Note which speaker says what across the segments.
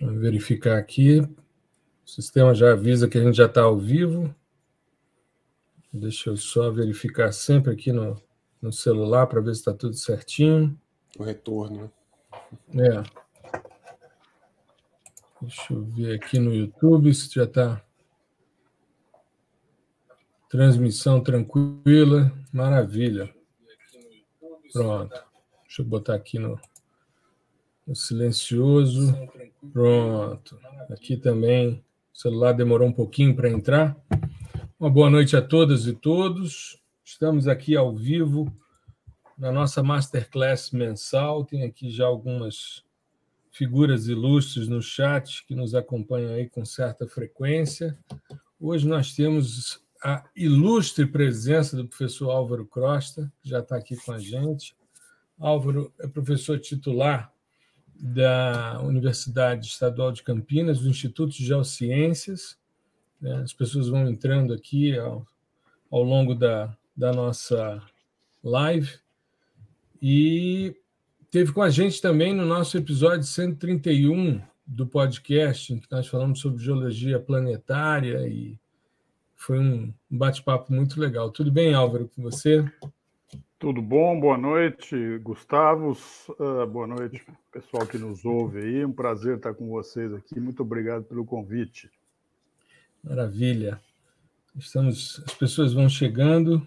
Speaker 1: Vou verificar aqui. O sistema já avisa que a gente já está ao vivo. Deixa eu só verificar sempre aqui no, no celular para ver se está tudo certinho.
Speaker 2: O retorno,
Speaker 1: né? É. Deixa eu ver aqui no YouTube se já está. Transmissão tranquila, maravilha. Pronto. Deixa eu botar aqui no, silencioso. Pronto. Aqui também o celular demorou um pouquinho para entrar. Uma boa noite a todas e todos. Estamos aqui ao vivo na nossa masterclass mensal. Tem aqui já algumas figuras ilustres no chat que nos acompanham aí com certa frequência. Hoje nós temos a ilustre presença do professor Álvaro Costa, que já está aqui com a gente. Álvaro é professor titular da Universidade Estadual de Campinas, do Instituto de Geociências. Né? As pessoas vão entrando aqui ao, ao longo da, da nossa live. E teve com a gente também no nosso episódio 131 do podcast, em que nós falamos sobre geologia planetária e foi um bate-papo muito legal. Tudo bem, Álvaro, com você?
Speaker 3: Tudo bom? Boa noite, Gustavos. Uh, ah, boa noite, pessoal que nos ouve aí. Um prazer estar com vocês aqui. Muito obrigado pelo convite.
Speaker 1: Maravilha. Estamos, as pessoas vão chegando.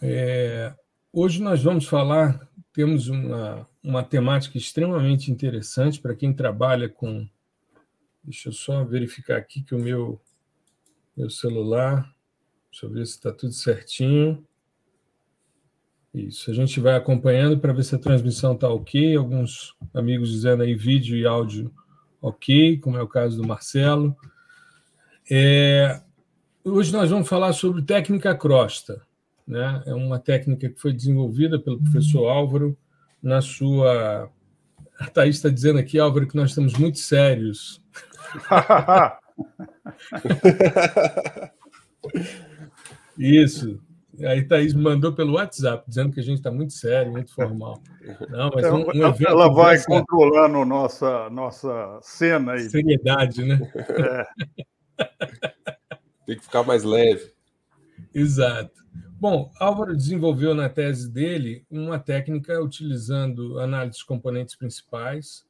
Speaker 1: É, hoje nós vamos falar, temos uma, uma temática extremamente interessante para quem trabalha com. Deixa eu só verificar aqui que o meu, meu celular. Deixa eu ver se está tudo certinho. Isso, a gente vai acompanhando para ver se a transmissão está ok. Alguns amigos dizendo aí vídeo e áudio ok, como é o caso do Marcelo. É... hoje nós vamos falar sobre técnica crosta. Né? É uma técnica que foi desenvolvida pelo professor Álvaro na sua. A Thaís está dizendo aqui, Álvaro, que nós estamos muito sérios. Isso. Aí Thaís mandou pelo WhatsApp, dizendo que a gente está muito sério, muito formal. Não, mas então, um, um ela vai dessa... Né?
Speaker 3: controlando nossa, nossa
Speaker 1: cena aí. Seriedade, né? É.
Speaker 2: Tem que ficar mais leve. Exato.
Speaker 1: Bom, Álvaro desenvolveu na tese dele uma técnica utilizando análise de componentes principais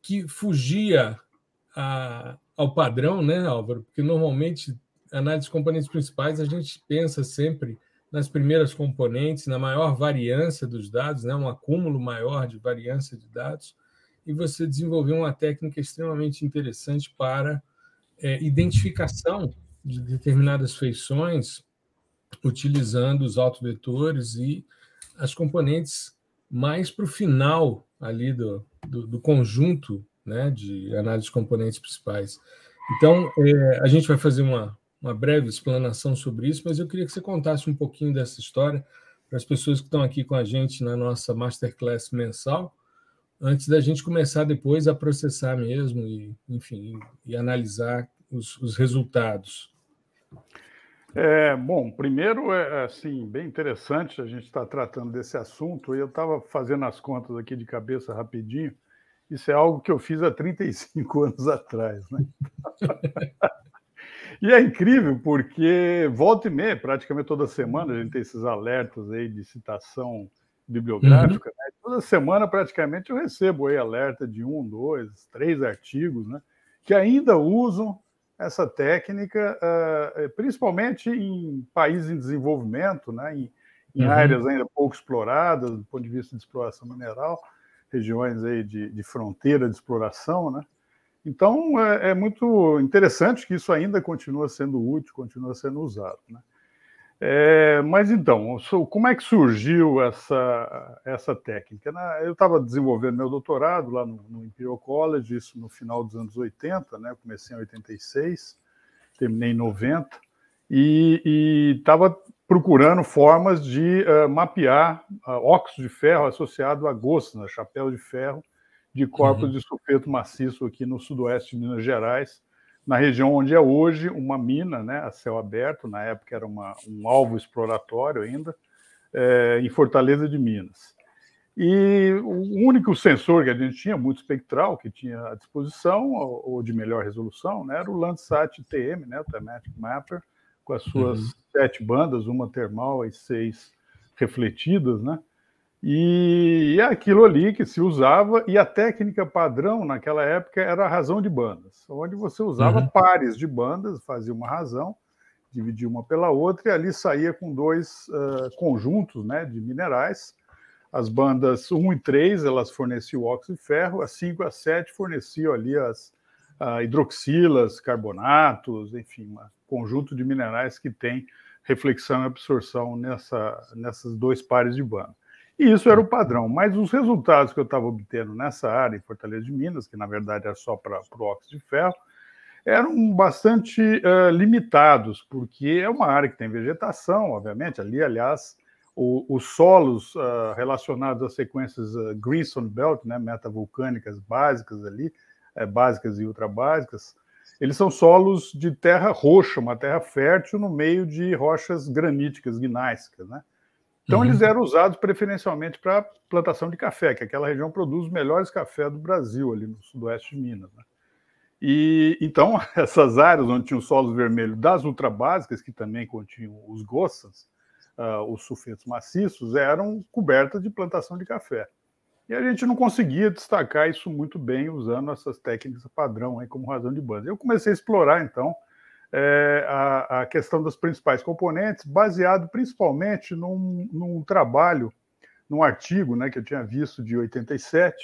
Speaker 1: que fugia a, ao padrão, né, Álvaro? Porque normalmente análise de componentes principais a gente pensa sempre nas primeiras componentes, na maior variância dos dados, né, um acúmulo maior de variância de dados, e você desenvolveu uma técnica extremamente interessante para é, identificação de determinadas feições utilizando os autovetores e as componentes mais para o final ali do, do, do, conjunto né, de análise de componentes principais. Então, é, a gente vai fazer uma, uma breve explanação sobre isso, mas eu queria que você contasse um pouquinho dessa história para as pessoas que estão aqui com a gente na nossa masterclass mensal, antes da gente começar depois a processar mesmo e, enfim, e analisar os, os resultados.
Speaker 3: É, bom, primeiro é assim, bem interessante a gente estar tá tratando desse assunto. Eu estava fazendo as contas aqui de cabeça rapidinho. Isso é algo que eu fiz há 35 anos atrás, né? E é incrível porque volta e meia, praticamente toda semana, a gente tem esses alertas aí de citação bibliográfica. Uhum. Né? Toda semana, praticamente, eu recebo aí alerta de um, dois, três artigos, né? Que ainda usam essa técnica, ah, eh, principalmente em países em desenvolvimento, né? Em, em uhum. áreas ainda pouco exploradas, do ponto de vista de exploração mineral, regiões aí de, de fronteira de exploração, né? Então, é, é, muito interessante que isso ainda continua sendo útil, continua sendo usado. Né? É, mas então, como é que surgiu essa, essa técnica? Eu estava desenvolvendo meu doutorado lá no, no, Imperial College, isso no final dos anos 80, né? comecei em 86, terminei em 90, e estava procurando formas de uh, mapear uh, óxido de ferro associado a gosna, né? chapéu de ferro, de corpos uhum. de sulfeto maciço aqui no sudoeste de Minas Gerais, na região onde é hoje uma mina né, a céu aberto, na época era uma, um alvo exploratório ainda, é, em Fortaleza de Minas. E o único sensor que a gente tinha, muito espectral, que tinha à disposição, ou, ou de melhor resolução, né, era o Landsat TM, né, o Thematic Mapper, com as suas uhum. sete bandas, uma termal e seis refletidas, né? E aquilo ali que se usava, e a técnica padrão naquela época era a razão de bandas, onde você usava uhum. pares de bandas, fazia uma razão, dividia uma pela outra, e ali saía com dois uh, conjuntos né, de minerais. As bandas 1 e 3 elas forneciam óxido de ferro, as 5 e as 7 forneciam ali as uh, hidroxilas, carbonatos, enfim, um conjunto de minerais que tem reflexão e absorção nessa, nessas dois pares de bandas. E isso era o padrão. Mas os resultados que eu estava obtendo nessa área, em Fortaleza de Minas, que na verdade era é só para o óxido de ferro, eram bastante uh, limitados, porque é uma área que tem vegetação, obviamente. Ali, aliás, o, os solos uh, relacionados às sequências uh, Greenstone Belt, né, metavulcânicas básicas ali, é, básicas e ultrabásicas, eles são solos de terra roxa, uma terra fértil no meio de rochas graníticas, gnáisticas, né? Então, uhum. eles eram usados preferencialmente para plantação de café, que aquela região produz os melhores cafés do Brasil, ali no sudoeste de Minas. Né? E então, essas áreas onde tinham solos vermelhos das ultrabásicas, que também continham os goças, uh, os sulfetos maciços, eram cobertas de plantação de café. E a gente não conseguia destacar isso muito bem usando essas técnicas padrão aí como razão de base. Eu comecei a explorar, então, é, a, a, questão dos principais componentes, baseado principalmente num, num trabalho, num artigo né, que eu tinha visto de 87,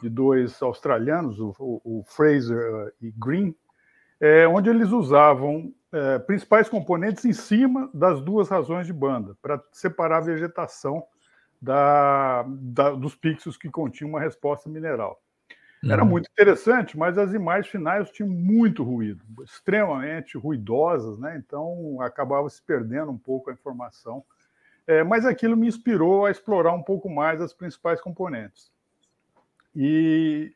Speaker 3: de dois australianos, o, o Fraser eh, e Green, é, onde eles usavam é, principais componentes em cima das duas razões de banda, para separar a vegetação da, da, dos pixels que continham uma resposta mineral. Era uhum. muito interessante, mas as imagens finais tinham muito ruído, extremamente ruidosas, né? Então acabava se perdendo um pouco a informação. É, mas aquilo me inspirou a explorar um pouco mais as principais componentes. E,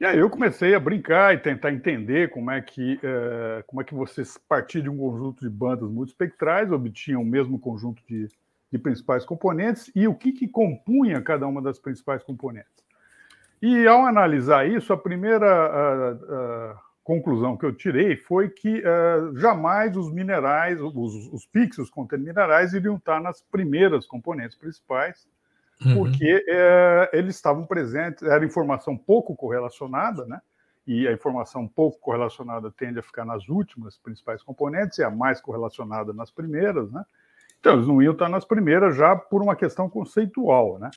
Speaker 3: e aí eu comecei a brincar e tentar entender como é que é, como é que você partir de um conjunto de bandas multispectrais obtinha o mesmo conjunto de, de principais componentes e o que, que compunha cada uma das principais componentes. E ao analisar isso, a primeira uh, uh, conclusão que eu tirei foi que uh, jamais os minerais, os, os pixels contendo minerais, iriam estar nas primeiras componentes principais, uhum. porque eh, eles estavam presentes, era informação pouco correlacionada, né? E a informação pouco correlacionada tende a ficar nas últimas principais componentes e a mais correlacionada nas primeiras, né? Então, eles não iam estar nas primeiras já por uma questão conceitual, né?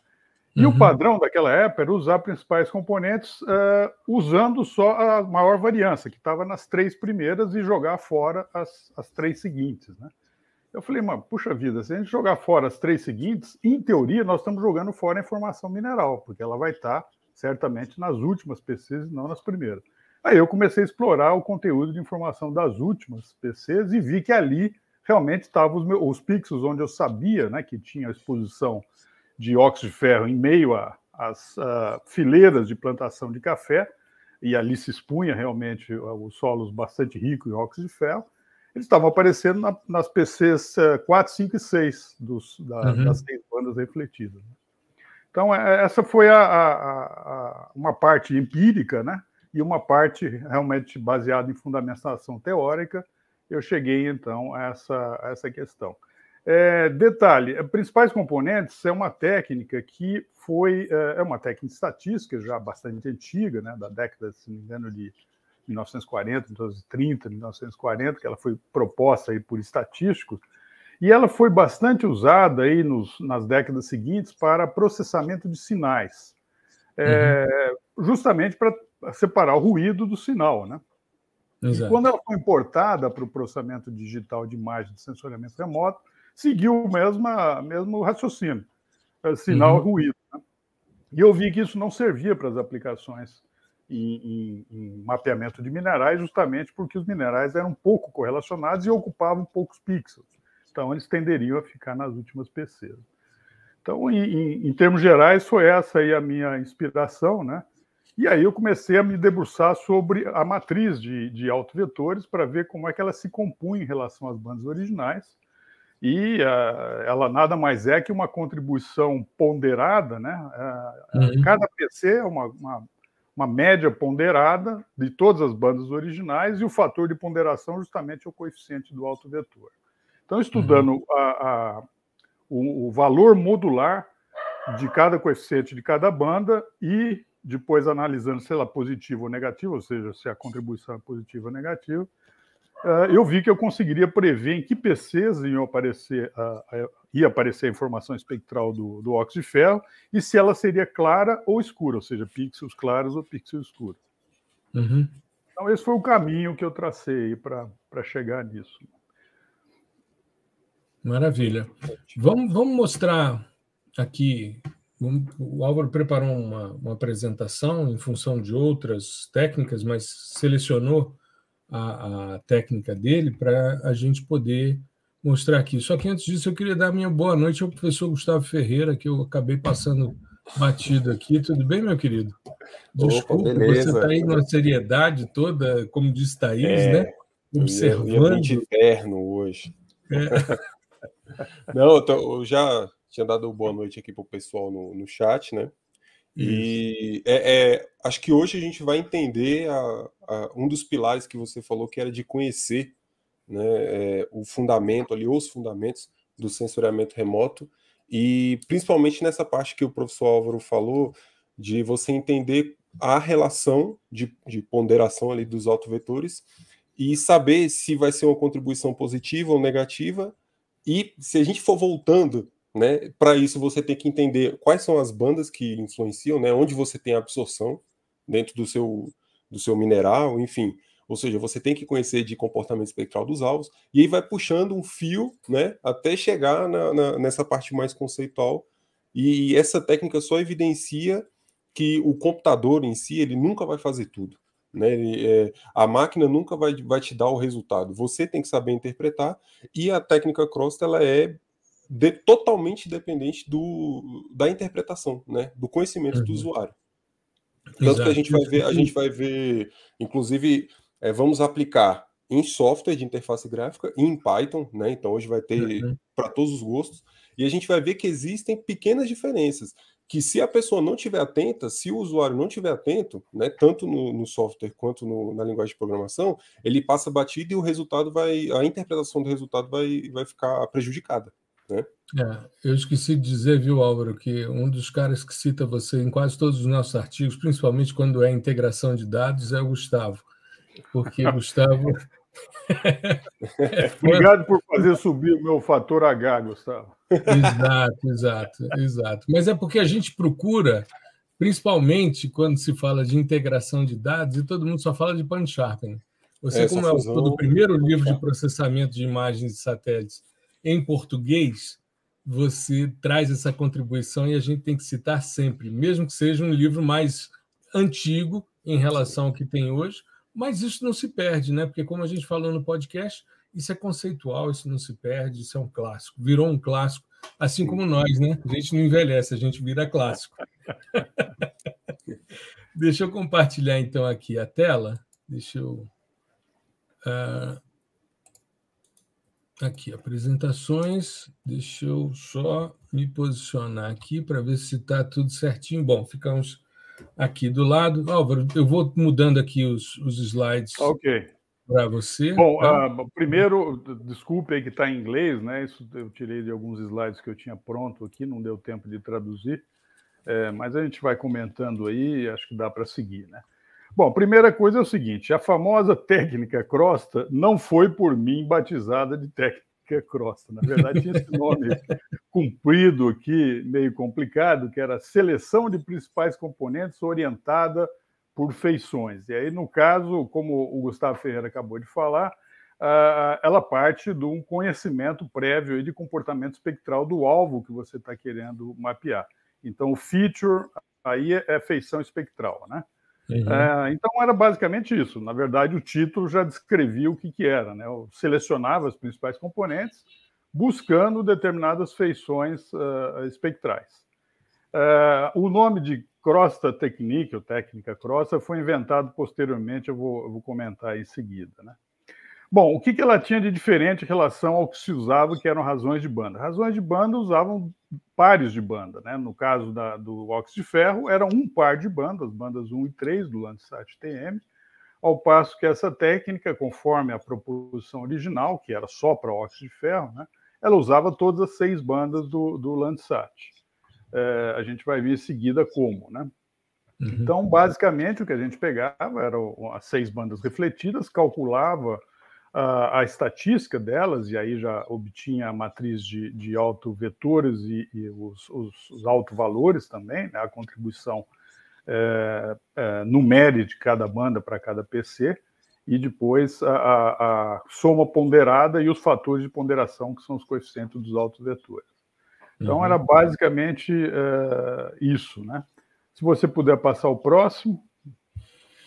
Speaker 3: E uhum. o padrão daquela época era usar principais componentes uh, usando só a maior variância, que estava nas três primeiras, e jogar fora as, as três seguintes. Né? Eu falei, mas puxa vida, se a gente jogar fora as três seguintes, em teoria nós estamos jogando fora a informação mineral, porque ela vai estar tá, certamente nas últimas PCs e não nas primeiras. Aí eu comecei a explorar o conteúdo de informação das últimas PCs e vi que ali realmente estavam os, meus, os pixels onde eu sabia né, que tinha exposição de óxido de ferro em meio às ah, fileiras de plantação de café, e ali se expunha realmente ah, os solos bastante ricos em óxido de ferro, eles estavam aparecendo na, nas PCs 4, 5 e 6 dos, da, uhum. das seis bandas refletidas. Né. Então, é, é, essa foi a, a, a, uma parte empírica, né? E uma parte realmente baseada em fundamentação teórica. Eu cheguei, então, a essa, essa questão. É, detalhe: eh, principais componentes é uma técnica que foi. Eh, é uma técnica estatística já bastante antiga, né, da década, se não me engano, de 1940, 1930, 1940, que ela foi proposta aí por estatísticos, e ela foi bastante usada aí nos, nas décadas seguintes para processamento de sinais, eh, uhum. justamente para separar o ruído do sinal, né? Exato. E quando ela foi importada para o processamento digital de imagem de sensoriamento remoto, seguiu o mesmo raciocínio, é sinal uhum. ruído. Né? E eu vi que isso não servia para as aplicações em, em, em, mapeamento de minerais, justamente porque os minerais eram pouco correlacionados e ocupavam poucos pixels. Então, eles tenderiam a ficar nas últimas PCs. Então, em, em termos gerais, foi essa aí a minha inspiração, né? E aí eu comecei a me debruçar sobre a matriz de, de autovetores para ver como é que ela se compunha em relação às bandas originais e uh, ela nada mais é que uma contribuição ponderada, né? Uh, uhum. Cada PC é uma, uma, uma, média ponderada de todas as bandas originais e o fator de ponderação justamente é o coeficiente do alto vetor. Então, estudando uhum. a, a, o, o valor modular de cada coeficiente de cada banda e depois analisando se ela é positiva ou negativa, ou seja, se a contribuição é positiva ou negativa, é, eu vi que eu conseguiria prever em que PCs iam aparecer, ia aparecer a informação espectral do, do óxido de ferro e se ela seria clara ou escura, ou seja, pixels claros ou pixels escuros. Uhum. Então, esse foi o caminho que eu tracei para chegar nisso.
Speaker 1: Maravilha. Vamos, vamos mostrar aqui. O Álvaro preparou uma, uma apresentação em função de outras técnicas, mas selecionou a, a técnica dele para a gente poder mostrar aqui. Só que antes disso, eu queria dar minha boa noite ao professor Gustavo Ferreira, que eu acabei passando batido aqui. Tudo bem, meu querido?
Speaker 2: Desculpa, Opa, você está aí
Speaker 1: na seriedade toda, como disse Thaís, é, né? Observando. Eu ia,
Speaker 2: terno hoje. É. Não, eu, tô, eu, já tinha dado boa noite aqui para o pessoal no, no chat, né? E é, é, acho que hoje a gente vai entender a, a, um dos pilares que você falou, que era de conhecer né, é, o fundamento ali, os fundamentos do sensoriamento remoto, e principalmente nessa parte que o professor Álvaro falou, de você entender a relação de, de ponderação ali dos autovetores e saber se vai ser uma contribuição positiva ou negativa, e se a gente for voltando né? Para isso você tem que entender quais são as bandas que influenciam, né? Onde você tem a absorção dentro do seu do seu mineral, enfim. Ou seja, você tem que conhecer de comportamento espectral dos alvos e aí vai puxando um fio, né? Até chegar na, na, nessa parte mais conceitual. E essa técnica só evidencia que o computador em si ele nunca vai fazer tudo. Né? Ele, é, a máquina nunca vai, vai te dar o resultado. Você tem que saber interpretar e a técnica cross ela é de, totalmente dependente do, da interpretação, né? Do conhecimento uhum. do usuário. Tanto Exato. que a gente vai ver, a uhum. gente vai ver, inclusive, é, vamos aplicar em software de interface gráfica e em Python, né? Então hoje vai ter uhum. para todos os gostos. E a gente vai ver que existem pequenas diferenças que se a pessoa não tiver atenta, se o usuário não tiver atento, né, tanto no, no software quanto no, na linguagem de programação, ele passa batido e o resultado vai, a interpretação do resultado vai, vai ficar prejudicada. Né? É,
Speaker 1: eu esqueci de dizer, viu, Álvaro, que um dos caras que cita você em quase todos os nossos artigos, principalmente quando é integração de dados, é o Gustavo. Porque Gustavo.
Speaker 3: Obrigado por fazer subir o meu fator H, Gustavo.
Speaker 1: Exato, exato, exato. Mas é porque a gente procura, principalmente quando se fala de integração de dados, e todo mundo só fala de pan Sharpen. Né? Você, Essa é, como é o primeiro livro de processamento de imagens de satélites em português, você traz essa contribuição e a gente tem que citar sempre, mesmo que seja um livro mais antigo em relação ao que tem hoje, mas isso não se perde, né? Porque como a gente falou no podcast, isso é conceitual, isso não se perde, isso é um clássico, virou um clássico, assim como nós, né? A gente não envelhece, a gente vira clássico. Deixa eu compartilhar então aqui a tela. Deixa eu. Uh... Aqui, apresentações. Deixa eu só me posicionar aqui para ver se está tudo certinho. Bom, ficamos aqui do lado. Álvaro, eu vou mudando aqui os, os slides. Tá
Speaker 3: para você. Bom, tá? uh, primeiro, desculpe aí que está em inglês, né? Isso eu tirei de alguns slides que eu tinha pronto aqui, não deu tempo de traduzir, é, mas a gente vai comentando aí, acho que dá para seguir, né? Bom, a primeira coisa é o seguinte: a famosa técnica crosta não foi por mim batizada de técnica crosta. Na verdade, tinha esse nome comprido aqui, meio complicado, que era seleção de principais componentes orientada por feições. E aí, no caso, como o Gustavo Ferreira acabou de falar, ela parte de um conhecimento prévio de comportamento espectral do alvo que você está querendo mapear. Então, o feature aí é, é feição espectral, né? Uhum. É, então era basicamente isso. Na verdade, o título já descrevia o que, que era. Né? Eu selecionava as principais componentes, buscando determinadas feições uh, espectrais. Uh, o nome de crosta technique, ou técnica crosta, foi inventado posteriormente, eu vou, eu vou comentar em seguida. Né? Bom, o que, que ela tinha de diferente em relação ao que se usava, que eram razões de banda? Razões de banda usavam pares de banda, né? No caso da, do óxido de ferro, era um par de bandas, bandas 1 e 3 do Landsat TM, ao passo que essa técnica, conforme a proposição original, que era só para óxido de ferro, né? Ela usava todas as seis bandas do, do Landsat. É, a gente vai ver em seguida como, né? Uhum. Então, basicamente, o que a gente pegava eram as seis bandas refletidas, calculava a, estatística delas, e aí já obtinha a matriz de, de autovetores e, e os, os, os autovalores também, né, a contribuição é, é, numérica de cada banda para cada PC, e depois a, a, a, soma ponderada e os fatores de ponderação, que são os coeficientes dos autovetores. Então, uhum. era basicamente é, isso. Né? Se você puder passar o próximo.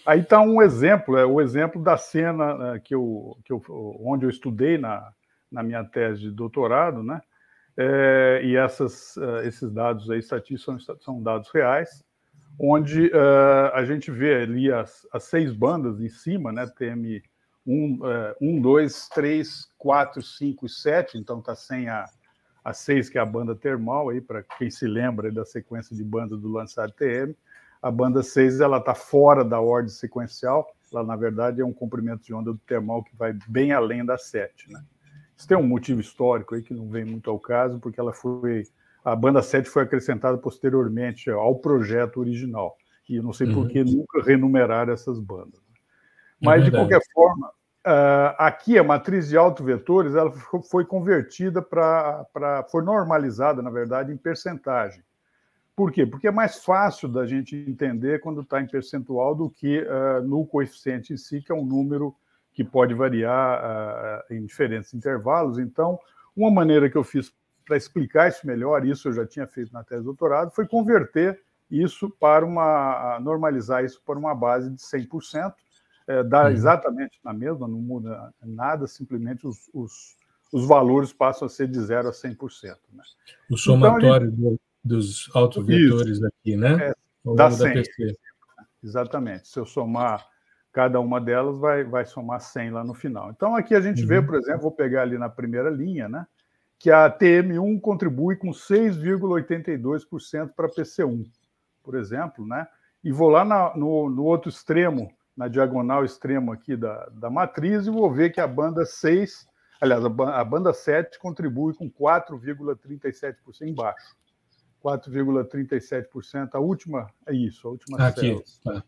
Speaker 3: Aí está um exemplo, é o exemplo da cena né, que eu, que eu, onde eu estudei na, na minha tese de doutorado, né? É, e essas, é, esses dados aí estatísticos são, são dados reais, onde uh, a gente vê ali as, as, seis bandas em cima, né? TM1, 2, 3, 4, 5 e 7, então está sem a, a 6, que é a banda termal, para quem se lembra da sequência de banda do Lançar TM a banda 6 ela está fora da ordem sequencial, ela na verdade é um comprimento de onda do termal que vai bem além da 7. Né? Isso tem um motivo histórico aí que não vem muito ao caso, porque ela foi a banda 7 foi acrescentada posteriormente ao projeto original. E eu não sei uhum. por que nunca renumeraram essas bandas. Né? É Mas, é de qualquer forma, ah, aqui a matriz de autovetores ela foi convertida para. Foi normalizada, na verdade, em percentagem. Por quê? Porque é mais fácil da gente entender quando está em percentual do que uh, no coeficiente em si, que é um número que pode variar uh, em diferentes intervalos. Então, uma maneira que eu fiz para explicar isso melhor, isso eu já tinha feito na tese de doutorado, foi converter isso para uma. normalizar isso para uma base de 100%, é, eh, dá uhum. exatamente na mesma, não muda nada, simplesmente os, os, os valores passam a ser de 0 a 100%. Né? O somatório
Speaker 1: então, gente... do dos autovetores aqui, né? É, dá 100.
Speaker 3: Exatamente. Se eu somar cada uma delas, vai, vai somar 100 lá no final. Então, aqui a gente uhum. vê, por exemplo, vou pegar ali na primeira linha, né? Que a TM1 contribui com 6,82% para a PC1, por exemplo, né? E vou lá na, no, no outro extremo, na diagonal extremo aqui da, da matriz, e vou ver que a banda 6 aliás, a, banda 7 contribui com 4,37% embaixo. 4,37%. A última é isso, a última Aqui, tá.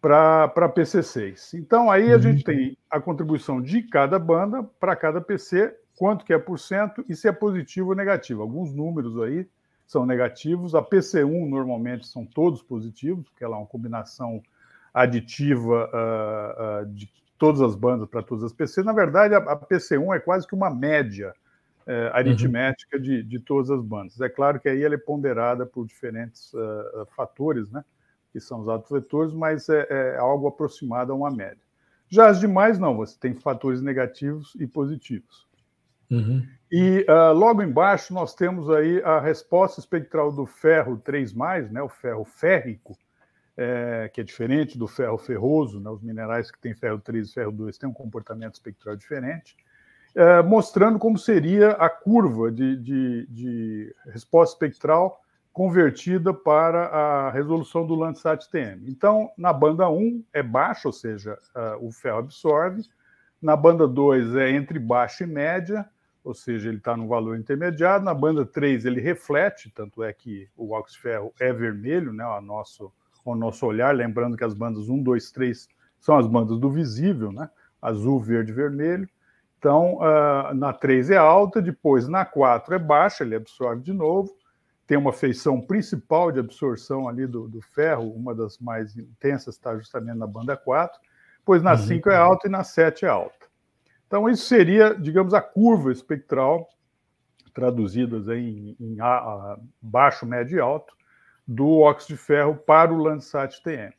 Speaker 3: para PC6. Então, aí uhum. a gente tem a contribuição de cada banda para cada PC, quanto que é por cento e se é positivo ou negativo. Alguns números aí são negativos. A PC1 normalmente são todos positivos, porque ela é uma combinação aditiva uh, uh, de todas as bandas para todas as PCs. Na verdade, a, a PC1 é quase que uma média é, aritmética uhum. de, de todas as bandas. É claro que aí ela é ponderada por diferentes uh, fatores, né? que são os usados vetores, mas é, é, algo aproximado a uma média. Já as demais, não, você tem fatores negativos e positivos. Uhum. E uh, logo embaixo nós temos aí a resposta espectral do ferro 3, né, o ferro férrico, é, que é diferente do ferro ferroso, né, os minerais que têm ferro 3 e ferro 2 têm um comportamento espectral diferente é, mostrando como seria a curva de, de, de, resposta espectral convertida para a resolução do Landsat TM. Então, na banda 1 é baixo, ou seja, uh, o ferro absorve. Na banda 2 é entre baixa e média, ou seja, ele está no valor intermediário. Na banda 3 ele reflete, tanto é que o óxido de ferro é vermelho, né, ao nosso, nosso olhar, lembrando que as bandas 1, 2, 3 são as bandas do visível, né, azul, verde e vermelho. Então, uh, na 3 é alta, depois na 4 é baixa, ele absorve de novo, tem uma feição principal de absorção ali do, do ferro, uma das mais intensas está justamente na banda 4, pois na uhum. 5 é alta e na 7 é alta. Então, isso seria, digamos, a curva espectral, traduzidas em, em a, a, baixo, médio e alto, do óxido de ferro para o Landsat TM.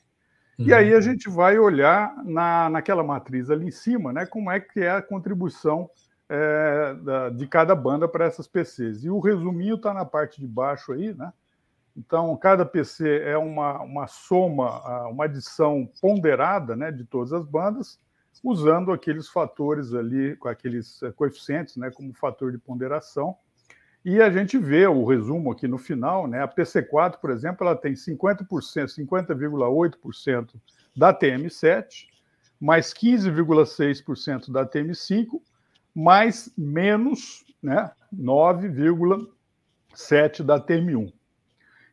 Speaker 3: Uhum. E aí a uhum. gente vai olhar na, naquela matriz ali em cima, né, como é que é a contribuição é, da, de cada banda para essas PCs. E o resuminho está na parte de baixo aí, né? Então, cada PC é uma, uma soma, uma adição ponderada né, de todas as bandas, usando aqueles fatores ali, com aqueles eh, coeficientes, né, como fator de ponderação, e a gente vê o resumo aqui no final, né? A PC4, por exemplo, ela tem 50%, 50,8% da TM7, mais 15,6% da TM5, mais menos né, 9,7% da TM1.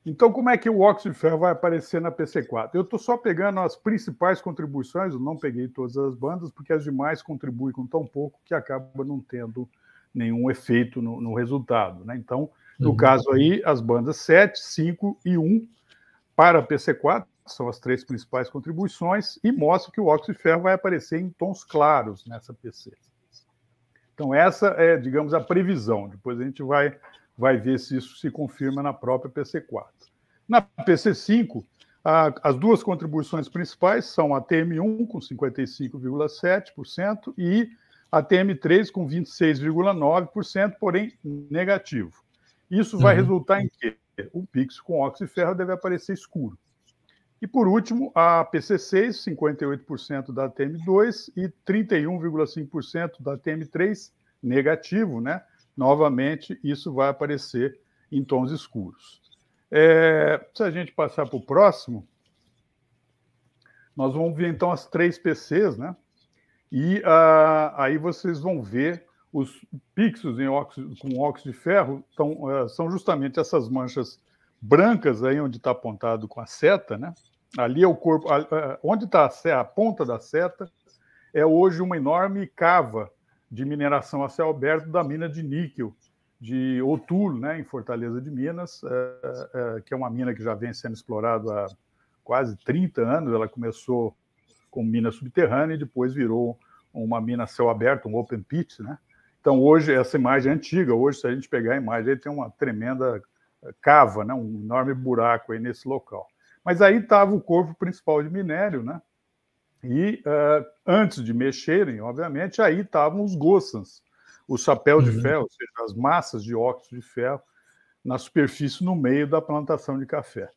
Speaker 3: Então, como é que o óxido de ferro vai aparecer na PC4? Eu estou só pegando as principais contribuições, eu não peguei todas as bandas, porque as demais contribuem com tão pouco que acaba não tendo nenhum efeito no, no resultado. Né? Então, no uhum. caso aí, as bandas 7, 5 e 1 para a PC4 são as três principais contribuições e mostra que o óxido de ferro vai aparecer em tons claros nessa PC. Então, essa é, digamos, a previsão. Depois a gente vai, vai ver se isso se confirma na própria PC4. Na PC5, a, as duas contribuições principais são a TM1, com 55,7%, e a TM3 com 26,9%, porém negativo. Isso vai uhum. resultar em que o pixel com óxido e ferro deve aparecer escuro. E por último, a PC6, 58% da TM2 e 31,5% da TM3 negativo, né? Novamente, isso vai aparecer em tons escuros. É, se a gente passar para o próximo, nós vamos ver então as três PCs, né? E uh, aí vocês vão ver os pixels óxido, com óxido de ferro tão, uh, são justamente essas manchas brancas aí onde está apontado com a seta, né? Ali é o corpo, ah, tá a, a, onde está a, a ponta da seta é hoje uma enorme cava de mineração a céu aberto da mina de níquel de Otul, né, em Fortaleza de Minas, é, é, que é uma mina que já vem sendo explorada há quase 30 anos. Ela começou com mina subterrânea e depois virou uma mina a céu aberto, um open pit, né? Então hoje essa imagem é antiga, hoje se a gente pegar a imagem, aí tem uma tremenda eh, cava, né? um enorme buraco aí nesse local. Mas aí estava o corpo principal de minério, né? E uh, antes de mexerem, obviamente, aí estavam os gossans, o chapéu de uhum. ferro, ou seja, as massas de óxido de ferro na superfície no meio da plantação de café.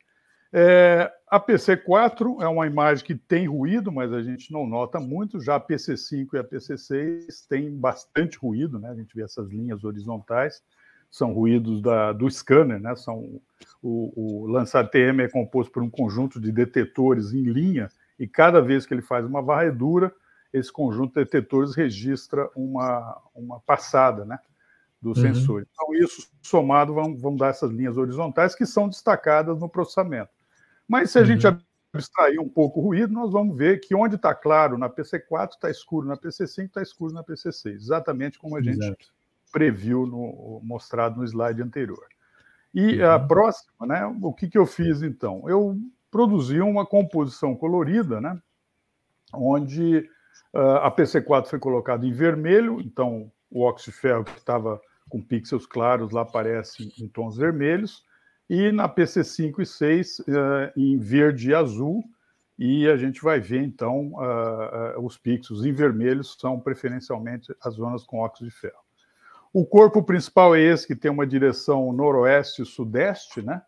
Speaker 3: É, a PC4 é uma imagem que tem ruído, mas a gente não nota muito. Já a PC5 e a PC6 têm bastante ruído, né? A gente vê essas linhas horizontais, são ruídos da, do scanner, né? São, o, o TM é composto por um conjunto de detetores em linha, e cada vez que ele faz uma varredura, esse conjunto de detetores registra uma, uma passada né, do uhum. sensor. Então, isso somado vão, vão dar essas linhas horizontais que são destacadas no processamento. Mas se a uhum. gente abstrair um pouco o ruído, nós vamos ver que onde está claro na PC4, está escuro na PC5, está escuro na PC6, exatamente como a gente Exato. previu, no, mostrado no slide anterior. E uhum. a próxima, né, o que, que eu fiz então? Eu produzi uma composição colorida, né, onde uh, a PC4 foi colocada em vermelho, então o óxido de ferro que estava com pixels claros lá aparece em tons vermelhos, e na PC5 e 6 eh, em verde e azul, e a gente vai ver então os pixels em vermelho são preferencialmente as zonas com óxido de ferro. O corpo principal é esse que tem uma direção noroeste-sudeste, né?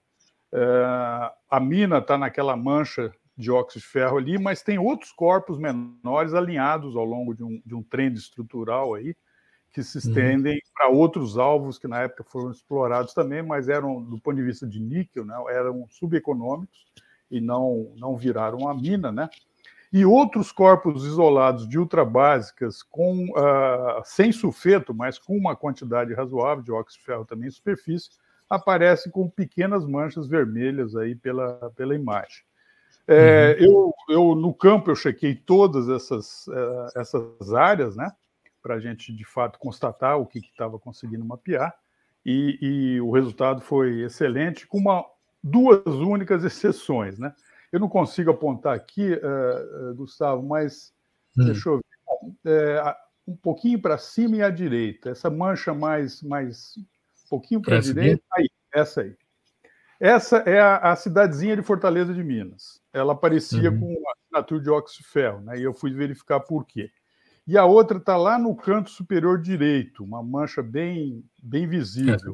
Speaker 3: Eh, a mina está naquela mancha de óxido de ferro ali, mas tem outros corpos menores alinhados ao longo de um, de um trend estrutural aí, que se uhum. estendem uhum. para outros alvos que na época foram explorados também, mas eram, do ponto de vista de níquel, né, eram subeconômicos e não, não viraram a mina, né? E outros corpos isolados de ultrabásicas com, uh, sem sulfeto, mas com uma quantidade razoável de óxido de ferro também em superfície, aparecem com pequenas manchas vermelhas aí pela, pela imagem. É, uhum. eu, eu, no campo, eu chequei todas essas, uh, essas áreas, né? para a gente de fato constatar o que estava conseguindo mapear, e, e, o resultado foi excelente, com uma, duas únicas exceções. Né? Eu não consigo apontar aqui, uh, Gustavo, mas hum. deixa eu ver. É, um pouquinho para cima e à direita, essa mancha mais. mais um pouquinho para a direita, aí, essa aí. Essa é a, a, cidadezinha de Fortaleza de Minas. Ela parecia uhum. com a assinatura de óxido ferro, né? E eu fui verificar por quê e a outra está lá no canto superior direito, uma mancha bem, bem visível.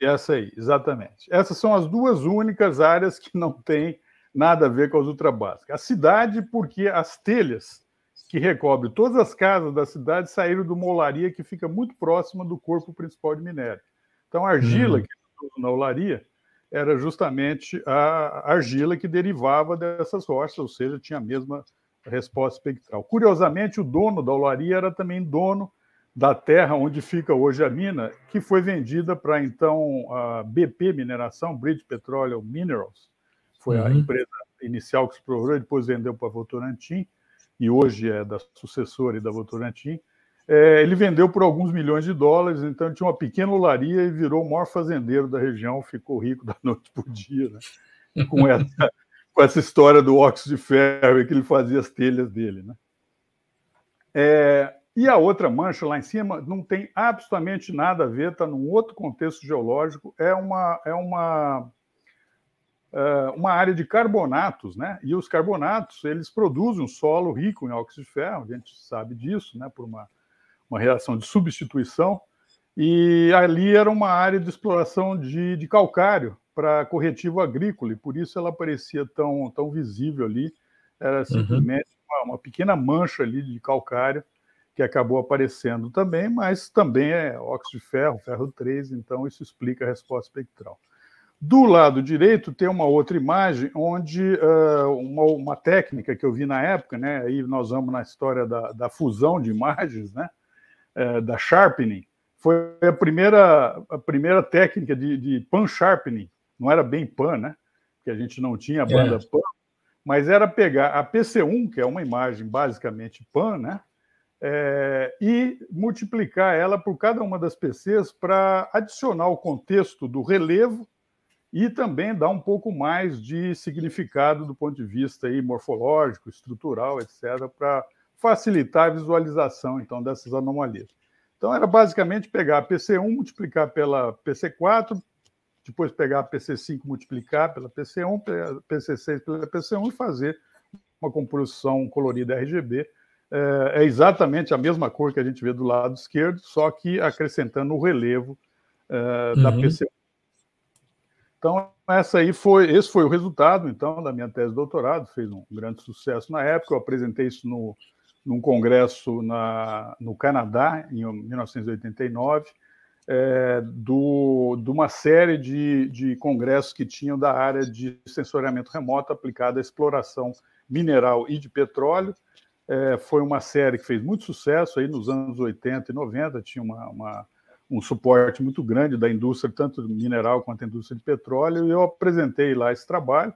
Speaker 3: Essa, aí, exatamente. Essas são as duas únicas áreas que não têm nada a ver com as ultrabásicas. A cidade, porque as telhas que recobrem todas as casas da cidade saíram do molaria que fica muito próxima do corpo principal de minério. Então, a argila hum. que é na olaria era justamente a argila que derivava dessas rochas, ou seja, tinha a mesma resposta espectral. Curiosamente, o dono da olaria era também dono da terra onde fica hoje a mina, que foi vendida para então a BP Mineração, British Petroleum Minerals, foi uhum. a empresa inicial que explorou, depois vendeu para a Votorantim, e hoje é da sucessora e da Votorantim. É, ele vendeu por alguns milhões de dólares, então tinha uma pequena olaria e virou o maior fazendeiro da região, ficou rico da noite para o dia, né? com essa com essa história do óxido de ferro que ele fazia as telhas dele. Né? É, e a outra mancha lá em cima não tem absolutamente nada a ver, está num outro contexto geológico, é uma, é uma, é uma área de carbonatos, né? E os carbonatos eles produzem um solo rico em óxido de ferro, a gente sabe disso, né? Por uma, uma reação de substituição. E ali era uma área de exploração de, de calcário, para corretivo agrícola, e por isso ela parecia tão, tão visível ali. Era uhum. simplesmente uhum. uma, uma, pequena mancha ali de calcário que acabou aparecendo também, mas também é óxido de ferro, ferro 3, então isso explica a resposta espectral. Do lado direito tem uma outra imagem onde uh, uma, uma, técnica que eu vi na época, né? Aí nós vamos na história da, da fusão de imagens, né? Uh, da sharpening. Foi a primeira, a primeira técnica de, de pan sharpening não era bem PAN, né? Porque a gente não tinha a banda é. PAN, mas era pegar a PC1, que é uma imagem basicamente PAN, né? É, e multiplicar ela por cada uma das PCs para adicionar o contexto do relevo e também dar um pouco mais de significado do ponto de vista aí, morfológico, estrutural, etc., para facilitar a visualização então dessas anomalias. Então era basicamente pegar a PC1, multiplicar pela PC4, depois pegar a PC5, multiplicar pela PC1, PC6 pela PC1 e fazer uma composição colorida RGB. É, é exatamente a mesma cor que a gente vê do lado esquerdo, só que acrescentando o relevo é, da uhum. PC1. Então, essa aí foi, esse foi o resultado, então, da minha tese de doutorado, fez um grande sucesso na época, eu apresentei isso no, num congresso na, no Canadá, em 1989, é, do, de uma série de, de congressos que tinham da área de sensoriamento remoto aplicado à exploração mineral e de petróleo. É, foi uma série que fez muito sucesso aí nos anos 80 e 90, tinha uma, uma, um suporte muito grande da indústria, tanto mineral quanto a indústria de petróleo, e eu apresentei lá esse trabalho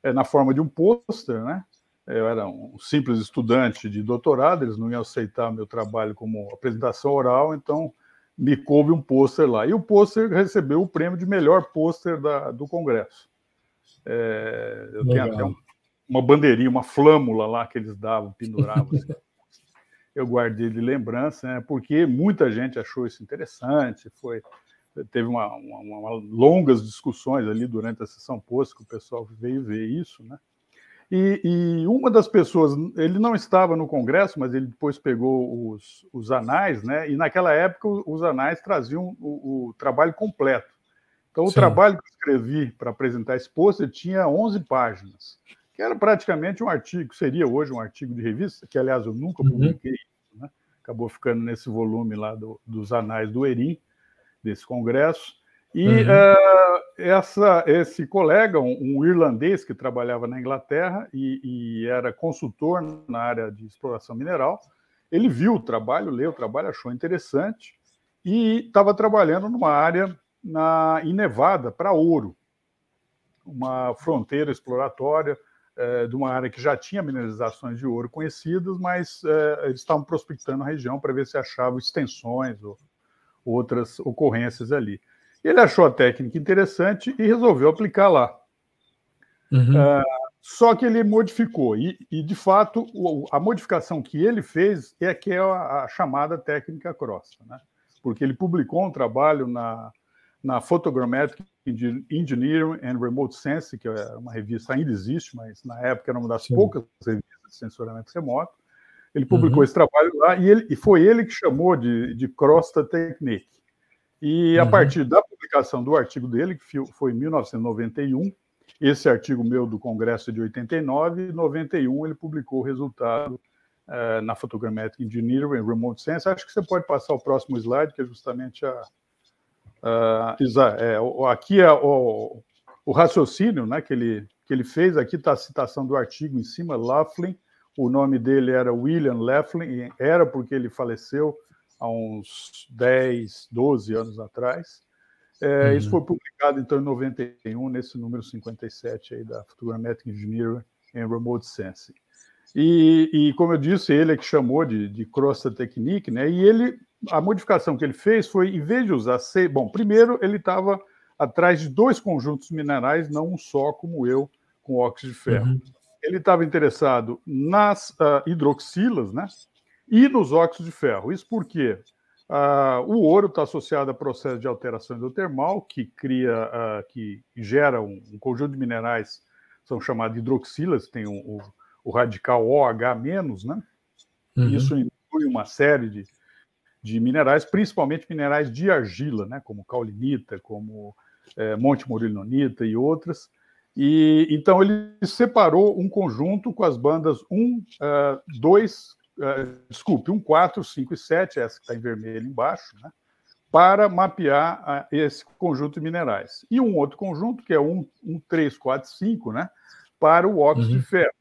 Speaker 3: é, na forma de um pôster, né? Eu era um simples estudante de doutorado, eles não iam aceitar meu trabalho como apresentação oral, então me coube um pôster lá. E o pôster recebeu o prêmio de melhor pôster do Congresso. É, eu Legal. tenho até um, uma bandeirinha, uma flâmula lá que eles davam, penduravam. assim. Eu guardei de lembrança, né, porque muita gente achou isso interessante, foi teve uma, uma, uma longas discussões ali durante a sessão pôster, que o pessoal veio ver isso, né? E, e, uma das pessoas, ele não estava no Congresso, mas ele depois pegou os, os anais, né? E naquela época os anais traziam o, o trabalho completo. Então, o Sim. trabalho que eu escrevi para apresentar esse pôster tinha 11 páginas, que era praticamente um artigo, seria hoje um artigo de revista, que aliás eu nunca uhum. publiquei, uhum. né? acabou ficando nesse volume lá do, dos anais do ERIM, desse congresso. E uhum. uh, essa, esse colega, um, um, irlandês que trabalhava na Inglaterra e, e, era consultor na área de exploração mineral, ele viu o trabalho, leu o trabalho, achou interessante e estava trabalhando numa área na, em Nevada para ouro, uma fronteira exploratória eh, de uma área que já tinha mineralizações de ouro conhecidas, mas eh, eles estavam prospectando a região para ver se achavam extensões ou outras ocorrências ali. Ele achou a técnica interessante e resolveu aplicar lá. Uhum. Uh, só que ele modificou, e, e de fato o, a modificação que ele fez é que é a, a chamada técnica cross, né? porque ele publicou um trabalho na, na Photogrammetric Engineering and Remote Sense, que é uma revista ainda existe, mas na época era uma das Sim. poucas revistas de censuramento remoto. Ele publicou uhum. esse trabalho lá e, ele, e, foi ele que chamou de, de crosta technique. E a uhum. partir da publicação do artigo dele, que foi em 1991, esse artigo meu do Congresso de 89, 91 ele publicou o resultado uh, na Photogrammetric Engineering Remote Sense. Acho que você pode passar o próximo slide, que é justamente a. Uh, é, aqui é o, o, raciocínio né, que, ele, que ele fez, aqui está a citação do artigo em cima, Laughlin. O nome dele era William Laughlin, era porque ele faleceu há uns 10, 12 anos atrás. É, uhum. Isso foi publicado então em 91, nesse número 57 aí da Photogrammetric Engineering em Remote Sensing. E, e, como eu disse, ele é que chamou de, de crosta technique, né? E ele, a modificação que ele fez foi, em vez de usar C, bom, primeiro ele estava atrás de dois conjuntos minerais, não um só, como eu, com óxido de ferro. Uhum. Ele estava interessado nas uh, hidroxilas, né? e nos óxidos de ferro. Isso porque ah, o ouro está associado a processo de alteração hidrotermal, que cria, ah, que gera um, um, conjunto de minerais, são chamados hidroxilas, tem o, o radical OH-, né? Uhum. Isso inclui uma série de, de minerais, principalmente minerais de argila, né? Como caulinita, como é, monte morilinonita e outras. E, então ele separou um conjunto com as bandas 1, uh, 2, é, desculpe, um 4, 5 e 7, essa que está em vermelho embaixo, né, para mapear ah, esse conjunto de minerais. E um outro conjunto, que é um, um 3, 4, 5, né, para o óxido uhum. de ferro.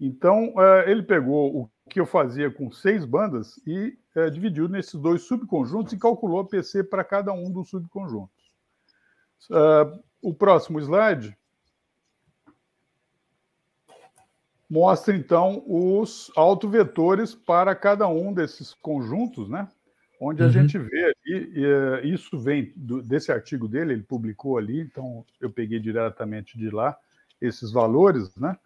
Speaker 3: Então, ah, ele pegou o que eu fazia com seis bandas e eh, dividiu nesses dois subconjuntos e calculou a PC para cada um dos subconjuntos. Ah, o próximo slide mostra então os autovetores para cada um desses conjuntos, né? Onde uhum. a gente vê eh, isso vem desse artigo dele, ele publicou ali, então eu peguei diretamente de lá esses valores, né?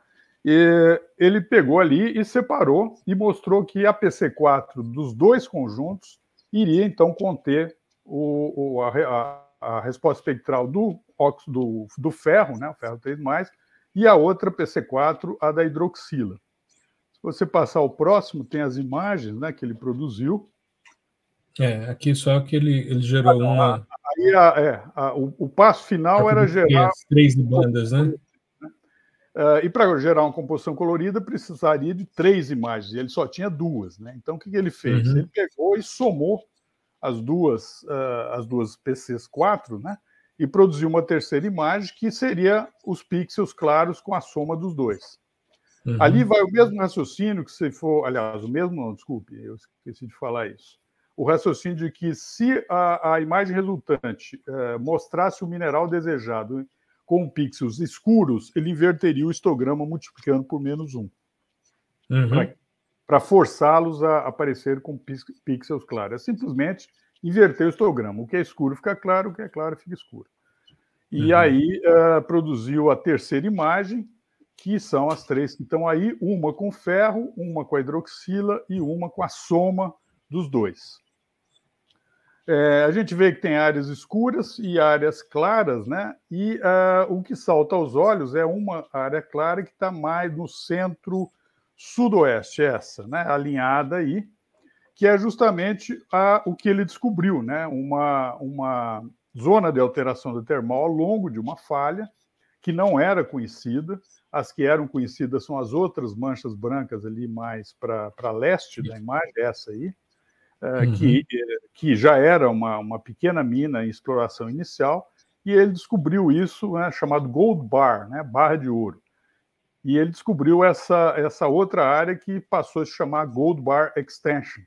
Speaker 3: E ele pegou ali e separou e mostrou que a PC4 dos dois conjuntos iria então conter o, o a, a, resposta espectral do óxido do, do ferro, né? O ferro 3+, e a outra PC4, a da hidroxila. Se você passar o próximo, tem as imagens né, que ele produziu.
Speaker 1: É, aqui só que ele, ele gerou ah, uma.
Speaker 3: Aí a, é, a, o, o, passo final era gerar. As
Speaker 1: três bandas, né?
Speaker 3: Uh, e para gerar uma composição colorida precisaria de três imagens, e ele só tinha duas. Né? Então o que, que ele fez? Uhum. Ele pegou e somou as duas, uh, as duas PCs 4, né? e produziu uma terceira imagem que seria os pixels claros com a soma dos dois. Uhum. Ali vai o mesmo raciocínio que se for, aliás, o mesmo não, desculpe, eu esqueci de falar isso. O raciocínio de que se a, a imagem resultante é, mostrasse o mineral desejado com pixels escuros, ele inverteria o histograma multiplicando por menos um. Uhum. Para forçá-los a aparecer com pixels claros. É simplesmente inverter o histograma. O que é escuro fica claro, o que é claro fica escuro. E uhum. aí uh, produziu a terceira imagem, que são as três que estão aí: uma com ferro, uma com a hidroxila e uma com a soma dos dois. É, a gente vê que tem áreas escuras e áreas claras, né? E uh, o que salta aos olhos é uma área clara que está mais no centro-sudoeste, essa, né? Alinhada aí que é justamente a, o que ele descobriu, né? uma, uma zona de alteração do termal ao longo de uma falha que não era conhecida. As que eram conhecidas são as outras manchas brancas ali mais para leste da imagem, essa aí, eh, uhum. que, eh, que já era uma, uma pequena mina em exploração inicial, e ele descobriu isso, né, chamado Gold Bar, né, barra de ouro. E ele descobriu essa, essa outra área que passou a se chamar Gold Bar Extension,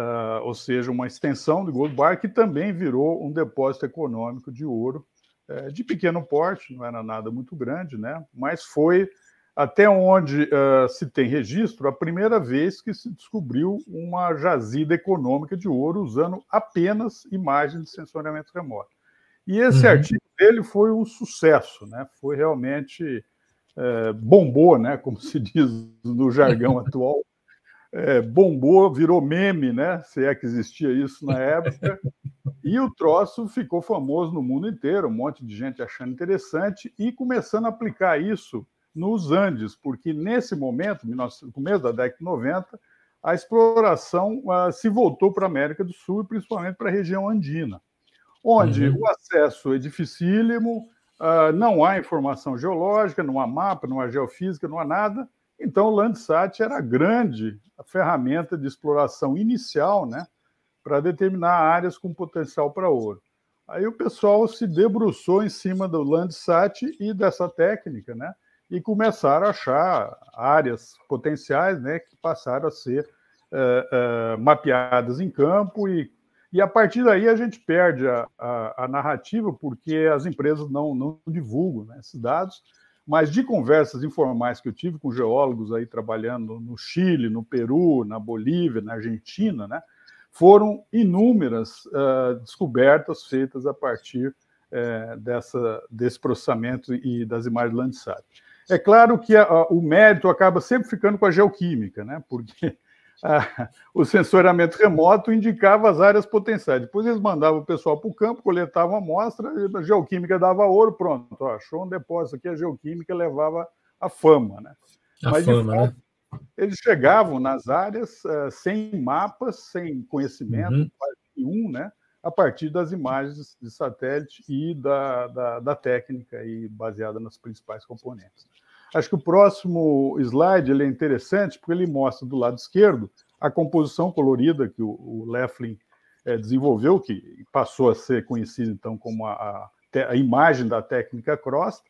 Speaker 3: ah, ou seja, uma extensão do Gold Bar, que também virou um depósito econômico de ouro eh, de pequeno porte, não era nada muito grande, né? mas foi até onde uh, se tem registro, a primeira vez que se descobriu uma jazida econômica de ouro usando apenas imagens de sensoriamento remoto. E esse uhum. artigo dele foi um sucesso, né? foi realmente é, bombou, né? como se diz no jargão atual, é, bombou, virou meme, né? Se é que existia isso na época. e o troço ficou famoso no mundo inteiro, um monte de gente achando interessante e começando a aplicar isso nos Andes, porque nesse momento, no começo da década de 90, a exploração uh, se voltou para a América do Sul e principalmente para a região andina, onde uhum. o acesso é dificílimo, uh, não há informação geológica, não há mapa, não há geofísica, não há nada, então, o Landsat era a grande ferramenta de exploração inicial né, para determinar áreas com potencial para ouro. Aí o pessoal se debruçou em cima do Landsat e dessa técnica, né? E começaram a achar áreas potenciais, né? Que passaram a ser uh, uh, mapeadas em campo e, e a partir daí a gente perde a, a, a narrativa porque as empresas não, não divulgam né, esses dados mas de conversas informais que eu tive com geólogos aí trabalhando no Chile, no Peru, na Bolívia, na Argentina, né, foram inúmeras uh, descobertas feitas a partir uh, dessa, desse processamento e das imagens Landsat. É claro que a, a, o mérito acaba sempre ficando com a geoquímica, né, porque o sensoramento remoto indicava as áreas potenciais. Depois eles mandavam o pessoal para o campo, coletavam a amostra, a geoquímica dava ouro, pronto, achou um depósito aqui, a geoquímica levava a fama. Né? A Mas, fama, né? fato, né? Eles chegavam nas áreas uh, sem mapas, sem conhecimento uhum. nenhum, né? a partir das imagens de satélite e da, da, da técnica e baseada nas principais componentes. Acho que o próximo slide ele é interessante porque ele mostra do lado esquerdo a composição colorida que o, o Lefflin é, eh, desenvolveu, que passou a ser conhecida então como a, a, a imagem da técnica Cross,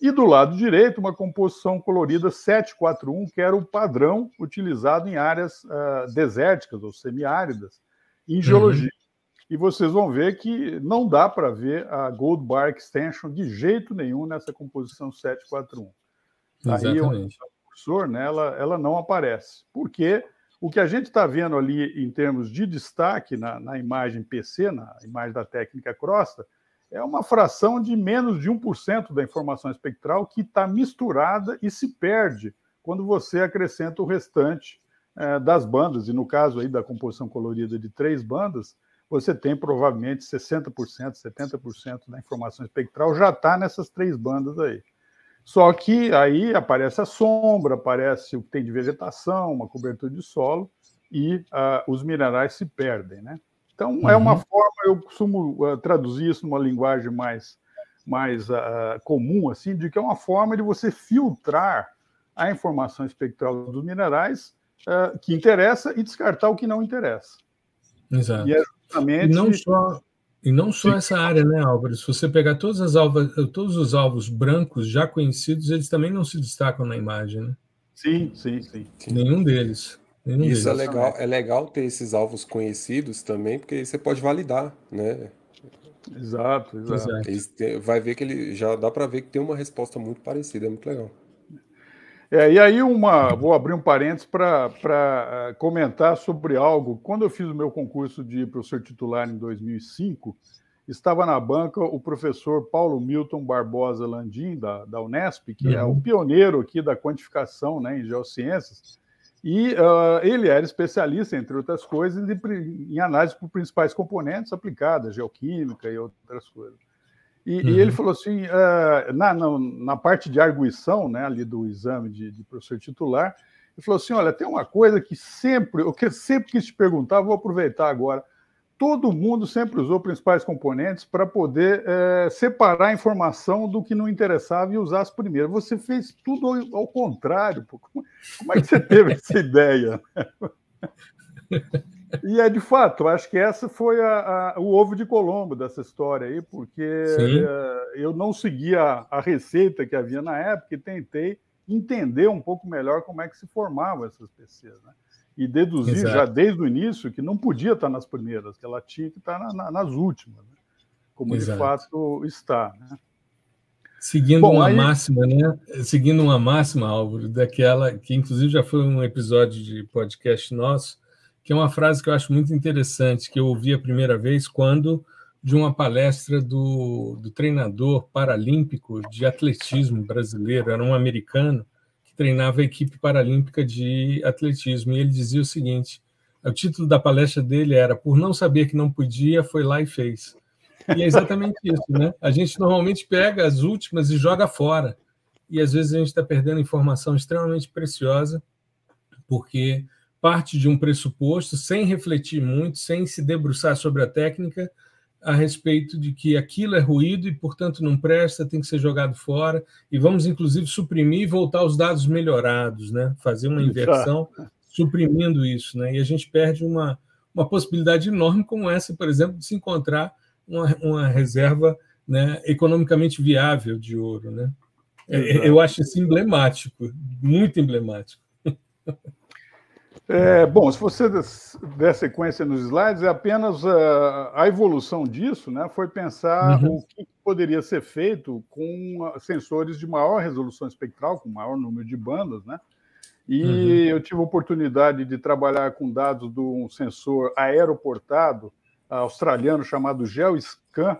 Speaker 3: e do lado direito uma composição colorida 741, que era o padrão utilizado em áreas uh, desérticas ou semiáridas em uhum. geologia. Uhum. E vocês vão ver que não dá para ver a Gold Bar Extension de jeito nenhum nessa composição 741. Exatamente. Aí o cursor, nela né, ela, não aparece. Porque o que a gente está vendo ali em termos de destaque na, na imagem PC, na imagem da técnica crosta, é uma fração de menos de 1% da informação espectral que está misturada e se perde quando você acrescenta o restante é, das bandas. E no caso aí da composição colorida de três bandas, você tem provavelmente 60%, 70% da informação espectral já está nessas três bandas aí. Só que aí aparece a sombra, aparece o que tem de vegetação, uma cobertura de solo e uh, os minerais se perdem, né? Então uhum. é uma uhum. forma, eu costumo uh, traduzir isso numa linguagem mais mais uh, comum assim, de que é uma forma de você filtrar a informação espectral dos minerais que interessa e descartar o que não interessa. Exato. E é justamente não só
Speaker 1: e não só Sim. essa área, né, Álvaro? Se você pegar todas as alvas, todos os alvos brancos já conhecidos, eles também não se destacam na imagem, né?
Speaker 3: Sim, sim, sim. Nenhum deles.
Speaker 2: Nenhum Isso é deles. é legal. É legal ter esses alvos conhecidos também, porque você pode validar, né? Exato, exato. exato. vai ver que ele já dá para ver que tem uma resposta muito parecida, é muito legal. É, e aí uma, vou abrir um parênteses para eh,
Speaker 3: comentar sobre algo. Quando eu fiz o meu concurso de professor titular em 2005, estava na banca o professor Paulo Milton Barbosa Landim, da, da Unesp, que uhum. é o uhum. pioneiro aqui da quantificação né, em geociências, e uh, ele era especialista, entre outras coisas, em, em análise por principais componentes aplicadas, geoquímica e outras coisas. E, uhum. e ele uhum. falou assim, uh, na, na, na, parte de arguição, né, ali do exame de, de, professor titular, ele falou assim, olha, tem uma coisa que sempre, o que sempre quis te perguntar, vou aproveitar agora. Todo mundo sempre usou principais componentes para poder eh, separar a informação do que não interessava e usar as primeiras. Você fez tudo ao, ao contrário. Pô. Como, como é que você teve essa ideia? E é de fato, acho que essa foi a, a, o ovo de Colombo dessa história aí, porque uh, eu não seguia a, receita que havia na época e tentei entender um pouco melhor como é que se formavam essas PCs, né? E deduzir Exato. já desde o início que não podia estar nas primeiras, que ela tinha que estar na, na, nas últimas, né? como Exato. de fato está. Né?
Speaker 1: Seguindo Bom, uma aí... máxima, né? Seguindo uma máxima, Álvaro, daquela que inclusive já foi um episódio de podcast nosso, que é uma frase que eu acho muito interessante, que eu ouvi a primeira vez quando de uma palestra do, do treinador paralímpico de atletismo brasileiro, era um americano que treinava a equipe paralímpica de atletismo, e ele dizia o seguinte: o título da palestra dele era Por não saber que não podia, foi lá e fez. E é exatamente isso, né? A gente normalmente pega as últimas e joga fora. E às vezes a gente está perdendo informação extremamente preciosa, porque parte de um pressuposto, sem refletir muito, sem se debruçar sobre a técnica, a respeito de que aquilo é ruído e, portanto, não presta, tem que ser jogado fora. E vamos, inclusive, suprimir e voltar aos dados melhorados, né? fazer uma inversão suprimindo isso. Né? E a gente perde uma, uma possibilidade enorme como essa, por exemplo, de se encontrar uma, uma reserva né, economicamente viável de ouro. Né? É, eu acho isso emblemático, muito emblemático.
Speaker 3: É, bom, se você der sequência nos slides, é apenas a, ah, a evolução disso né, foi pensar uhum. o que poderia ser feito com ah, sensores de maior resolução espectral, com maior número de bandas, né? E uhum. eu tive a oportunidade de trabalhar com dados de um sensor aeroportado ah, australiano chamado GeoScan,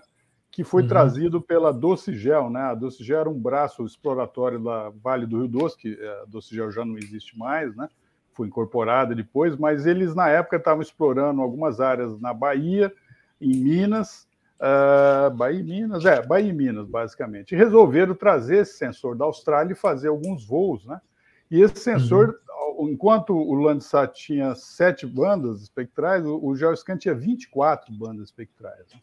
Speaker 3: que foi uhum. trazido pela Gel, né? A Gel era um braço exploratório da Vale do Rio Doce, que eh, a Gel já não existe mais, né? foi incorporada depois, mas eles na época estavam explorando algumas áreas na Bahia, em Minas, uh, Bahia e Minas, é, Bahia e Minas, basicamente. E resolveram trazer esse sensor da Austrália e fazer alguns voos, né? E esse sensor, uhum. enquanto o Landsat tinha sete bandas espectrais, o, Geoscan tinha 24 bandas espectrais. Né?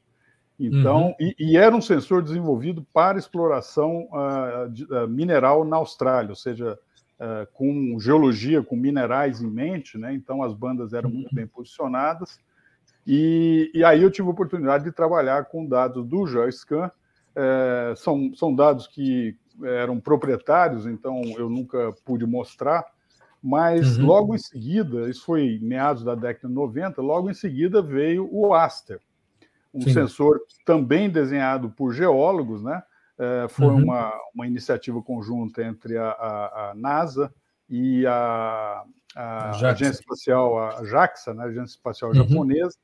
Speaker 3: Então, uhum. e, e, era um sensor desenvolvido para exploração uh, de, uh, mineral na Austrália, ou seja, eh, com geologia, com minerais em mente, né? então as bandas eram muito bem uhum. posicionadas. E, e aí eu tive a oportunidade de trabalhar com dados do Geoscan. é, eh, são, são dados que eram proprietários, então eu nunca pude mostrar, mas uhum. logo em seguida, isso foi meados da década de 90, logo em seguida veio o Aster, um Sim. sensor também desenhado por geólogos, né? É, foi uhum. uma, uma iniciativa conjunta entre a, a, a NASA e a, a Agência Espacial, a JAXA, né, a Agência Espacial uhum. Japonesa.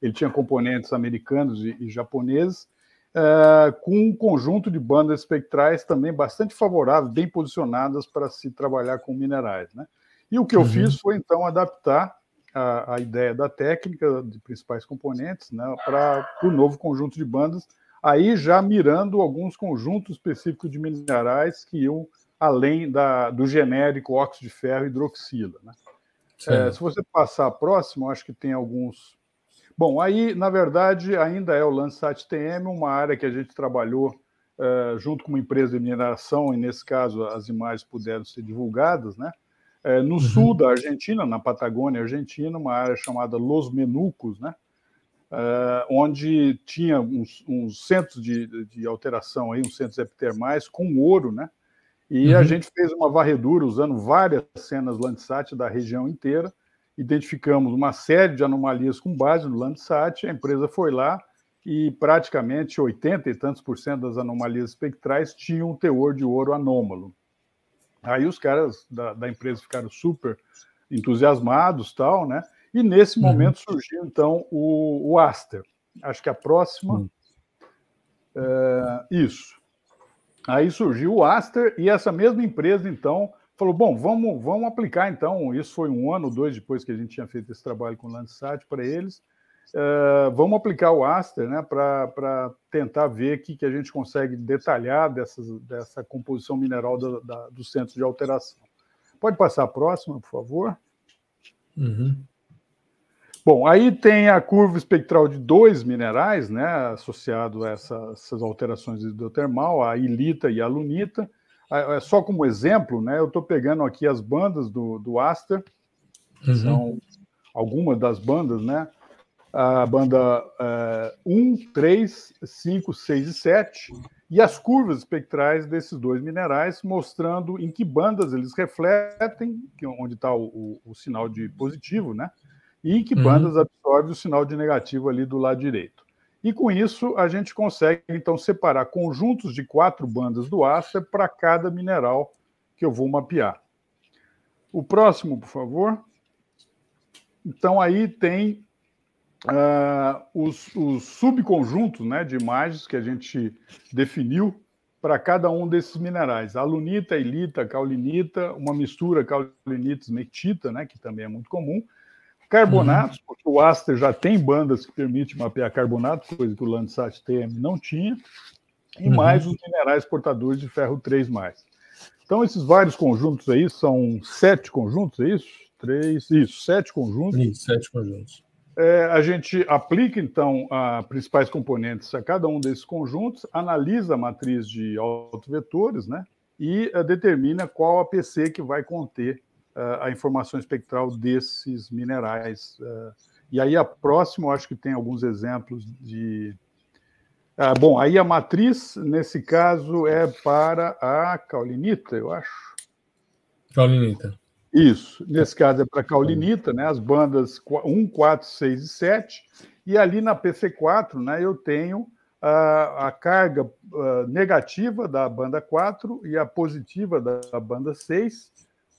Speaker 3: Ele tinha componentes americanos e, e japoneses, é, com um conjunto de bandas espectrais também bastante favoráveis, bem posicionadas para se trabalhar com minerais. Né? E o que eu uhum. fiz foi, então, adaptar a, a, ideia da técnica de principais componentes né, para o novo conjunto de bandas, aí já mirando alguns conjuntos específicos de minerais que iam além da, do genérico óxido de ferro e hidroxila. Né? É, se você passar próximo, acho que tem alguns. Bom, aí, na verdade, ainda é o Landsat TM, uma área que a gente trabalhou é, junto com uma empresa de mineração, e nesse caso as imagens puderam ser divulgadas, né? É, no uhum. sul da Argentina, na Patagônia Argentina, uma área chamada Los Menucos, né? Uh, onde tinha uns, uns centros de, de, alteração, aí, uns centros epitermais com ouro, né? E uhum. a gente fez uma varredura usando várias cenas Landsat da região inteira, identificamos uma série de anomalias com base no Landsat, a empresa foi lá e praticamente 80 e tantos por cento das anomalias espectrais tinham um teor de ouro anômalo. Aí os caras da, da empresa ficaram super entusiasmados, tal, né? E nesse uhum. momento surgiu então o, o Aster. Acho que a próxima. Uhum. É, isso. Aí surgiu o Aster e essa mesma empresa então falou: bom, vamos, vamos aplicar então. Isso foi um ano ou dois depois que a gente tinha feito esse trabalho com o Landsat para eles. É, vamos aplicar o Aster né, para tentar ver o que, que a gente consegue detalhar dessas, dessa composição mineral da, da, do centro de alteração. Pode passar a próxima, por favor? Uhum. Bom, aí tem a curva espectral de dois minerais, né, associado a essas alterações hidrotermal, a ilita e a lunita. É, é só como exemplo, né, eu estou pegando aqui as bandas do, do Aster, uhum. são algumas das bandas, né? A banda 1, 3, 5, 6 e 7, e as curvas espectrais desses dois minerais, mostrando em que bandas eles refletem, que, é onde está o, o, o sinal de positivo, né? e que bandas uhum. absorve o sinal de negativo ali do lado direito. E com isso, a gente consegue então separar conjuntos de quatro bandas do ácido para cada mineral que eu vou mapear. O próximo, por favor. Então, aí tem uh, os, os subconjuntos né, de imagens que a gente definiu para cada um desses minerais. Alunita, ilita, caulinita, uma mistura caulinita-esmetita, né, que também é muito comum, Carbonatos, uhum. porque o Aster já tem bandas que permite mapear carbonatos, coisa que o Landsat TM não tinha, e uhum. mais os minerais portadores de ferro 3. Então, esses vários conjuntos aí são sete conjuntos, é isso? Três, isso, sete conjuntos. Sim, sete conjuntos. É, a gente aplica, então, a principais componentes a cada um desses conjuntos, analisa a matriz de autovetores, né? E eh, determina qual APC que vai conter a informação espectral desses minerais. É, e aí a próxima, eu acho que tem alguns exemplos de. Ah, bom, aí a matriz, nesse caso, é para a caulinita, eu acho. Caulinita. Isso. Nesse caso é para a caulinita, né? As bandas 1, 4, 6 e 7. E ali na PC4, né, eu tenho a, a carga a ah, negativa da banda 4 e a positiva da, da banda 6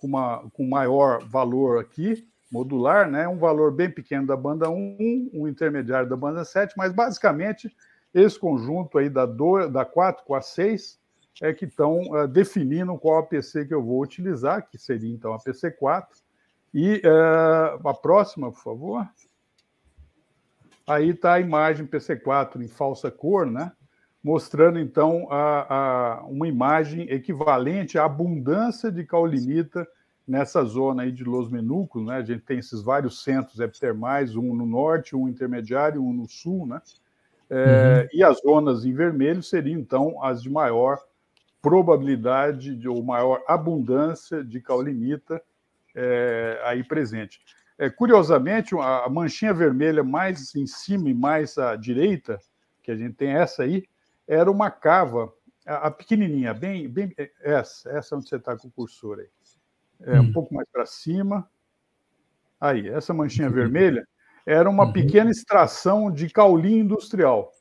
Speaker 3: com, uma, com maior valor aqui, modular, né? um valor bem pequeno da banda 1, um intermediário da banda 7, mas basicamente esse conjunto aí da, 2, da 4 com a 6 é que estão uh, definindo qual APC que eu vou utilizar, que seria então a PC4. E uh, a próxima, por favor. Aí está a imagem PC4 em falsa cor, né? mostrando então a, a, uma imagem equivalente à abundância de caulinita nessa zona aí de Los Menucos, né? A gente tem esses vários centros epitermais, um no norte, um intermediário, um no sul, né? É, uhum. E as zonas em vermelho seriam então as de maior probabilidade de, ou maior abundância de caulinita é, aí presente. É, curiosamente, a manchinha vermelha mais em cima e mais à direita, que a gente tem essa aí, era uma cava, a, a pequenininha, bem, bem é, essa, essa é onde você está com o cursor aí, é, hum. um pouco mais para cima. Aí, essa manchinha uhum. vermelha era uma uhum. pequena extração de caulim industrial.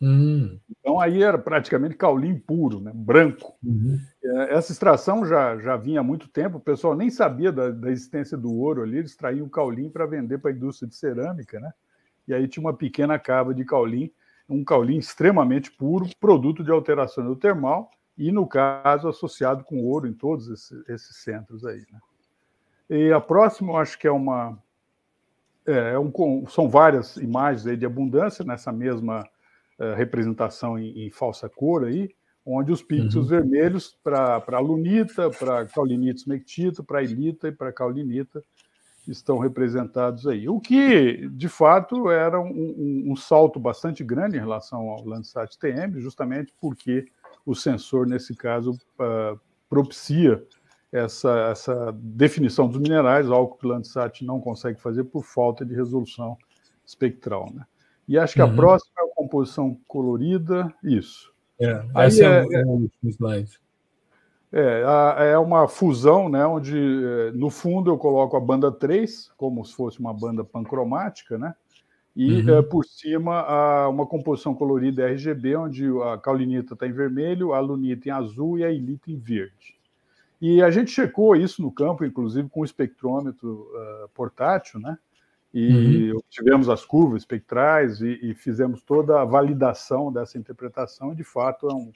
Speaker 3: Uhum. Então aí era praticamente caulim puro, né? branco. Uhum. É, essa extração já, já vinha há muito tempo, o pessoal nem sabia da, da existência do ouro ali, eles extraíam o caulim para vender para a indústria de cerâmica, né? E aí tinha uma pequena cava de caulim um caulim extremamente puro, produto de alteração termal e, no caso, associado com ouro em todos esses, esses centros aí. Né? E a próxima, eu acho que é uma. É, é um, são várias imagens aí de abundância nessa mesma uh, representação em, em, falsa cor aí, onde os pixels uhum. vermelhos para lunita, para caulinita smectita, para ilita e para caulinita estão representados aí. O que, de fato, era um, um, um salto bastante grande em relação ao Landsat TM, justamente porque o sensor, nesse caso, uh, propicia essa, essa, definição dos minerais, algo que o Landsat não consegue fazer por falta de resolução espectral. Né? E acho que a uhum. próxima é a composição colorida, isso. É, Aí é, é, é, é é, é uma fusão, né, onde é, no fundo eu coloco a banda 3, como se fosse uma banda pancromática, né? E uhum. é, por cima a, uma composição colorida RGB, onde a caulinita está em vermelho, a lunita em azul e a ilita em verde. E a gente checou isso no campo, inclusive com o espectrômetro uh, portátil, né? E uhum. as curvas espectrais e, e, fizemos toda a validação dessa interpretação. E de fato, é um,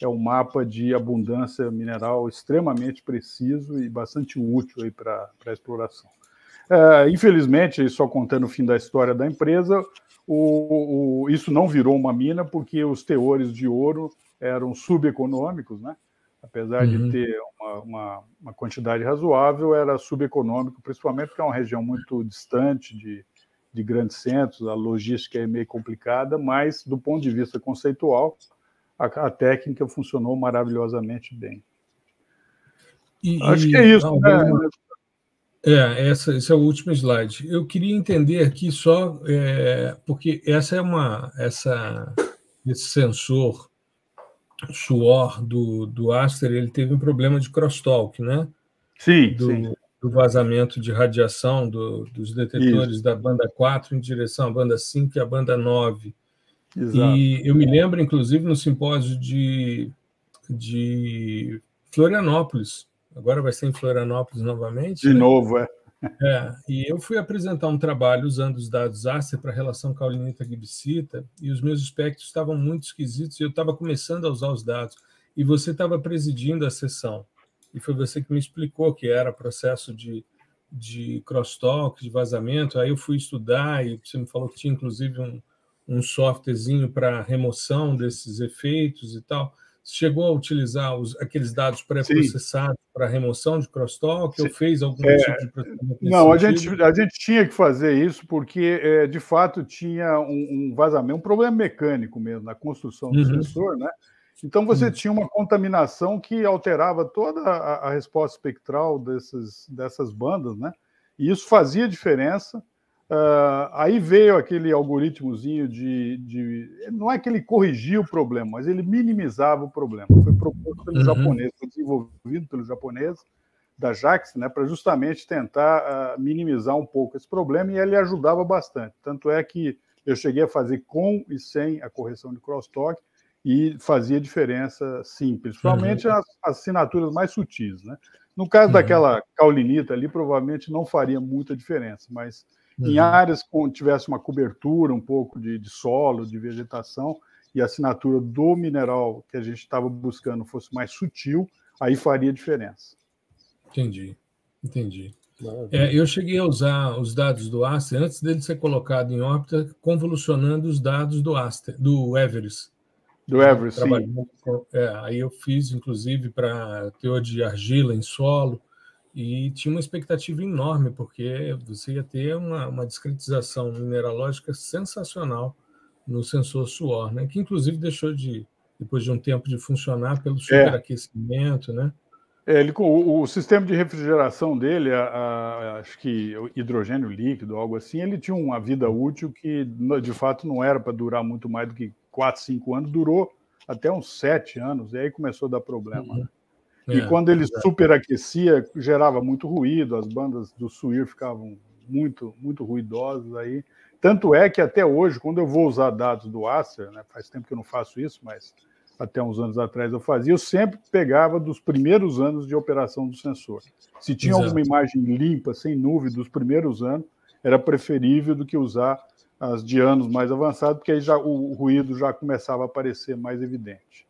Speaker 3: é um mapa de abundância mineral extremamente preciso e bastante útil para a exploração. É, infelizmente, só contando o fim da história da empresa, o, o, isso não virou uma mina porque os teores de ouro eram subeconômicos, né? apesar uhum. de ter uma, uma, uma, quantidade razoável, era subeconômico, principalmente porque é uma região muito distante de, de grandes centros, a logística é meio complicada, mas do ponto de vista conceitual, a, a técnica funcionou maravilhosamente bem.
Speaker 1: E, Acho que é isso, não, né? É, essa, esse é o último slide. Eu queria entender aqui só, é, porque essa é uma, essa, esse sensor suor do, do Aster, ele teve um problema de crosstalk, né? Sim, do, sim. do vazamento de radiação do, dos detetores isso. da banda 4 em direção à banda 5 e à banda 9. Exato. E eu me lembro, inclusive, no simpósio de, de Florianópolis. Agora vai ser em Florianópolis novamente.
Speaker 3: De né? novo, é.
Speaker 1: É, e eu fui apresentar um trabalho usando os dados ácer para a relação caulinita-gibicita, e os meus espectros estavam muito esquisitos, e eu estava começando a usar os dados, e você estava presidindo a sessão, e foi você que me explicou que era processo de, de crosstalk, de vazamento, aí eu fui estudar, e você me falou que tinha inclusive um, um softwarezinho para remoção desses efeitos e tal. Chegou a utilizar os, aqueles dados pré-processados para remoção de crosstalk Sim. ou fez algum é, tipo de processamento? Não, a gente,
Speaker 3: a gente tinha que fazer isso porque, é, de fato, tinha um, um, vazamento, um problema mecânico mesmo na construção do uhum. sensor, né? Então você uhum. tinha uma contaminação que alterava toda a, a resposta espectral dessas, dessas bandas, né? E isso fazia diferença. Uh, aí veio aquele algoritmozinho de, de, Não é que ele corrigia o problema, mas ele minimizava o problema. Foi proposto pelo uhum. japonês, foi desenvolvido pelo japonês, da JAX, né, para justamente tentar uh, minimizar um pouco esse problema, e ele ajudava bastante. Tanto é que eu cheguei a fazer com e sem a correção de crosstalk, e fazia diferença simples, principalmente uhum. as, as assinaturas mais sutis. Né? No caso uhum. daquela caulinita ali, provavelmente não faria muita diferença, mas Uhum. Em áreas com tivesse uma cobertura um pouco de, de solo, de vegetação, e a assinatura do mineral que a gente estava buscando fosse mais sutil, aí faria diferença.
Speaker 1: Entendi, entendi. É, eu cheguei a usar os dados do Aster antes dele ser colocado em órbita, convolucionando os dados do Aster, do Everest. Do Everest, sim. Com, é, aí eu fiz, inclusive, para teor de argila em solo, e tinha uma expectativa enorme, porque você ia ter uma, uma discretização mineralógica sensacional no sensor suor, né? que inclusive deixou de, depois de um tempo, de funcionar pelo é. superaquecimento. É. Né?
Speaker 3: É, ele, o, o, sistema de refrigeração dele, a, a, acho que hidrogênio líquido, algo assim, ele tinha uma vida útil que, de fato, não era para durar muito mais do que 4, 5 anos, durou até uns 7 anos, e aí começou a dar problema. Uhum. Né?
Speaker 2: É, e quando ele é.
Speaker 3: superaquecia, gerava muito ruído, as bandas do Suir ficavam muito, muito ruidosas aí. Tanto é que até hoje, quando eu vou usar dados do Acer, né, faz tempo que eu não faço isso, mas até uns anos atrás eu fazia, eu sempre pegava dos primeiros anos de operação do sensor. Se tinha Exato. alguma imagem limpa, sem nuvem, dos primeiros anos, era preferível do que usar as de anos mais avançados, porque aí já, o ruído já começava a aparecer mais evidente.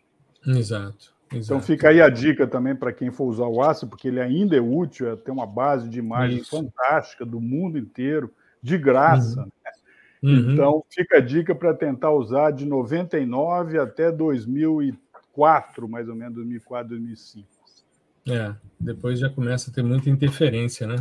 Speaker 1: Exato.
Speaker 3: Então fica aí a dica também para quem for usar o aço, porque ele ainda é útil, é, tem uma base de imagem Isso. fantástica do mundo inteiro, de graça. Uhum. Né? Uhum. Então fica a dica para tentar usar de 99 até 2004, mais ou menos, 2004, 2005.
Speaker 1: É, depois já começa a ter muita interferência, né?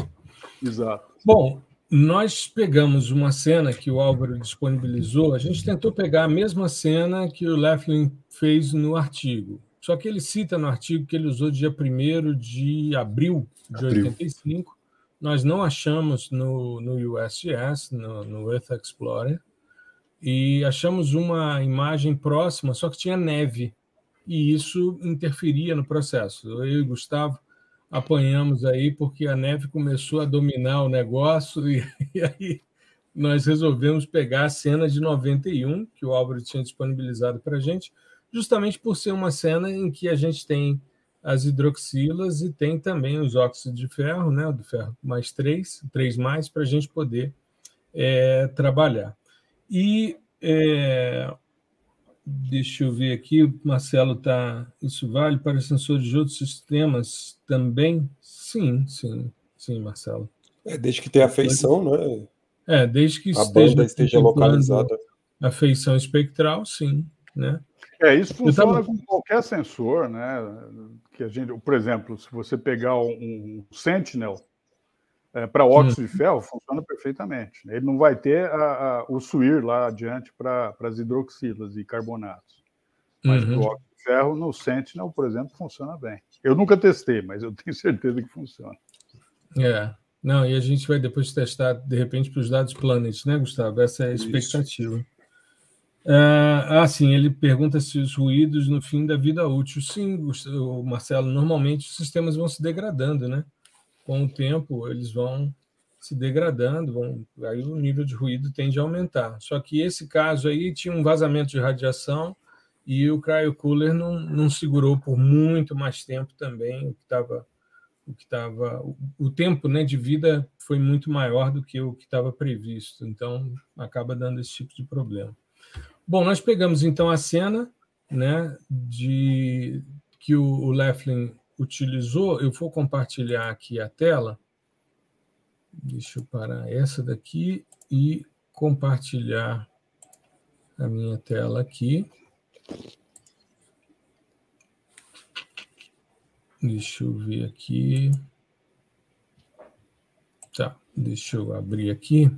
Speaker 1: Exato. Bom, nós pegamos uma cena que o Álvaro disponibilizou, a gente tentou pegar a mesma cena que o Lefflin fez no artigo. Só que ele cita no artigo que ele usou dia 1 de abril de abril. 85. Nós não achamos no, no USGS, no, no Earth Explorer, e achamos uma imagem próxima, só que tinha neve, e isso interferia no processo. Eu e Gustavo apanhamos aí porque a neve começou a dominar o negócio e, e aí nós resolvemos pegar a cena de 91 que o Álvaro tinha disponibilizado para a gente justamente por ser uma cena em que a gente tem as hidroxilas e tem também os óxidos de ferro, né, do ferro mais três, três mais, para a gente poder é, trabalhar. E é, deixa eu ver aqui, o Marcelo tá. Isso vale para sensores de outros sistemas também? Sim, sim, sim,
Speaker 2: Marcelo. É, desde que tenha feição, né?
Speaker 1: É, desde que a esteja, banda esteja localizada. A feição espectral, sim, né?
Speaker 3: É, isso funciona com qualquer sensor, né? Que a gente, por exemplo, se você pegar um, Sentinel é, para óxido de hum. ferro, funciona perfeitamente. Né? Ele não vai ter a, a, o suir lá adiante para as hidroxilas e carbonatos. Mas uhum. o óxido de ferro no Sentinel, por exemplo, funciona bem. Eu nunca testei, mas eu tenho certeza que funciona.
Speaker 1: É. Não, e a gente vai depois testar, de repente, para os dados planets, né, Gustavo? Essa é a expectativa. Isso. É, ah, sim, ele pergunta se os ruídos no fim da vida útil. Sim, o Marcelo, normalmente os sistemas vão se degradando, né? Com o tempo, eles vão se degradando, vão, aí o nível de ruído tende a aumentar. Só que esse caso aí tinha um vazamento de radiação e o cryocooler não, não segurou por muito mais tempo também o que estava o que estava o tempo né, de vida foi muito maior do que o que estava previsto então acaba dando esse tipo de problema Bom, nós pegamos então a cena né, de que o, o Leflin utilizou. Eu vou compartilhar aqui a tela. Deixa eu parar essa daqui e compartilhar a minha tela aqui. Deixa eu ver aqui. Tá, deixa eu abrir aqui.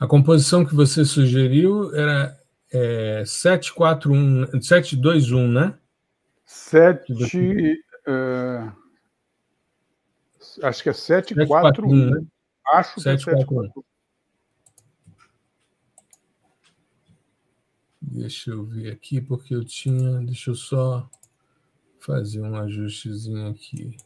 Speaker 1: A composição que você sugeriu era é, 741, 721, né? 7. Uh,
Speaker 3: eh, acho que é 741. Né? Acho 7, que é 741.
Speaker 1: Deixa eu ver aqui, porque eu tinha. Deixa eu só fazer um ajustezinho aqui.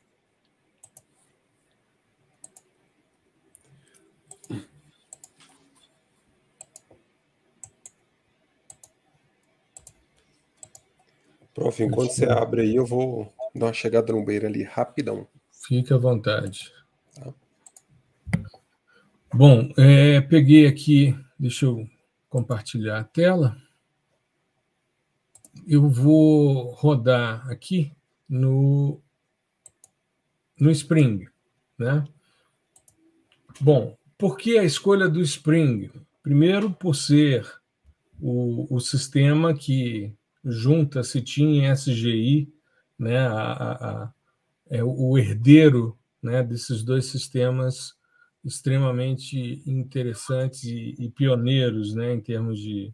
Speaker 2: Prof, enquanto você abre aí, eu vou dar uma chegada no beira ali rapidão.
Speaker 1: Fique à vontade. Tá. Bom, é, peguei aqui, deixa eu compartilhar a tela. Eu vou rodar aqui no, no Spring. Né? Bom, por que a escolha do Spring? Primeiro, por ser o, o sistema que junta se tinha SGI, né, a, a, a, é o herdeiro né, desses dois sistemas extremamente interessantes e, e pioneiros né, em termos de,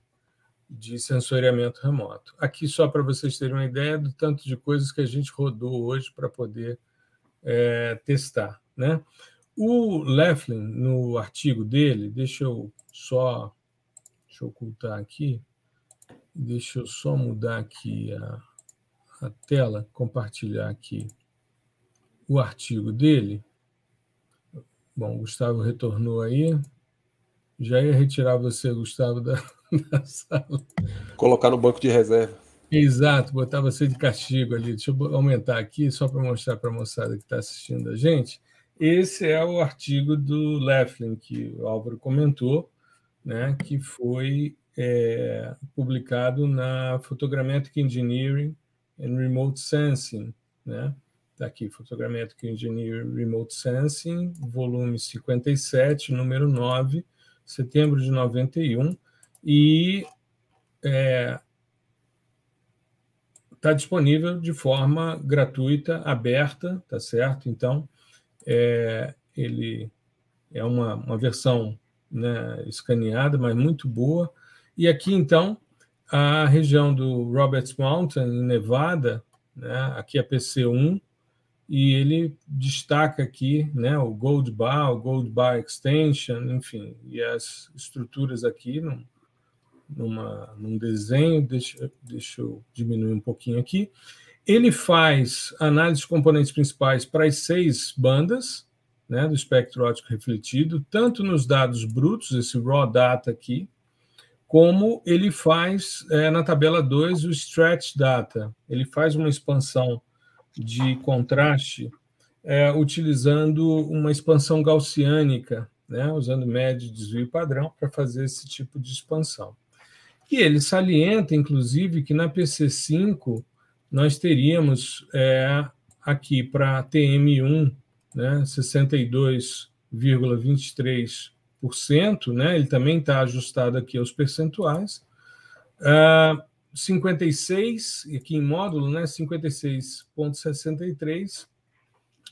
Speaker 1: de sensoriamento remoto. Aqui, só para vocês terem uma ideia do tanto de coisas que a gente rodou hoje para poder é, testar. Né? O Lefflin, no artigo dele, deixa eu só deixa eu ocultar aqui, Deixa eu só mudar aqui a, a tela, compartilhar aqui o artigo dele. Bom, o Gustavo retornou aí. Já ia retirar você, Gustavo, da, da sala.
Speaker 2: Colocar no banco de reserva.
Speaker 1: Exato, botar você de castigo ali. Deixa eu aumentar aqui, só para mostrar para a moçada que está assistindo a gente. Esse é o artigo do Lefflin, que o Álvaro comentou, né, que foi é, publicado na Photogrammetric Engineering and Remote Sensing, né? Está aqui, Photogrammetric Engineering Remote Sensing, volume 57, número 9, setembro de 91, e está é, tá disponível de forma gratuita, aberta, tá certo? Então, é, ele é uma, uma versão né, escaneada, mas muito boa, e aqui, então, a região do Roberts Mountain, em Nevada, né, aqui a é PC1, e ele destaca aqui né, o Gold Bar, o Gold Bar Extension, enfim, e as estruturas aqui num, numa, num desenho, deixa, deixa eu diminuir um pouquinho aqui. Ele faz análise de componentes principais para as seis bandas né, do espectro óptico refletido, tanto nos dados brutos, esse raw data aqui, como ele faz é, na tabela 2 o stretch data. Ele faz uma expansão de contraste é, utilizando uma expansão gaussiânica, né, usando médio, desvio padrão para fazer esse tipo de expansão. E ele salienta, inclusive, que na PC5 nós teríamos é, aqui para TM1 né, 62,23 né? ele também está ajustado aqui aos percentuais. Uh, ah, 56, aqui em módulo, né? 56,63,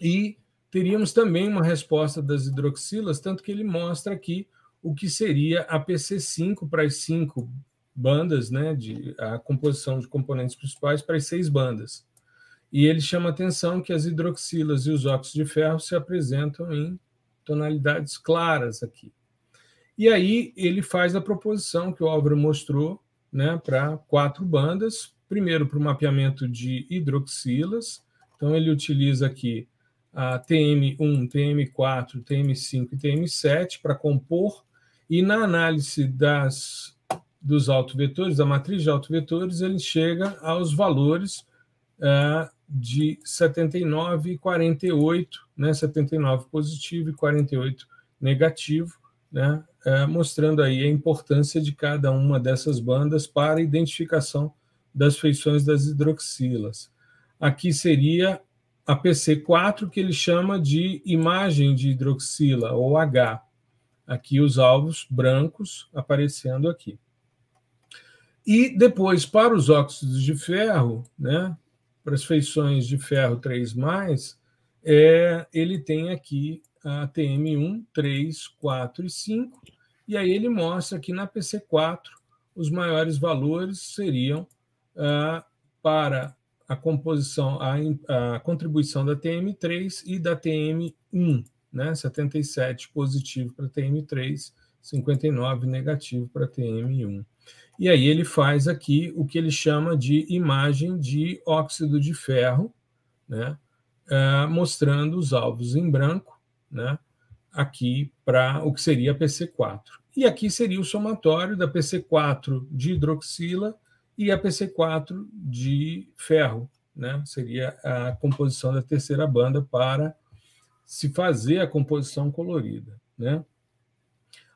Speaker 1: e teríamos também uma resposta das hidroxilas, tanto que ele mostra aqui o que seria a PC5 para as cinco bandas, né, de, a composição de componentes principais para as seis bandas. E ele chama atenção que as hidroxilas e os óxidos de ferro se apresentam em tonalidades claras aqui. E aí ele faz a proposição que o Álvaro mostrou né, para quatro bandas. Primeiro, para o mapeamento de hidroxilas. Então, ele utiliza aqui a TM1, TM4, TM5 e TM7 para compor. E na análise das, dos autovetores, da matriz de autovetores, ele chega aos valores uh, de 79 e 48, né, 79 positivo e 48 negativo, né, é, mostrando aí a importância de cada uma dessas bandas para a identificação das feições das hidroxilas. Aqui seria a PC4, que ele chama de imagem de hidroxila, ou H. Aqui os alvos brancos aparecendo aqui. E depois, para os óxidos de ferro, né, para as feições de ferro 3+, é, ele tem aqui a TM1, 3, 4 e 5, e aí ele mostra que na PC4 os maiores valores seriam ah, para a composição, a, a, contribuição da TM3 e da TM1, né? 77 positivo para TM3, 59 negativo para TM1. E aí ele faz aqui o que ele chama de imagem de óxido de ferro, né? É, mostrando os alvos em branco, né? aqui para o que seria a PC4. E aqui seria o somatório da PC4 de hidroxila e a PC4 de ferro, né? seria a composição da terceira banda para se fazer a composição colorida. Né?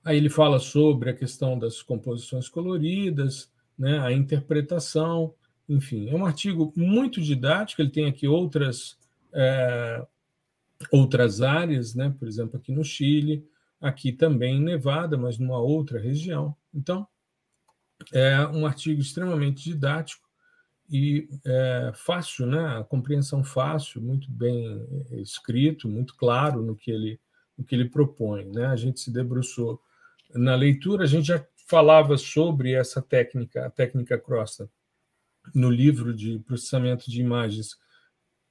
Speaker 1: Aí ele fala sobre a questão das composições coloridas, né, a interpretação, enfim. É um artigo muito didático, ele tem aqui outras, é, outras áreas, né, por exemplo, aqui no Chile, aqui também em Nevada, mas numa outra região. Então, é um artigo extremamente didático e é, fácil, né? A compreensão fácil, muito bem eh, escrito, muito claro no que ele, no que ele propõe, né? A gente se debruçou na leitura, a gente já falava sobre essa técnica, a técnica crosta, no livro de processamento de imagens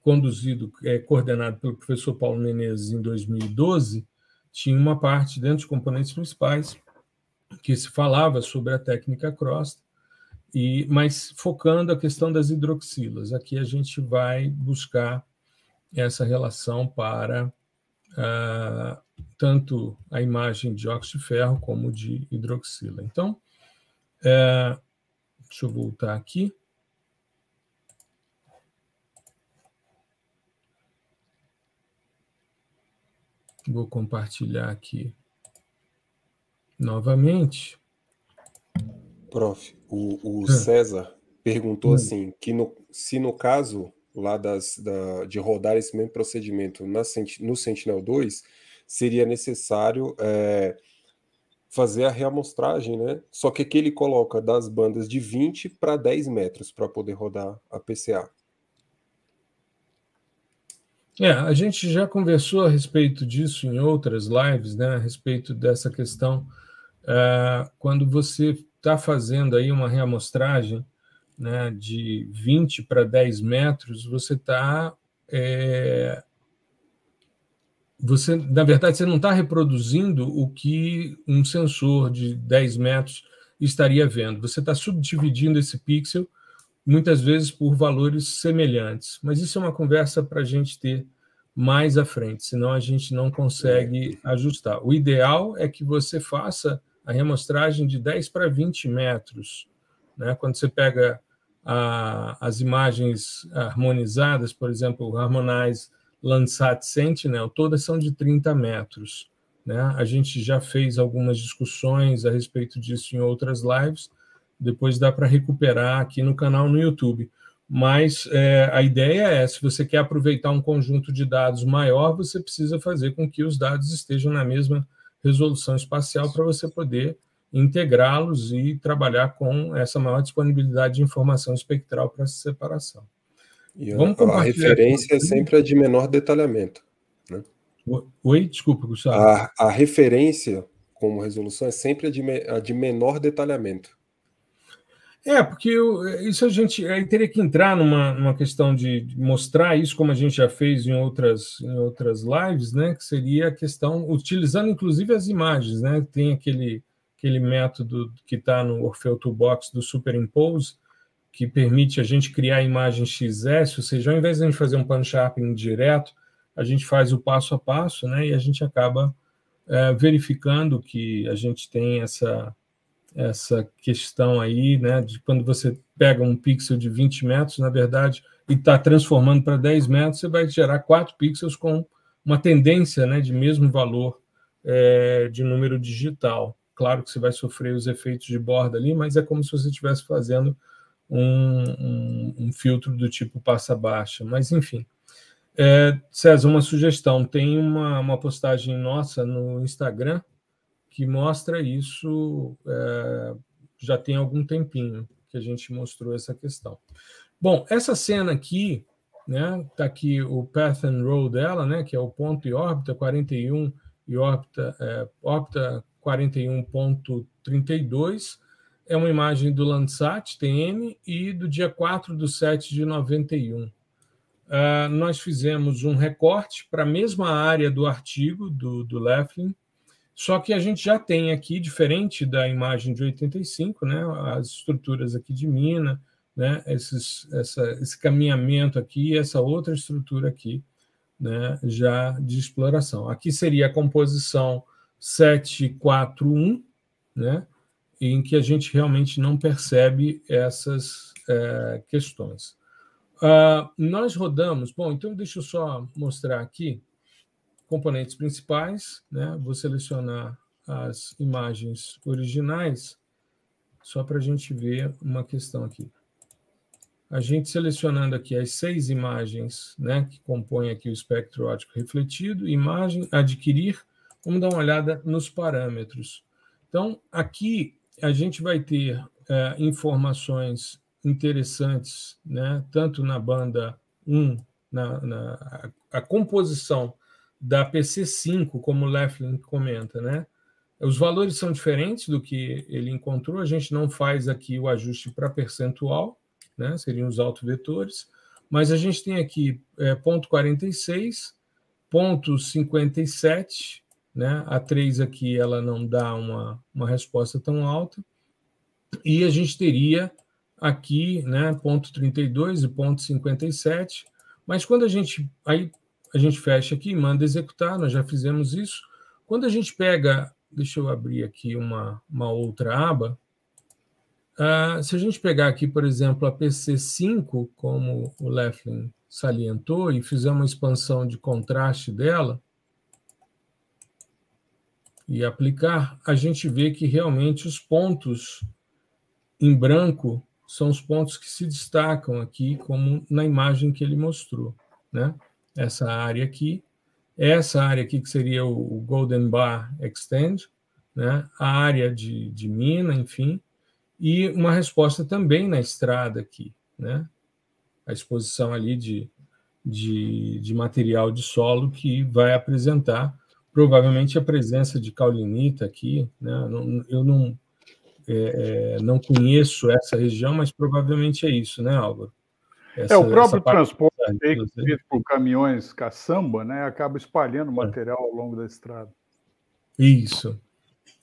Speaker 1: conduzido, é, coordenado pelo professor Paulo Menezes em 2012, tinha uma parte dentro dos componentes principais que se falava sobre a técnica crosta, e, mas focando a questão das hidroxilas. Aqui a gente vai buscar essa relação para ah, tanto a imagem de óxido de ferro como de hidroxila. Então, é, deixa eu voltar aqui. Vou compartilhar aqui
Speaker 2: novamente. Prof, o, o hum. César perguntou hum. assim, que no, se no caso lá das, da, de rodar esse mesmo procedimento na, no Sentinel-2, seria necessário é, fazer a reamostragem, né? Só que aqui ele coloca das bandas de 20 para 10 metros para poder rodar a PCA.
Speaker 1: É, a gente já conversou a respeito disso em outras lives, né? A respeito dessa questão, é, quando você está fazendo aí uma reamostragem, né, de 20 para 10 metros, você está. É, você, na verdade, você não está reproduzindo o que um sensor de 10 metros estaria vendo. Você está subdividindo esse pixel, muitas vezes por valores semelhantes. Mas isso é uma conversa para a gente ter mais à frente, senão a gente não consegue é. ajustar. O ideal é que você faça a remostragem de 10 para 20 metros. Né? Quando você pega a, as imagens harmonizadas, por exemplo, o Harmonize Landsat Sentinel, né, todas são de 30 metros. Né? A gente já fez algumas discussões a respeito disso em outras lives, depois dá para recuperar aqui no canal no YouTube. Mas é, a ideia é: se você quer aproveitar um conjunto de dados maior, você precisa fazer com que os dados estejam na mesma resolução espacial para você poder integrá-los e trabalhar com essa maior disponibilidade de informação espectral para essa separação.
Speaker 2: E Vamos a, a referência é sempre a de menor detalhamento. Né?
Speaker 1: Oi, desculpa, Gustavo. A,
Speaker 2: a, referência como resolução é sempre a de, a de menor detalhamento.
Speaker 1: É, porque eu, isso a gente aí teria que entrar numa, numa questão de mostrar isso, como a gente já fez em outras, em outras lives, né? Que seria a questão, utilizando inclusive as imagens, né? Tem aquele aquele método que está no Orfeu Toolbox do Superimpose, que permite a gente criar a imagem XS, ou seja, ao invés de a gente fazer um pan sharpening direto, a gente faz o passo a passo, né? E a gente acaba é, verificando que a gente tem essa essa questão aí, né? De quando você pega um pixel de 20 metros, na verdade, e está transformando para 10 metros, você vai gerar 4 pixels com uma tendência, né? De mesmo valor é, de número digital. Claro que você vai sofrer os efeitos de borda ali, mas é como se você estivesse fazendo um, um, um, filtro do tipo passa baixa. Mas, enfim. É, César, uma sugestão: tem uma, uma postagem nossa no Instagram que mostra isso é, já tem algum tempinho que a gente mostrou essa questão. Bom, essa cena aqui, né, tá aqui o path and roll dela, né, que é o ponto e órbita 41 e órbita, é, órbita 41.32. É uma imagem do Landsat TN e do dia 4 de 7 de 91. Uh, nós fizemos um recorte para a mesma área do artigo do, do só que a gente já tem aqui, diferente da imagem de 85, né, as estruturas aqui de mina, né, esses, essa, esse caminhamento aqui e essa outra estrutura aqui né, já de exploração. Aqui seria a composição 741, né, em que a gente realmente não percebe essas é, questões. Uh, nós rodamos, bom, então deixa eu só mostrar aqui componentes principais, né? Vou selecionar as imagens originais só para a gente ver uma questão aqui. A gente selecionando aqui as seis imagens, né, que compõem aqui o espectro óptico refletido, imagem, adquirir, Vamos dar uma olhada nos parâmetros. Então, aqui a gente vai ter é, informações interessantes, né? tanto na banda 1, na, na a, composição da PC5, como o Leflin comenta, né? Os valores são diferentes do que ele encontrou, a gente não faz aqui o ajuste para percentual, né? seriam os autovetores, mas a gente tem aqui é, ponto 46, ponto 57, né? A 3 aqui ela não dá uma, uma resposta tão alta. E a gente teria aqui né, ponto 32 e ponto 57. Mas quando a gente. Aí a gente fecha aqui, manda executar, nós já fizemos isso. Quando a gente pega. Deixa eu abrir aqui uma, uma outra aba. Uh, se a gente pegar aqui, por exemplo, a PC5, como o Lefflin salientou, e fizer uma expansão de contraste dela, e aplicar, a gente vê que realmente os pontos em branco são os pontos que se destacam aqui, como na imagem que ele mostrou. Né? Essa área aqui, essa área aqui que seria o Golden Bar Extend, né? a área de, de mina, enfim, e uma resposta também na estrada aqui, né? a exposição ali de, de, de material de solo que vai apresentar provavelmente a presença de caulinita aqui, né? Não, eu não é, é não conheço essa região, mas provavelmente é isso, né,
Speaker 3: Álvaro? Essa, é o próprio transporte né? feito por caminhões caçamba, né? Acaba espalhando é. material ao longo da estrada.
Speaker 1: Isso,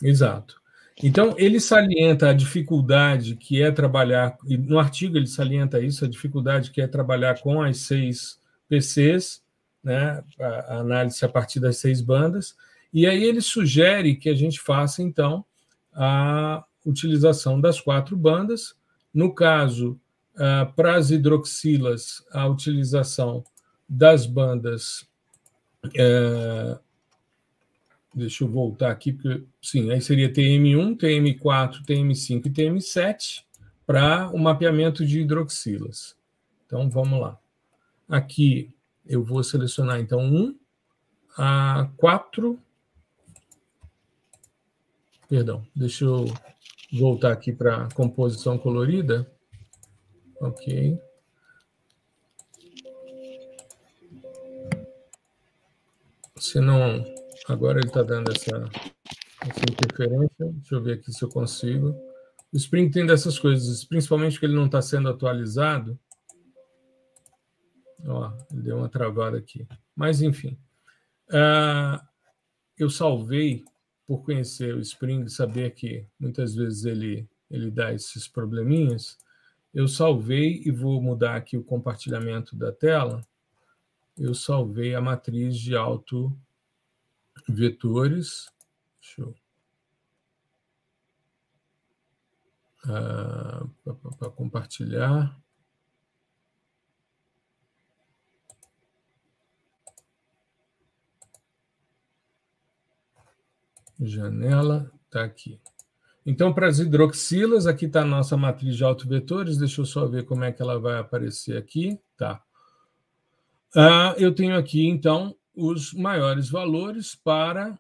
Speaker 1: exato. Então ele salienta a dificuldade que é trabalhar. No artigo ele salienta isso, a dificuldade que é trabalhar com as seis PCs né, a análise a partir das seis bandas, e aí ele sugere que a gente faça, então, a utilização das quatro bandas. No caso, uh, para as hidroxilas, a utilização das bandas. Uh, deixa eu voltar aqui, porque, sim, aí seria TM1, TM4, TM5 e TM7 para o mapeamento de hidroxilas. Então, vamos lá. Aqui eu vou selecionar então 1 a 4. Perdão, deixa eu voltar aqui para composição colorida. Ok. Se não, agora ele está dando essa, essa interferência. Deixa eu ver aqui se eu consigo. O Spring tem dessas coisas, principalmente que ele não está sendo atualizado. Ó, deu uma travada aqui. Mas, enfim. Uh, eu salvei por conhecer o Spring, saber que muitas vezes ele, ele dá esses probleminhas. Eu salvei e vou mudar aqui o compartilhamento da tela. Eu salvei a matriz de auto vetores. Deixa eu... Uh, ah, para compartilhar. Janela está aqui. Então, para as hidroxilas, aqui está a nossa matriz de autovetores. Deixa eu só ver como é que ela vai aparecer aqui. Tá. Ah, eu tenho aqui, então, os maiores valores para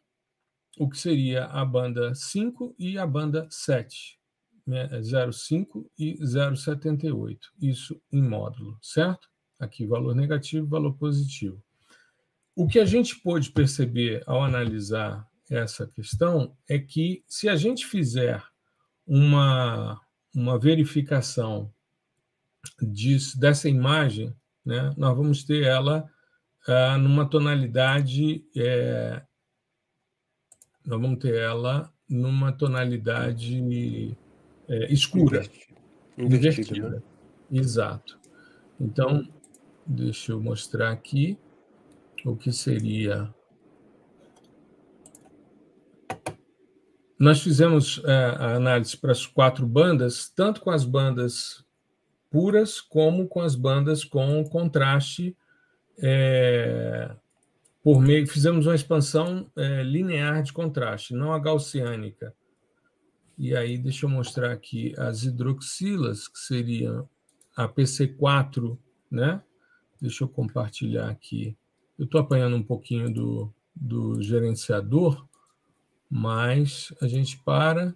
Speaker 1: o que seria a banda 5 e a banda 7. Né? 0,5 é e 0,78. Isso em módulo, certo? Aqui, valor negativo, valor positivo. O que a gente pôde perceber ao analisar essa questão é que se a gente fizer uma, uma verificação disso, dessa imagem, né, nós vamos ter ela ah, numa tonalidade. É, nós vamos ter ela numa tonalidade é, escura. Invertida. Né? Exato. Então, deixa eu mostrar aqui o que seria Nós fizemos a, a análise para as quatro bandas, tanto com as bandas puras como com as bandas com contraste é, por meio fizemos uma expansão é, linear de contraste, não a gaussiânica. E aí deixa eu mostrar aqui as hidroxilas que seriam a PC4, né? Deixa eu compartilhar aqui. Eu estou apanhando um pouquinho do, do gerenciador, mas a gente para,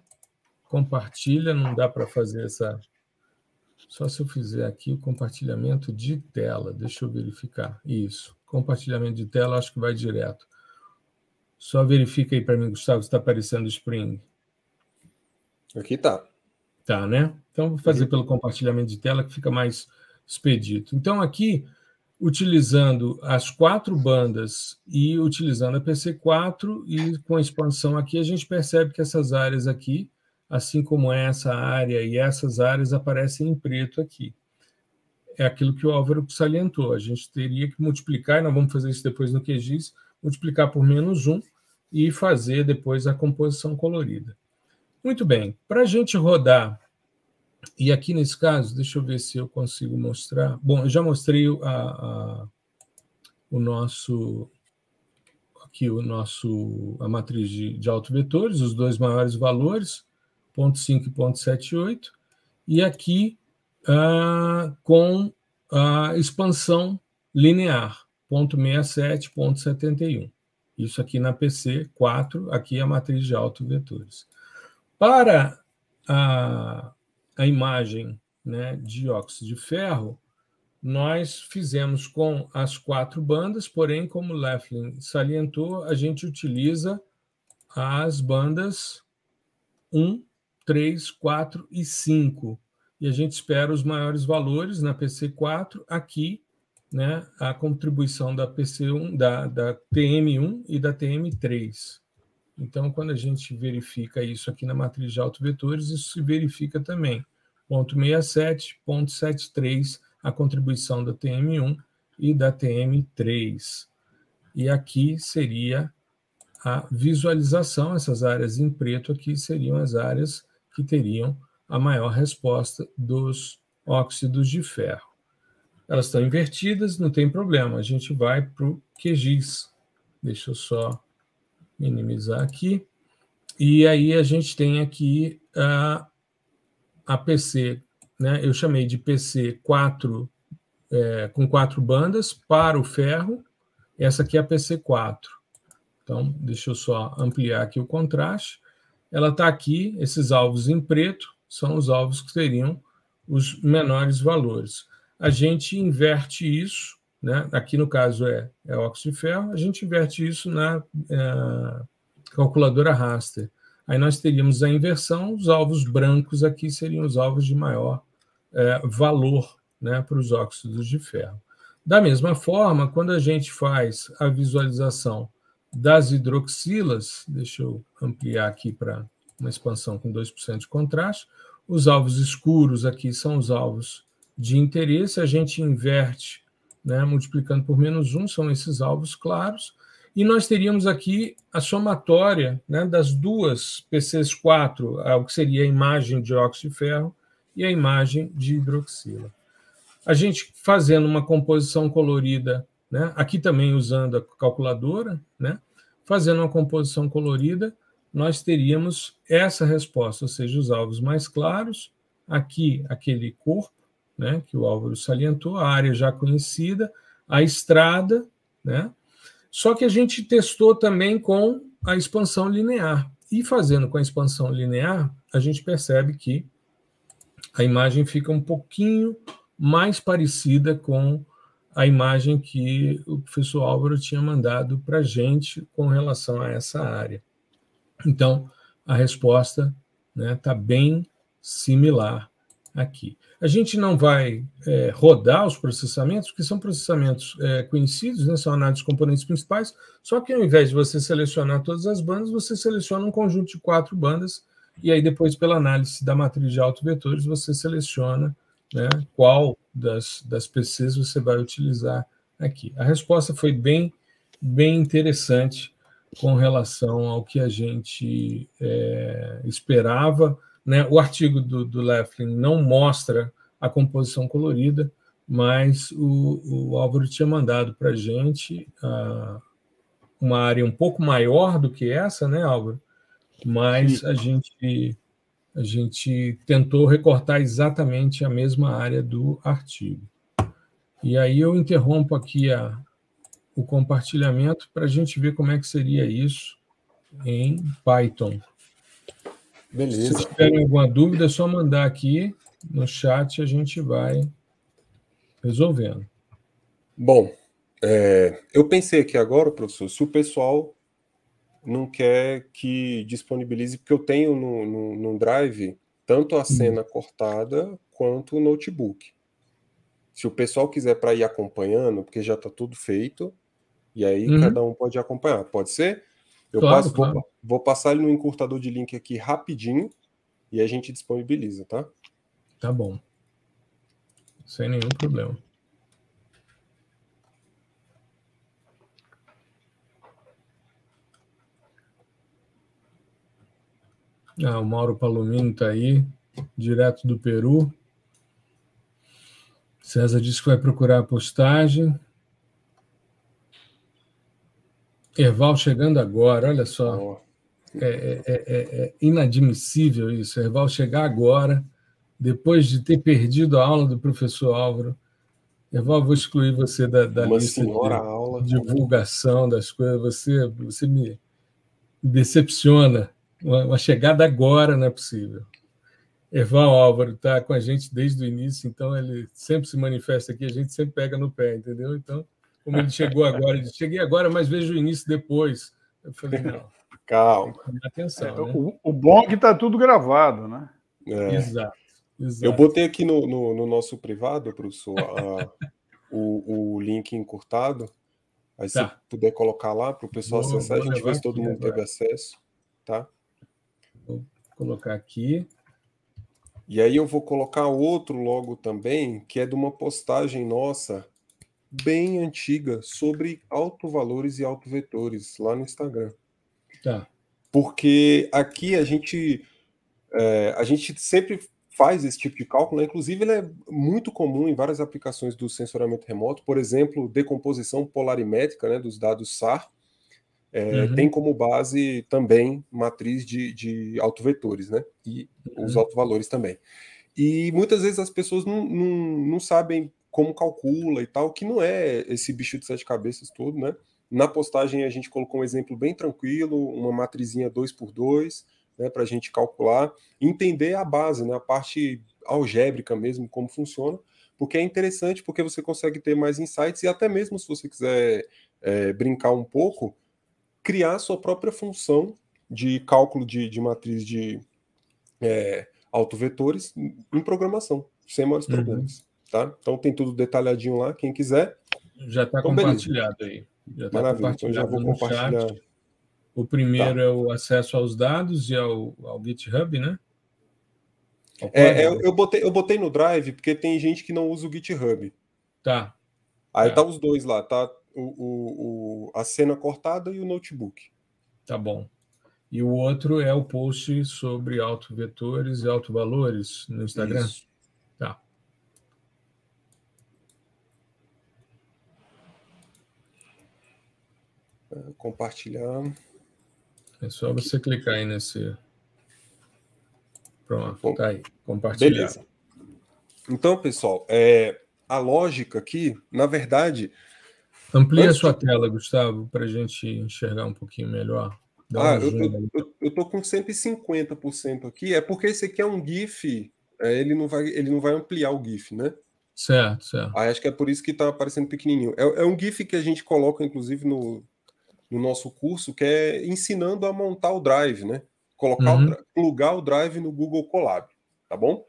Speaker 1: compartilha, não dá para fazer essa. Só se eu fizer aqui o compartilhamento de tela, deixa eu verificar. Isso, compartilhamento de tela, acho que vai direto. Só verifica aí para mim, Gustavo, se está aparecendo o Spring. Aqui está. Tá, né? Então vou fazer pelo compartilhamento de tela que fica mais expedito. Então aqui utilizando as quatro bandas e utilizando a PC4 e com a expansão aqui, a gente percebe que essas áreas aqui, assim como essa área e essas áreas aparecem em preto aqui. É aquilo que o Álvaro salientou, a gente teria que multiplicar, e nós vamos fazer isso depois no QGIS, multiplicar por menos um e fazer depois a composição colorida. Muito bem, para a gente rodar e aqui nesse caso, deixa eu ver se eu consigo mostrar. Bom, eu já mostrei a, a, o nosso aqui o nosso a matriz de, de vetores os dois maiores valores, 0.5 e 0.78, e aqui com a expansão linear, 0.67, 0.71. Isso aqui na PC 4, aqui é a matriz de vetores Para a a imagem né, de óxido de ferro, nós fizemos com as quatro bandas, porém, como Laughlin salientou, a gente utiliza as bandas 1, 3, 4 e 5. E a gente espera os maiores valores na PC4 aqui, né, a contribuição da PC1, da, da TM1 e da TM3. Então, quando a gente verifica isso aqui na matriz de autovetores, isso se verifica também. Ponto 0.73, a contribuição da TM1 e da TM3. E aqui seria a visualização, essas áreas em preto aqui seriam as áreas que teriam a maior resposta dos óxidos de ferro. Elas estão invertidas, não tem problema, a gente vai para o QGIS. Deixa eu só minimizar aqui. E aí a gente tem aqui a, a PC, né? Eu chamei de PC 4 é, com quatro bandas para o ferro. Essa aqui é a PC 4. Então, deixa eu só ampliar aqui o contraste. Ela está aqui, esses alvos em preto são os alvos que teriam os menores valores. A gente inverte isso né? Aqui, no caso, é, é óxido de ferro. A gente inverte isso na é, calculadora raster. Aí nós teríamos a inversão, os alvos brancos aqui seriam os alvos de maior é, valor né, para os óxidos de ferro. Da mesma forma, quando a gente faz a visualização das hidroxilas, deixa eu ampliar aqui para uma expansão com 2% de contraste, os alvos escuros aqui são os alvos de interesse, a gente inverte né, multiplicando por menos um são esses alvos claros, e nós teríamos aqui a somatória né, das duas PCs4, é o que seria a imagem de óxido de ferro e a imagem de hidroxila. A gente fazendo uma composição colorida, né, aqui também usando a calculadora, né, fazendo uma composição colorida, nós teríamos essa resposta, ou seja, os alvos mais claros, aqui aquele corpo, né, que o Álvaro salientou, a área já conhecida, a estrada, né? Só que a gente testou também com a expansão linear. E fazendo com a expansão linear, a gente percebe que a imagem fica um pouquinho mais parecida com a imagem que o professor Álvaro tinha mandado para a gente com relação a essa área. Então, a resposta está né, tá bem similar aqui. A gente não vai é, rodar os processamentos, que são processamentos é, conhecidos, né, são análises de componentes principais, só que ao invés de você selecionar todas as bandas, você seleciona um conjunto de quatro bandas, e aí depois, pela análise da matriz de autovetores, você seleciona né, qual das, das PCs você vai utilizar aqui. A resposta foi bem, bem interessante com relação ao que a gente é, esperava, né? O artigo do, do não mostra a composição colorida, mas o, o Álvaro tinha mandado para a gente uh, uma área um pouco maior do que essa, né, Álvaro? Mas a gente, a gente tentou recortar exatamente a mesma área do artigo. E aí eu interrompo aqui a, o compartilhamento para a gente ver como é que seria isso em Python. Beleza. Se tiverem alguma dúvida, é só mandar aqui no chat e a gente vai resolvendo.
Speaker 2: Bom, é, eu pensei aqui agora, professor, se o pessoal não quer que disponibilize, porque eu tenho no, no, no Drive tanto a cena cortada quanto o notebook. Se o pessoal quiser para ir acompanhando, porque já está tudo feito, e aí uhum. cada um pode acompanhar, pode ser? Eu claro, passo, claro. Vou passar ele no encurtador de link aqui rapidinho e a gente disponibiliza, tá? Tá bom.
Speaker 1: Sem nenhum problema. Ah, o Mauro Palomino está aí, direto do Peru. César disse que vai procurar a postagem. Erval chegando agora, olha só. Oh. É é, é, é, é inadmissível isso. Erval é, chegar agora, depois de ter perdido a aula do professor Álvaro. Erval, vou excluir você da, da lista de aula. divulgação das coisas. Você, você me decepciona. Uma, uma chegada agora não é possível. Erval Álvaro está com a gente desde o início, então ele sempre se manifesta aqui, a gente sempre pega no pé, entendeu? Então, como ele chegou agora, ele disse, cheguei agora, mas vejo o início
Speaker 3: depois. Eu falei, não. Calma. Atenção, é, né? o, o, bom é que está tudo
Speaker 2: gravado, né? É. Exato, exato, Eu botei aqui no, no, no nosso privado, professor, a, o, o link encurtado. Aí tá. se puder colocar lá para o pessoal vou, acessar, vou a gente vê se todo mundo agora. teve acesso, tá? Vou colocar aqui. E aí eu vou colocar outro logo também, que é de uma postagem nossa bem antiga sobre autovalores e autovetores lá no Instagram. Tá. Porque aqui a gente, é, a gente sempre faz esse tipo de cálculo, né? inclusive ele é muito comum em várias aplicações do sensoramento remoto, por exemplo, decomposição polarimétrica né, dos dados SAR, é, uhum. tem como base também matriz de, de autovetores, né? E uhum. os autovalores também. E muitas vezes as pessoas não, não, não sabem como calcula e tal, que não é esse bicho de sete cabeças todo, né? Na postagem a gente colocou um exemplo bem tranquilo, uma matrizinha 2 por 2 né, para a gente calcular, entender a base, né, a parte algébrica mesmo, como funciona, porque é interessante, porque você consegue ter mais insights e até mesmo se você quiser é, brincar um pouco, criar sua própria função de cálculo de, de matriz de é, autovetores em programação, sem maiores uhum. problemas. Tá? Então tem tudo detalhadinho lá, quem quiser.
Speaker 1: Já está então, compartilhado beleza. aí. Já tá Maravilha, então já vou compartilhar. Chat.
Speaker 2: O primeiro tá.
Speaker 1: é o acesso aos dados e ao, ao GitHub, né? é, é, eu,
Speaker 2: botei, eu botei no Drive porque tem gente que não usa o GitHub. Tá. Aí tá, tá os dois lá, tá o, o, o, a cena cortada e o notebook. Tá bom.
Speaker 1: E o outro é o post sobre autovetores e autovalores no Instagram. Isso.
Speaker 2: Eh, compartilhar.
Speaker 1: É só você Aqui. clicar aí nesse. Pronto,
Speaker 2: tá aí. Compartilhar. Beleza. Então, pessoal, é, a lógica aqui, na verdade. Amplia a sua tela, Gustavo, para a gente enxergar um pouquinho melhor. Dá ah, eu, eu, eu, eu, tô com 150% aqui. É porque esse aqui é um GIF, é, ele, não vai, ele não vai ampliar o GIF, né?
Speaker 1: Certo, certo.
Speaker 2: acho que é por isso que está aparecendo pequenininho. É, é, um GIF que a gente coloca, inclusive, no, no nosso curso, que é ensinando a montar o Drive, né? Colocar uhum. o, plugar o Drive no Google Colab, tá bom?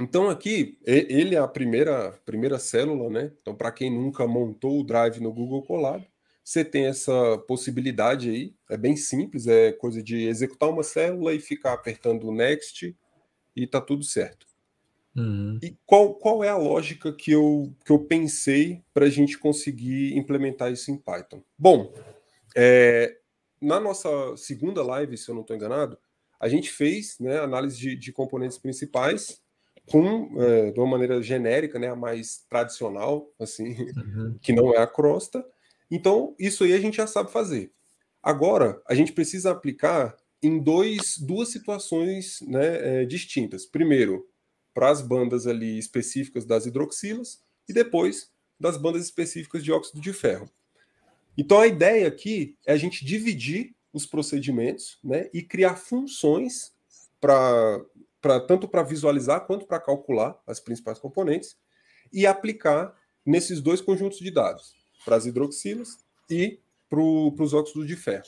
Speaker 2: Então aqui ele é a primeira primeira célula, né? Então para quem nunca montou o Drive no Google Colab, você tem essa possibilidade aí. É bem simples, é coisa de executar uma célula e ficar apertando o next e tá tudo certo. Uhum. E qual, qual é a lógica que eu, que eu pensei para a gente conseguir implementar isso em Python? Bom, é, na nossa segunda live, se eu não estou enganado, a gente fez né, análise de, de componentes principais com, é, de uma maneira genérica, né, a mais tradicional, assim, uhum. que não é a crosta. Então, isso aí a gente já sabe fazer. Agora, a gente precisa aplicar em dois, duas situações né, é, distintas. Primeiro, para as bandas ali específicas das hidroxilas e depois das bandas específicas de óxido de ferro. Então a ideia aqui é a gente dividir os procedimentos né, e criar funções para tanto para visualizar quanto para calcular as principais componentes e aplicar nesses dois conjuntos de dados, para as hidroxilas e para os óxidos de ferro.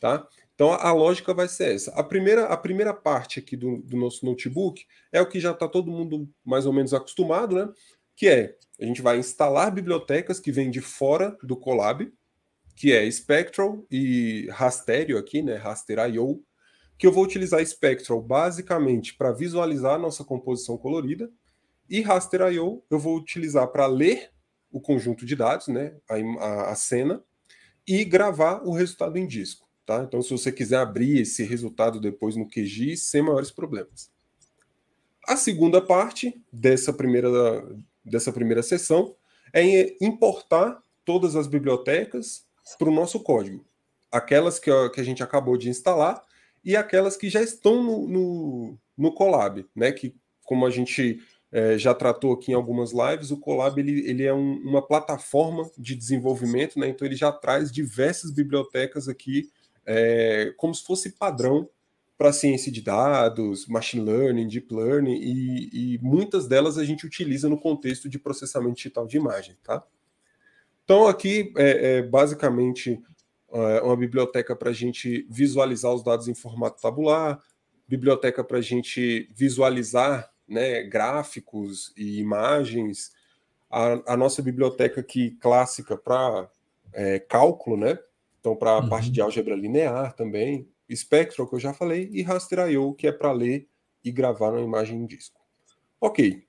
Speaker 2: Tá? Então a lógica vai ser essa. A primeira, a primeira parte aqui do, do nosso notebook é o que já está todo mundo mais ou menos acostumado, né? Que é a gente vai instalar bibliotecas que vêm de fora do Colab, que é Spectral e Rasterio aqui, né? Raster.io, que eu vou utilizar Spectral basicamente para visualizar a nossa composição colorida, e Raster.io eu vou utilizar para ler o conjunto de dados, né? a, a, a cena, e gravar o resultado em disco. Tá? Então, se você quiser abrir esse resultado depois no QGIS, sem maiores problemas. A segunda parte dessa primeira, dessa primeira sessão é importar todas as bibliotecas para o nosso código. Aquelas que, que a gente acabou de instalar e aquelas que já estão no, no, no Colab, né? que, como a gente é, já tratou aqui em algumas lives, o Colab ele, ele é um, uma plataforma de desenvolvimento, né? então ele já traz diversas bibliotecas aqui é, como se fosse padrão para ciência de dados, machine learning, deep learning, e, e, muitas delas a gente utiliza no contexto de processamento digital de imagem, tá? Então, aqui é, é basicamente é uma biblioteca para a gente visualizar os dados em formato tabular, biblioteca para a gente visualizar né, gráficos e imagens, a, a nossa biblioteca aqui clássica para é, cálculo, né? Então, para a uhum. parte de álgebra linear também, Spectral, que eu já falei, e rasterio que é para ler e gravar uma imagem em disco. Ok.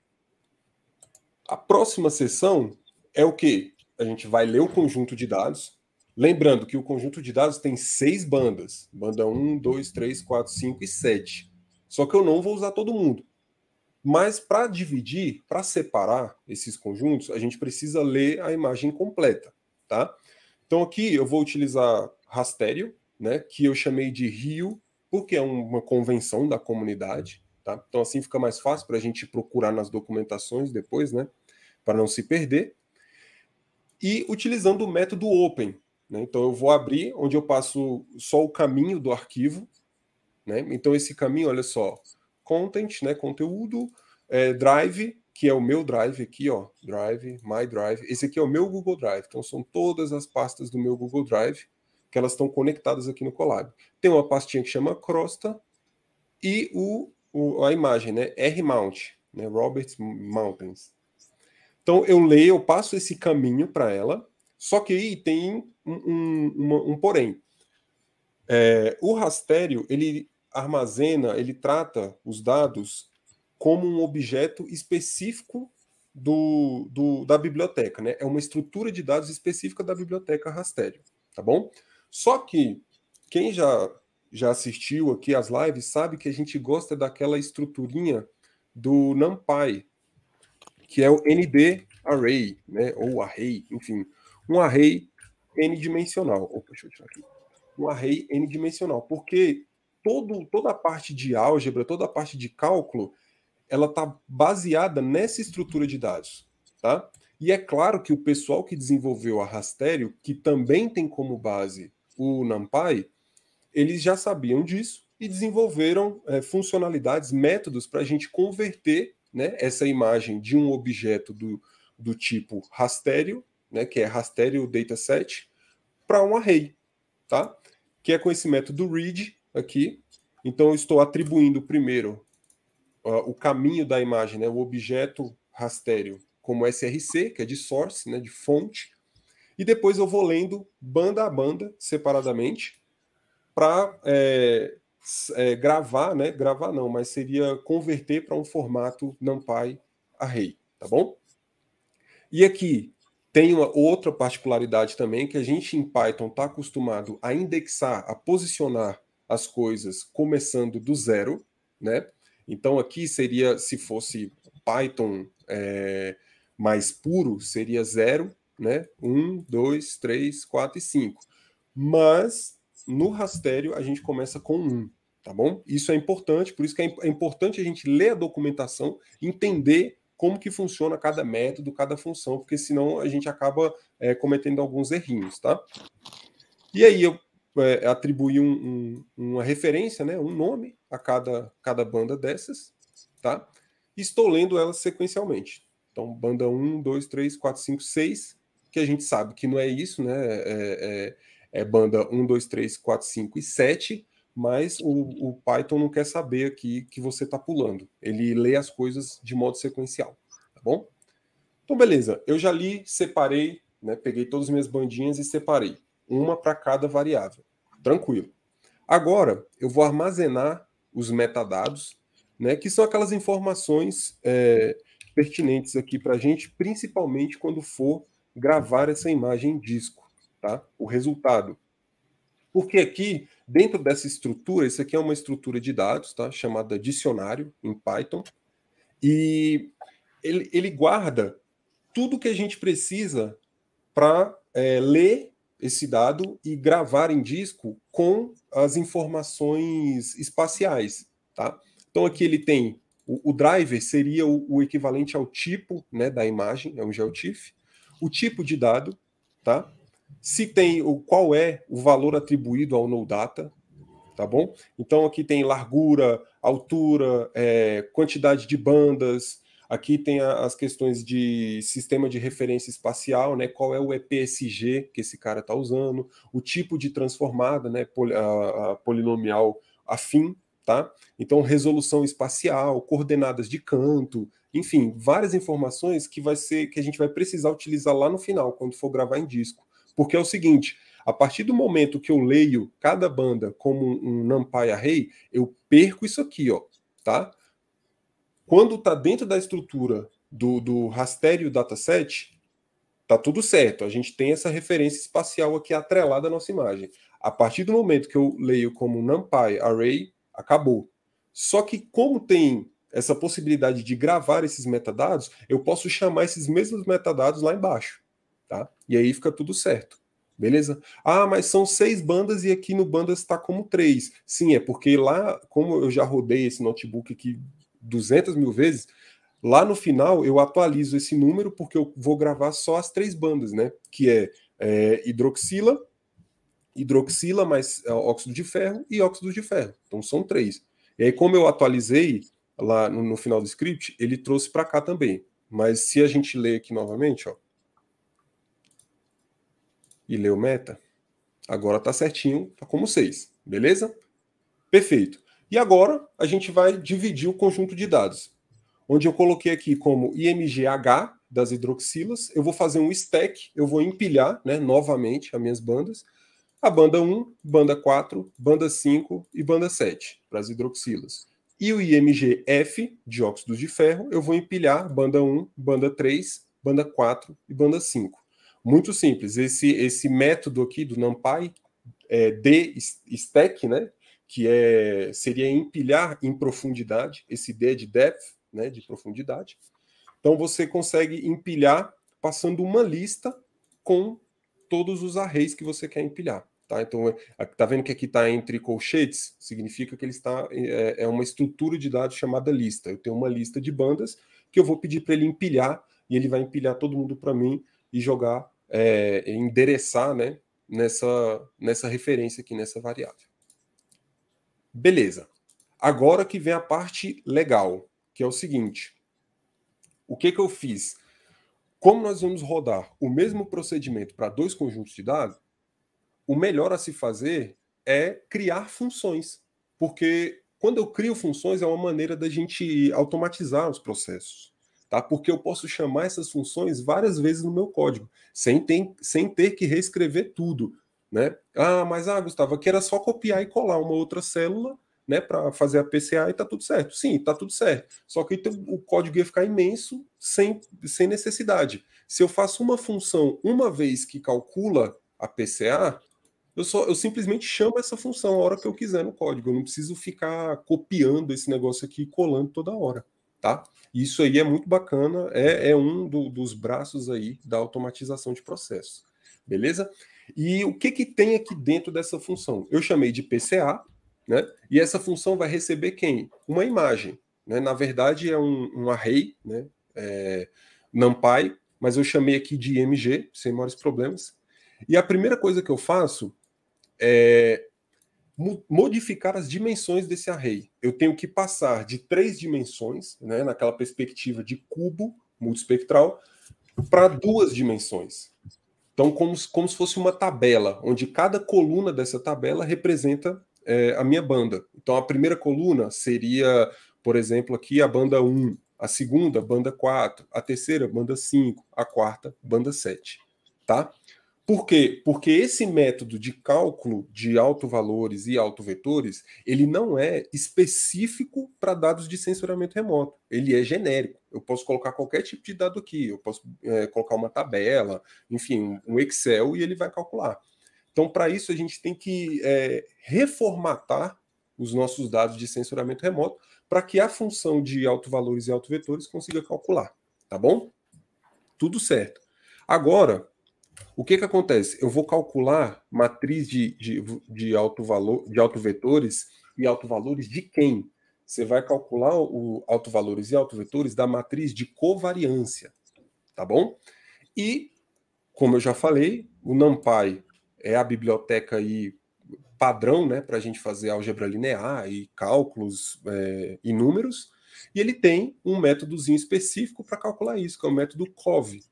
Speaker 2: A próxima sessão é o que? A gente vai ler o conjunto de dados. Lembrando que o conjunto de dados tem seis bandas: banda 1, 2, 3, 4, 5 e 7. Só que eu não vou usar todo mundo. Mas para dividir, para separar esses conjuntos, a gente precisa ler a imagem completa, tá? Então aqui eu vou utilizar Rastério, né, que eu chamei de Rio, porque é uma convenção da comunidade, tá? Então assim fica mais fácil para a gente procurar nas documentações depois, né, para não se perder. E utilizando o método Open, né? Então eu vou abrir onde eu passo só o caminho do arquivo, né? Então esse caminho, olha só, content, né, conteúdo, é, drive, que é o meu Drive aqui, ó, Drive, My Drive. Esse aqui é o meu Google Drive. Então são todas as pastas do meu Google Drive que elas estão conectadas aqui no Colab. Tem uma pastinha que chama Crosta e o, o a imagem, né, R Mount, né, Roberts Mountains. Então eu leio, eu passo esse caminho para ela. Só que aí tem um, um, um porém. É, o rastério ele armazena, ele trata os dados como um objeto específico do, do, da biblioteca, né? É uma estrutura de dados específica da biblioteca Rastério, tá bom? Só que quem já já assistiu aqui as lives sabe que a gente gosta daquela estruturinha do NumPy, que é o ND array, né? Ou array, enfim, um array n-dimensional. Opa, deixa eu tirar aqui. Um array n-dimensional, porque todo, toda a parte de álgebra, toda a parte de cálculo ela está baseada nessa estrutura de dados, tá? E é claro que o pessoal que desenvolveu a Rastério, que também tem como base o NumPy, eles já sabiam disso e desenvolveram é, funcionalidades, métodos para a gente converter né, essa imagem de um objeto do, do tipo Rastério, né, que é Rastério Dataset, para um array, tá? Que é com esse método read aqui. Então, eu estou atribuindo primeiro o caminho da imagem, né, o objeto rastério, como SRC, que é de source, né, de fonte, e depois eu vou lendo banda a banda separadamente para é, é, gravar, né? Gravar não, mas seria converter para um formato NumPy array, tá bom? E aqui tem uma outra particularidade também que a gente em Python está acostumado a indexar, a posicionar as coisas começando do zero, né? Então aqui seria, se fosse Python é, mais puro, seria 0, né? 1, 2, 3, 4 e 5. Mas no rastério a gente começa com 1, tá bom? Isso é importante, por isso que é, é importante a gente ler a documentação, entender como que funciona cada método, cada função, porque senão a gente acaba é, cometendo alguns errinhos, tá? E aí eu é, atribuir um, um, uma referência, né, um nome a cada, cada banda dessas, tá? E estou lendo elas sequencialmente. Então, banda 1, 2, 3, 4, 5, 6, que a gente sabe que não é isso, né? É, é, é banda 1, 2, 3, 4, 5 e 7, mas o, o Python não quer saber aqui que você está pulando. Ele lê as coisas de modo sequencial, tá bom? Então, beleza. Eu já li, separei, né? Peguei todas as minhas bandinhas e separei uma para cada variável. Tranquilo. Agora, eu vou armazenar os metadados, né, que são aquelas informações é, pertinentes aqui para a gente, principalmente quando for gravar essa imagem em disco, tá? o resultado. Porque aqui, dentro dessa estrutura, isso aqui é uma estrutura de dados, tá? chamada dicionário, em Python, e ele, ele guarda tudo que a gente precisa para é, ler esse dado e gravar em disco com as informações espaciais, tá? Então aqui ele tem o, o driver seria o, o, equivalente ao tipo, né, da imagem, é um GeoTIFF, o tipo de dado, tá? Se tem o qual é o valor atribuído ao NoData, tá bom? Então aqui tem largura, altura, é, quantidade de bandas, Aqui tem a, as questões de sistema de referência espacial, né? Qual é o EPSG que esse cara está usando, o tipo de transformada, né? Poli, a, a polinomial afim, tá? Então, resolução espacial, coordenadas de canto, enfim, várias informações que vai ser que a gente vai precisar utilizar lá no final, quando for gravar em disco. Porque é o seguinte, a partir do momento que eu leio cada banda como um NumPy array, eu perco isso aqui, ó, tá? Quando está dentro da estrutura do, do rasterio dataset, está tudo certo. A gente tem essa referência espacial aqui atrelada à nossa imagem. A partir do momento que eu leio como NumPy array, acabou. Só que como tem essa possibilidade de gravar esses metadados, eu posso chamar esses mesmos metadados lá embaixo, tá? E aí fica tudo certo. Beleza? Ah, mas são seis bandas e aqui no bandas está como três. Sim, é porque lá, como eu já rodei esse notebook aqui 200 mil vezes, lá no final eu atualizo esse número porque eu vou gravar só as três bandas, né? Que é, é hidroxila, hidroxila mais é, óxido de ferro e óxido de ferro. Então são três. E aí, como eu atualizei lá no, no final do script, ele trouxe para cá também. Mas se a gente ler aqui novamente, ó, e ler o meta, agora tá certinho, tá como seis, beleza? Perfeito. E agora a gente vai dividir o conjunto de dados, onde eu coloquei aqui como IMGH das hidroxilas, eu vou fazer um stack, eu vou empilhar né, novamente as minhas bandas, a banda 1, banda 4, banda 5 e banda 7 para as hidroxilas. E o IMGF, de dióxido de ferro, eu vou empilhar banda 1, banda 3, banda 4 e banda 5. Muito simples. Esse, esse método aqui do NumPy, é, D stack, né, que é, seria empilhar em profundidade, esse D de depth, né, de profundidade. Então você consegue empilhar passando uma lista com todos os arrays que você quer empilhar. Tá? Então, é, tá vendo que aqui está entre colchetes? Significa que ele está é, é uma estrutura de dados chamada lista. Eu tenho uma lista de bandas que eu vou pedir para ele empilhar e ele vai empilhar todo mundo para mim e jogar, é, endereçar né, nessa, nessa referência aqui, nessa variável. Beleza. Agora que vem a parte legal, que é o seguinte. O que, que eu fiz? Como nós vamos rodar o mesmo procedimento para dois conjuntos de dados, o melhor a se fazer é criar funções. Porque quando eu crio funções, é uma maneira da gente automatizar os processos. Tá? Porque eu posso chamar essas funções várias vezes no meu código, sem ter, sem ter que reescrever tudo. Né? Ah, mas ah, Gustavo, aqui era só copiar e colar uma outra célula né, para fazer a PCA e tá tudo certo. Sim, tá tudo certo. Só que então, o código ia ficar imenso sem, sem necessidade. Se eu faço uma função uma vez que calcula a PCA, eu, só, eu simplesmente chamo essa função a hora que eu quiser no código. Eu não preciso ficar copiando esse negócio aqui e colando toda hora. Tá? Isso aí é muito bacana, é, é um do, dos braços aí da automatização de processos. Beleza? E o que, que tem aqui dentro dessa função? Eu chamei de PCA, né? E essa função vai receber quem? Uma imagem. Né? Na verdade, é um, um array, né? É, NumPy, mas eu chamei aqui de img sem maiores problemas. E a primeira coisa que eu faço é modificar as dimensões desse array. Eu tenho que passar de três dimensões, né, naquela perspectiva de cubo multispectral, para duas dimensões. Então, como, como se fosse uma tabela, onde cada coluna dessa tabela representa é, a minha banda. Então, a primeira coluna seria, por exemplo, aqui a banda 1, a segunda, banda 4, a terceira, banda 5, a quarta, banda 7, tá? Por quê? Porque esse método de cálculo de autovalores e autovetores, ele não é específico para dados de censuramento remoto. Ele é genérico. Eu posso colocar qualquer tipo de dado aqui. Eu posso é, colocar uma tabela, enfim, um Excel e ele vai calcular. Então, para isso, a gente tem que é, reformatar os nossos dados de censuramento remoto para que a função de autovalores e autovetores consiga calcular. Tá bom? Tudo certo. Agora, o que, que acontece? Eu vou calcular matriz de, de, de, alto valor, de alto vetores e alto valores de quem? Você vai calcular o alto valores e alto vetores da matriz de covariância, tá bom? E, como eu já falei, o NumPy é a biblioteca aí padrão né, para a gente fazer álgebra linear e cálculos é, e números. E ele tem um métodozinho específico para calcular isso, que é o método COV.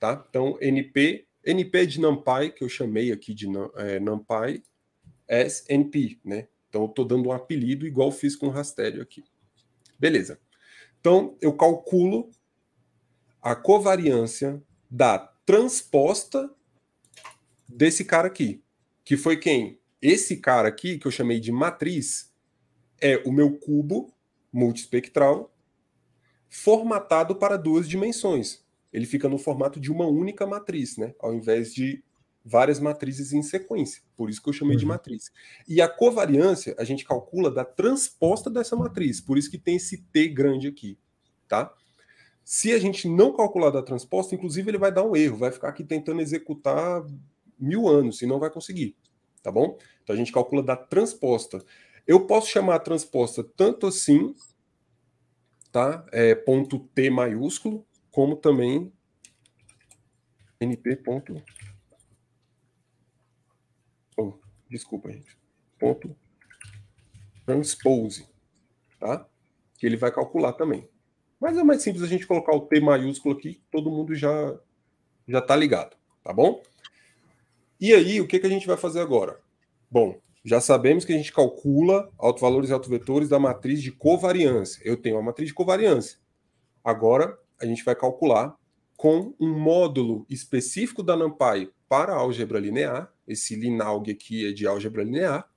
Speaker 2: Tá? Então, NP NP de NumPy, que eu chamei aqui de é, NumPy, é NP, né? Então, eu estou dando um apelido igual fiz com o Rastério aqui. Beleza. Então, eu calculo a covariância da transposta desse cara aqui, que foi quem? Esse cara aqui, que eu chamei de matriz, é o meu cubo multispectral formatado para duas dimensões ele fica no formato de uma única matriz, né? Ao invés de várias matrizes em sequência. Por isso que eu chamei uhum. de matriz. E a covariância a gente calcula da transposta dessa matriz, por isso que tem esse T grande aqui, tá? Se a gente não calcular da transposta, inclusive ele vai dar um erro, vai ficar aqui tentando executar mil anos e não vai conseguir, tá bom? Então a gente calcula da transposta. Eu posso chamar a transposta tanto assim, tá? É, ponto T maiúsculo, como também np. Oh, desculpa, gente. Ponto transpose, tá? Que ele vai calcular também. Mas é mais simples a gente colocar o T maiúsculo aqui, todo mundo já já tá ligado, tá bom? E aí, o que, que a gente vai fazer agora? Bom, já sabemos que a gente calcula autovalores e autovetores da matriz de covariância. Eu tenho a matriz de covariância. Agora, a gente vai calcular com um módulo específico da NumPy para álgebra linear, esse linalg aqui é de álgebra linear,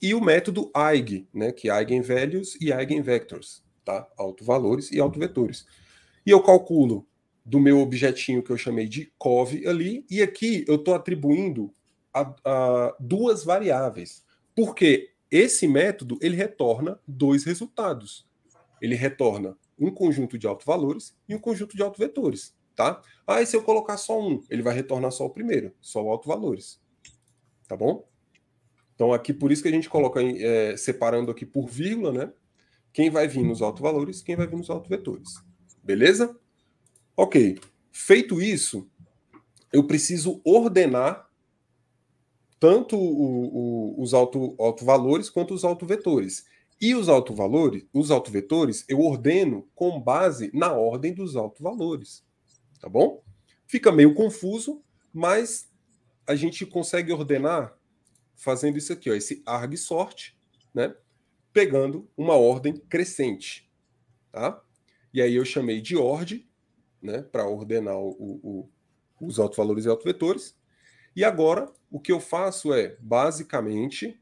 Speaker 2: e o método eig, né, que é eigenvalues e eigenvectors, tá? Autovalores e autovetores. E eu calculo do meu objetinho que eu chamei de cov ali, e aqui eu estou atribuindo a, a duas variáveis, porque esse método ele retorna dois resultados. Ele retorna um conjunto de alto valores e um conjunto de vetores, tá? Ah, e se eu colocar só um, ele vai retornar só o primeiro, só o alto valores, tá bom? Então aqui, por isso que a gente coloca é, separando aqui por vírgula, né? Quem vai vir nos alto valores, quem vai vir nos alto vetores, beleza? Ok, feito isso, eu preciso ordenar tanto o, o, os alto valores quanto os alto vetores. E os autovalores, os autovetores, eu ordeno com base na ordem dos autovalores. Tá bom? Fica meio confuso, mas a gente consegue ordenar fazendo isso aqui, ó, esse arg sort, né? Pegando uma ordem crescente, tá? E aí eu chamei de ord, né, para ordenar o, o, os autovalores e autovetores. E agora o que eu faço é, basicamente,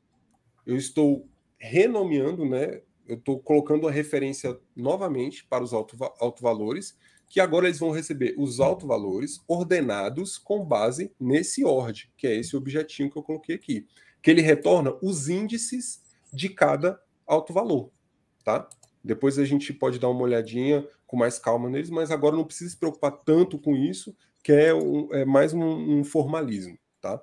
Speaker 2: eu estou renomeando, né? Eu estou colocando a referência novamente para os alto, alto valores, que agora eles vão receber os alto valores ordenados com base nesse ORD, que é esse objetinho que eu coloquei aqui, que ele retorna os índices de cada alto valor, tá? Depois a gente pode dar uma olhadinha com mais calma neles, mas agora não precisa se preocupar tanto com isso, que é, um, é mais um, um, formalismo, tá?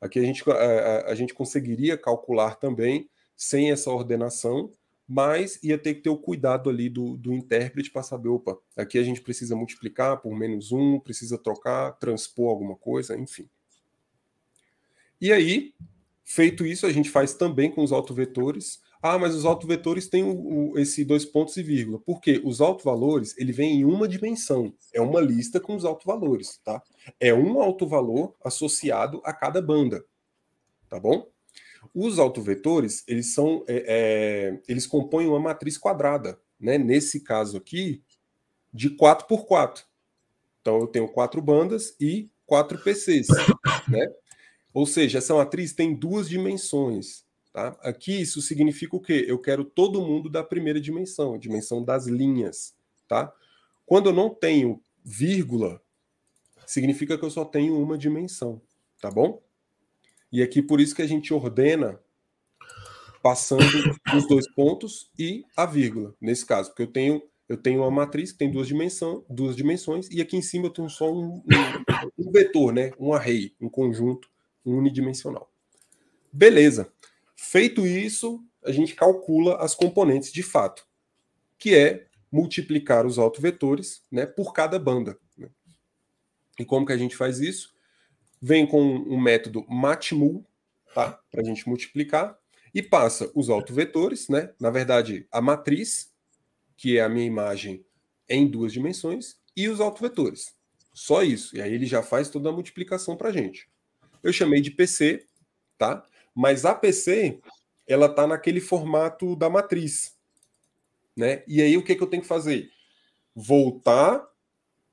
Speaker 2: Aqui a gente, a, a gente conseguiria calcular também sem essa ordenação, mas ia ter que ter o cuidado ali do, do intérprete para saber, opa, aqui a gente precisa multiplicar por menos um, precisa trocar, transpor alguma coisa, enfim. E aí, feito isso, a gente faz também com os autovetores. Ah, mas os autovetores têm o, o, esse dois pontos e vírgula. Porque os autovalores, ele vem em uma dimensão. É uma lista com os autovalores, tá? É um autovalor associado a cada banda. Tá bom? Os autovetores, eles são, é, é, eles compõem uma matriz quadrada, né? Nesse caso aqui, de 4 por 4. Então eu tenho quatro bandas e quatro PCs, né? Ou seja, essa matriz tem duas dimensões, tá? Aqui isso significa o quê? Eu quero todo mundo da primeira dimensão, a dimensão das linhas, tá? Quando eu não tenho vírgula, significa que eu só tenho uma dimensão, tá bom? E aqui por isso que a gente ordena passando os dois pontos e a vírgula, nesse caso, porque eu tenho eu tenho uma matriz que tem duas dimensões, duas dimensões e aqui em cima eu tenho só um, um, um vetor, né? um array, um conjunto unidimensional. Beleza. Feito isso, a gente calcula as componentes de fato, que é multiplicar os autovetores né, por cada banda. Né? E como que a gente faz isso? vem com um método matmul, tá? Para a gente multiplicar, e passa os autovetores, né? Na verdade, a matriz, que é a minha imagem em duas dimensões, e os autovetores. Só isso. E aí ele já faz toda a multiplicação para a gente. Eu chamei de PC, tá? Mas a PC, ela tá naquele formato da matriz, né? E aí o que, que eu tenho que fazer? Voltar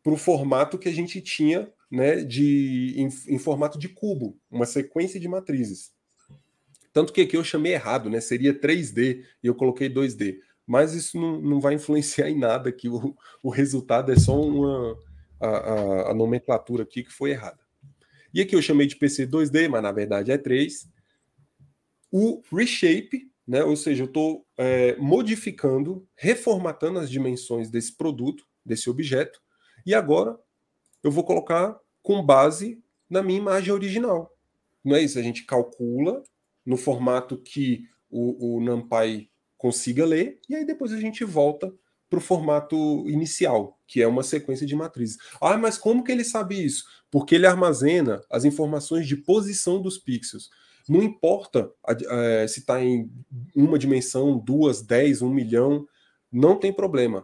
Speaker 2: para o formato que a gente tinha né, de, em, em, formato de cubo, uma sequência de matrizes. Tanto que aqui eu chamei errado, né? Seria 3D e eu coloquei 2D. Mas isso não, não vai influenciar em nada aqui. O, o resultado é só uma, a, a, a, nomenclatura aqui que foi errada. E aqui eu chamei de PC 2D, mas na verdade é 3. O reshape, né? ou seja, eu estou é, modificando, reformatando as dimensões desse produto, desse objeto, e agora eu vou colocar com base na minha imagem original. Não é isso? A gente calcula no formato que o, o NumPy consiga ler, e aí depois a gente volta para o formato inicial, que é uma sequência de matrizes. Ah, mas como que ele sabe isso? Porque ele armazena as informações de posição dos pixels. Não importa é, se está em uma dimensão, duas, dez, um milhão, não tem problema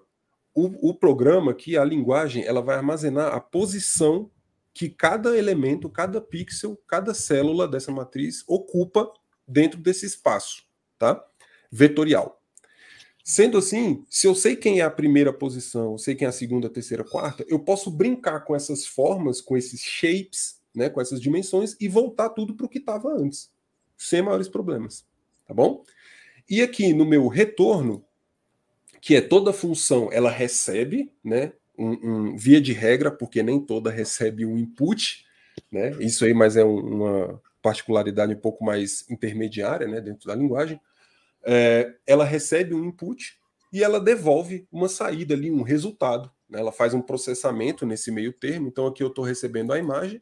Speaker 2: o, o programa que a linguagem ela vai armazenar a posição que cada elemento, cada pixel, cada célula dessa matriz ocupa dentro desse espaço, tá? Vetorial. Sendo assim, se eu sei quem é a primeira posição, eu sei quem é a segunda, a terceira, a quarta, eu posso brincar com essas formas, com esses shapes, né, com essas dimensões e voltar tudo para o que estava antes, sem maiores problemas, tá bom? E aqui no meu retorno, que é toda função ela recebe, né? Um, um, via de regra, porque nem toda recebe um input, né? Isso aí, mas é um, uma particularidade um pouco mais intermediária, né? Dentro da linguagem, é, ela recebe um input e ela devolve uma saída ali, um resultado. Né? Ela faz um processamento nesse meio termo. Então aqui eu estou recebendo a imagem,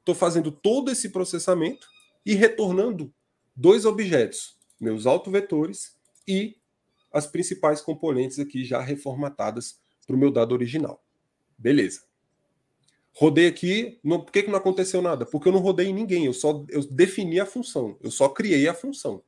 Speaker 2: estou fazendo todo esse processamento e retornando dois objetos, meus autovetores e as principais componentes aqui já reformatadas para o meu dado original. Beleza. Rodei aqui, não, por que, que não aconteceu nada? Porque eu não rodei em ninguém, eu só eu defini a função, eu só criei a função,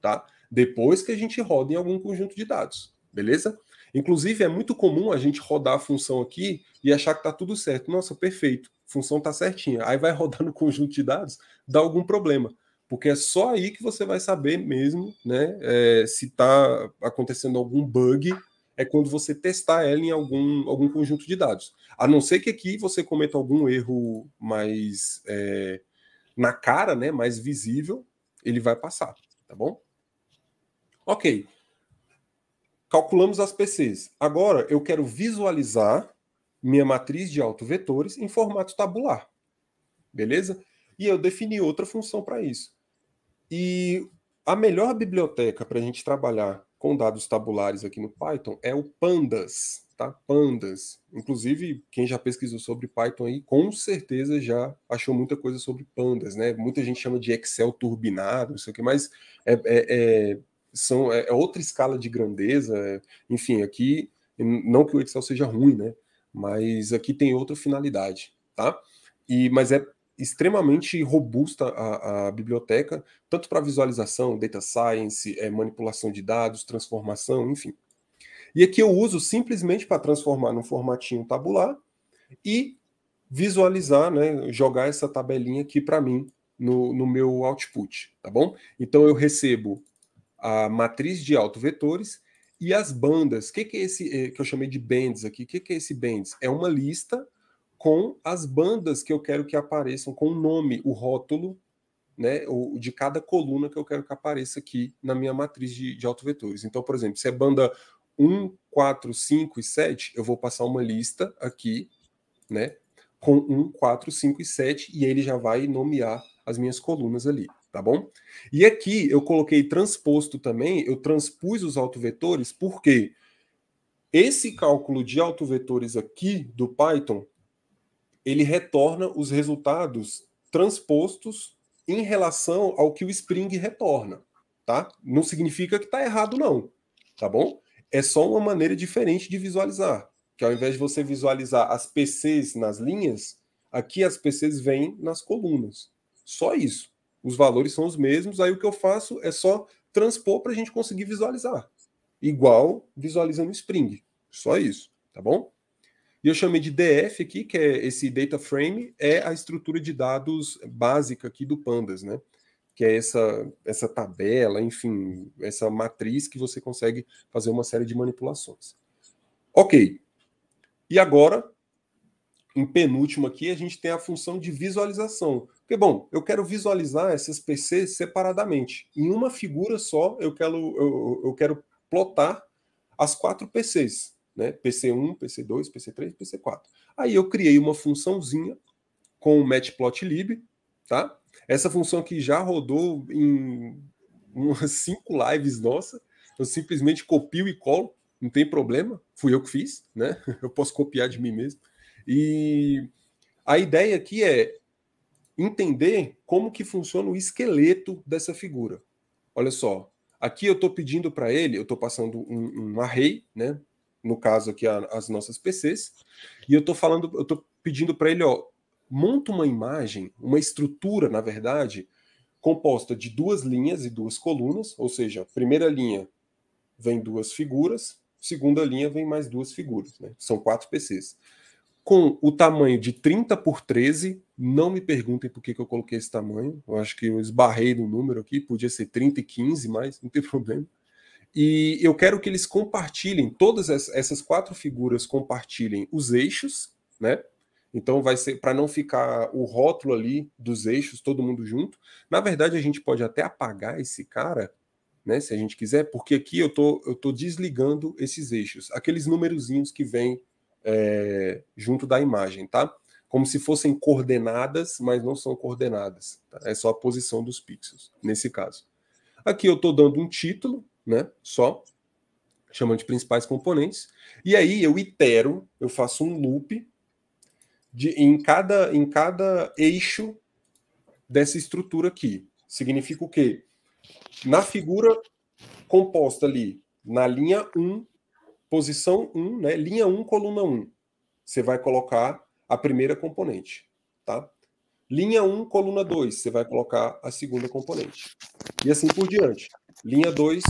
Speaker 2: tá? Depois que a gente roda em algum conjunto de dados, beleza? Inclusive, é muito comum a gente rodar a função aqui e achar que está tudo certo. Nossa, perfeito, função está certinha. Aí vai rodar no conjunto de dados, dá algum problema porque é só aí que você vai saber mesmo, né, é, se está acontecendo algum bug, é quando você testar ela em algum, algum conjunto de dados. A não ser que aqui você cometa algum erro mais é, na cara, né, mais visível, ele vai passar, tá bom? Ok. Calculamos as PCs. Agora eu quero visualizar minha matriz de autovetores em formato tabular. Beleza? E eu defini outra função para isso. E a melhor biblioteca para a gente trabalhar com dados tabulares aqui no Python é o Pandas, tá? Pandas. Inclusive, quem já pesquisou sobre Python aí, com certeza já achou muita coisa sobre Pandas, né? Muita gente chama de Excel turbinado, não sei o que, mas é, é, é são, é, é, outra escala de grandeza. É, enfim, aqui, não que o Excel seja ruim, né? Mas aqui tem outra finalidade, tá? E, mas é extremamente robusta a, a biblioteca, tanto para visualização, data science, é, manipulação de dados, transformação, enfim. E aqui eu uso simplesmente para transformar num formatinho tabular e visualizar, né, jogar essa tabelinha aqui para mim no, no meu output, tá bom? Então eu recebo a matriz de autovetores e as bandas. O que, que é esse eh, que eu chamei de bands aqui? O que, que é esse bands? É uma lista com as bandas que eu quero que apareçam, com o nome, o rótulo, né, de cada coluna que eu quero que apareça aqui na minha matriz de, de autovetores. Então, por exemplo, se é banda 1, 4, 5 e 7, eu vou passar uma lista aqui, né, com 1, 4, 5 e 7, e ele já vai nomear as minhas colunas ali, tá bom? E aqui eu coloquei transposto também, eu transpus os autovetores, porque esse cálculo de autovetores aqui do Python ele retorna os resultados transpostos em relação ao que o Spring retorna, tá? Não significa que está errado, não, tá bom? É só uma maneira diferente de visualizar, que ao invés de você visualizar as PCs nas linhas, aqui as PCs vêm nas colunas. Só isso. Os valores são os mesmos, aí o que eu faço é só transpor para a gente conseguir visualizar. Igual visualizando o Spring. Só isso, tá bom? E eu chamei de DF aqui, que é esse data frame, é a estrutura de dados básica aqui do Pandas, né? Que é essa, essa tabela, enfim, essa matriz que você consegue fazer uma série de manipulações. Ok. E agora, em penúltimo aqui, a gente tem a função de visualização. Porque, bom, eu quero visualizar essas PCs separadamente. Em uma figura só, eu quero, eu, eu quero plotar as quatro PCs né? PC1, PC2, PC3, PC4. Aí eu criei uma funçãozinha com o matplotlib, tá? Essa função aqui já rodou em umas cinco lives nossa. Eu simplesmente copio e colo, não tem problema. Fui eu que fiz, né? Eu posso copiar de mim mesmo. E a ideia aqui é entender como que funciona o esqueleto dessa figura. Olha só, aqui eu estou pedindo para ele, eu estou passando um, um array, né? no caso aqui a, as nossas PCs, e eu estou falando, eu estou pedindo para ele, ó, monta uma imagem, uma estrutura, na verdade, composta de duas linhas e duas colunas, ou seja, primeira linha vem duas figuras, segunda linha vem mais duas figuras, né? são quatro PCs. Com o tamanho de 30 por 13, não me perguntem por que, que eu coloquei esse tamanho, eu acho que eu esbarrei no número aqui, podia ser 30 e 15, mas não tem problema. E eu quero que eles compartilhem, todas essas quatro figuras compartilhem os eixos, né? Então vai ser para não ficar o rótulo ali dos eixos, todo mundo junto. Na verdade, a gente pode até apagar esse cara, né? Se a gente quiser, porque aqui eu tô, eu tô desligando esses eixos, aqueles númerozinhos que vêm é, junto da imagem, tá? Como se fossem coordenadas, mas não são coordenadas. Tá? É só a posição dos pixels, nesse caso. Aqui eu estou dando um título, né? Só chamando de principais componentes. E aí eu itero, eu faço um loop de, em, cada, em cada eixo dessa estrutura aqui. Significa o quê? Na figura composta ali, na linha 1, posição 1, né? linha 1, coluna 1, você vai colocar a primeira componente. Tá? Linha 1, coluna 2, você vai colocar a segunda componente. E assim por diante. Linha 2,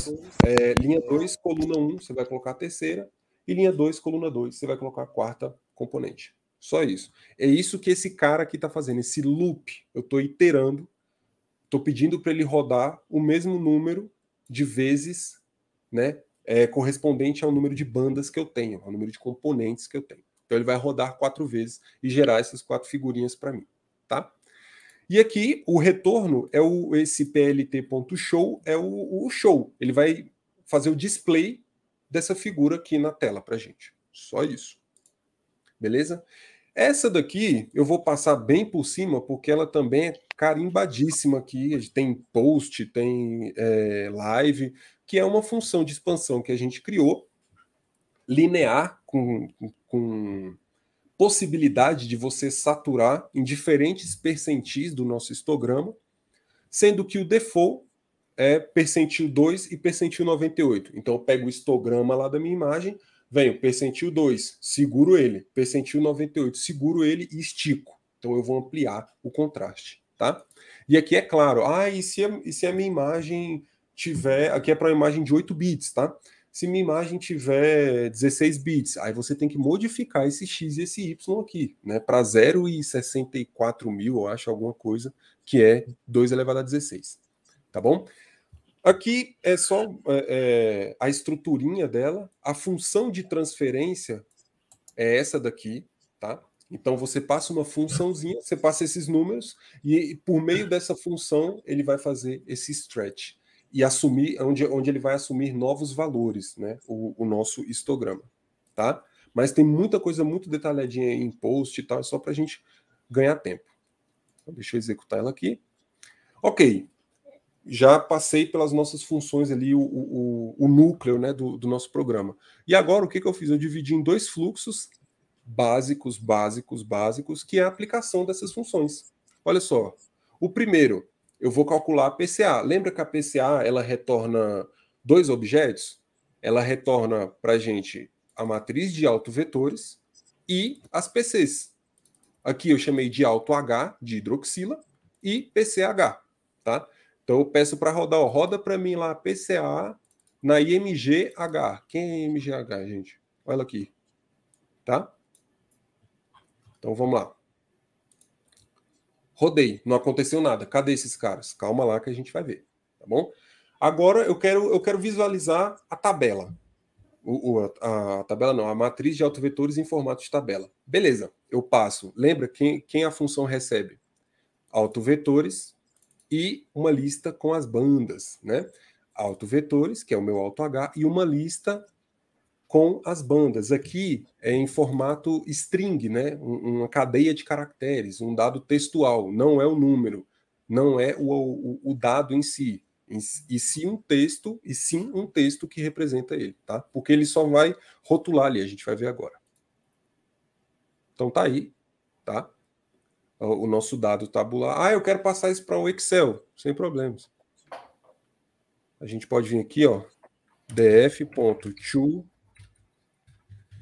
Speaker 2: é, linha 2, coluna 1, um, você vai colocar a terceira, e linha 2, coluna 2, você vai colocar a quarta componente. Só isso. É isso que esse cara aqui está fazendo, esse loop. Eu estou iterando, estou pedindo para ele rodar o mesmo número de vezes, né? É, correspondente ao número de bandas que eu tenho, ao número de componentes que eu tenho. Então ele vai rodar quatro vezes e gerar essas quatro figurinhas para mim, tá? E aqui o retorno é o esse plt.show é o, o show. Ele vai fazer o display dessa figura aqui na tela para gente. Só isso. Beleza? Essa daqui eu vou passar bem por cima, porque ela também é carimbadíssima aqui. Tem post, tem é, live, que é uma função de expansão que a gente criou, linear, com, com possibilidade de você saturar em diferentes percentis do nosso histograma, sendo que o default é percentil 2 e percentil 98. Então eu pego o histograma lá da minha imagem, venho percentil 2, seguro ele, percentil 98, seguro ele e estico. Então eu vou ampliar o contraste, tá? E aqui é claro, ah, e se a, e se a minha imagem tiver, aqui é para uma imagem de 8 bits, tá? se minha imagem tiver 16 bits, aí você tem que modificar esse x e esse y aqui, né? Para e 64 mil, eu acho, alguma coisa, que é 2 elevado a 16, tá bom? Aqui é só é, é, a estruturinha dela, a função de transferência é essa daqui, tá? Então você passa uma funçãozinha, você passa esses números e por meio dessa função ele vai fazer esse stretch e assumir onde, onde ele vai assumir novos valores, né? O, o nosso histograma, tá? Mas tem muita coisa muito detalhadinha em post e tal, é só para a gente ganhar tempo. Então, deixa eu executar ela aqui. Ok, já passei pelas nossas funções ali, o, o, o núcleo né, do, do, nosso programa. E agora o que, que eu fiz? Eu dividi em dois fluxos básicos, básicos, básicos, que é a aplicação dessas funções. Olha só. O primeiro eu vou calcular a PCA. Lembra que a PCA ela retorna dois objetos? Ela retorna para a gente a matriz de autovetores e as PCs. Aqui eu chamei de alto H, de hidroxila, e PCH, tá? Então eu peço para rodar, ó, roda para mim lá PCA na IMGH. Quem é IMGH, gente? Olha aqui, tá? Então vamos lá rodei, não aconteceu nada. Cadê esses caras? Calma lá que a gente vai ver, tá bom? Agora eu quero eu quero visualizar a tabela. O, o a, a, tabela não, a matriz de autovetores em formato de tabela. Beleza, eu passo. Lembra quem, quem a função recebe? Autovetores e uma lista com as bandas, né? Autovetores, que é o meu auto H, e uma lista com as bandas. Aqui é em formato string, né? uma cadeia de caracteres, um dado textual, não é o número, não é o, o, o dado em si. E, sim um texto, e sim um texto que representa ele, tá? Porque ele só vai rotular ali, a gente vai ver agora. Então tá aí, tá? O nosso dado tabular. Ah, eu quero passar isso para o Excel, sem problemas. A gente pode vir aqui, ó, df.to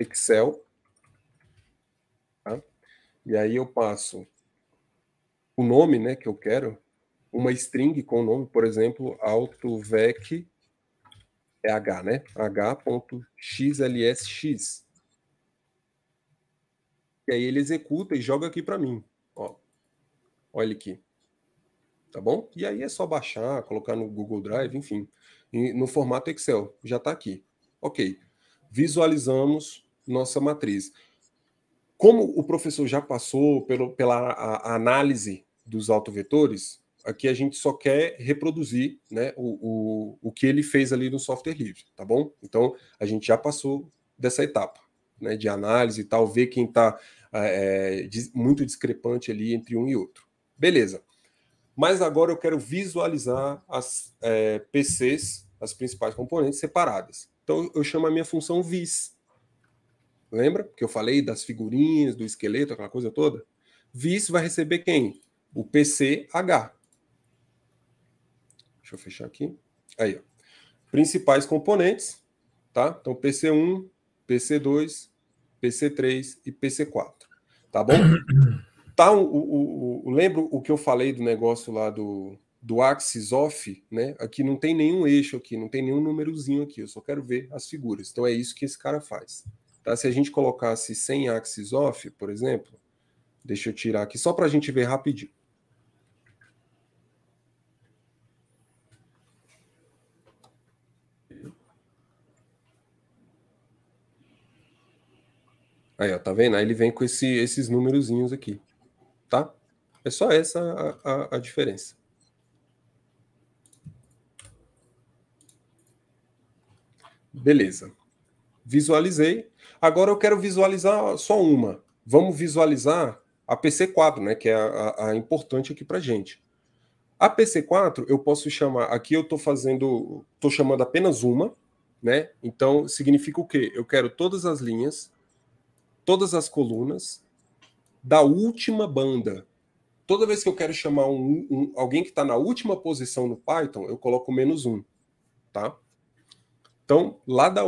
Speaker 2: Excel. Tá? E aí eu passo o nome né, que eu quero, uma string com o nome, por exemplo, autovec é h, né? h.xlsx. E aí ele executa e joga aqui para mim. Ó, olha aqui. Tá bom? E aí é só baixar, colocar no Google Drive, enfim, no formato Excel. Já está aqui. Ok. Visualizamos nossa matriz. Como o professor já passou pelo, pela a, a análise dos autovetores, aqui a gente só quer reproduzir né, o, o, o que ele fez ali no software livre, tá bom? Então, a gente já passou dessa etapa né, de análise e tal, ver quem está é, é muito discrepante ali entre um e outro. Beleza. Mas agora eu quero visualizar as é, PCs, as principais componentes, separadas. Então, eu chamo a minha função vis, Lembra que eu falei das figurinhas, do esqueleto, aquela coisa toda? Vice vai receber quem? O PCH. Deixa eu fechar aqui. Aí, ó. Principais componentes, tá? Então, PC1, PC2, PC3 e PC4. Tá bom? Tá, o, lembro o que eu falei do negócio lá do, do axis off, né? Aqui não tem nenhum eixo aqui, não tem nenhum númerozinho aqui, eu só quero ver as figuras. Então é isso que esse cara faz. Tá? Se a gente colocasse 100 axis off, por exemplo, deixa eu tirar aqui só para a gente ver rapidinho. Aí, ó, tá vendo? Aí ele vem com esse, esses númerozinhos aqui, tá? É só essa a, a, a diferença. Beleza. Visualizei. Agora eu quero visualizar só uma. Vamos visualizar a PC4, né, que é a, a importante aqui para gente. A PC4 eu posso chamar, aqui eu estou fazendo, estou chamando apenas uma, né? Então significa o quê? Eu quero todas as linhas, todas as colunas da última banda. Toda vez que eu quero chamar um, um alguém que está na última posição no Python, eu coloco menos um, tá? Então lá da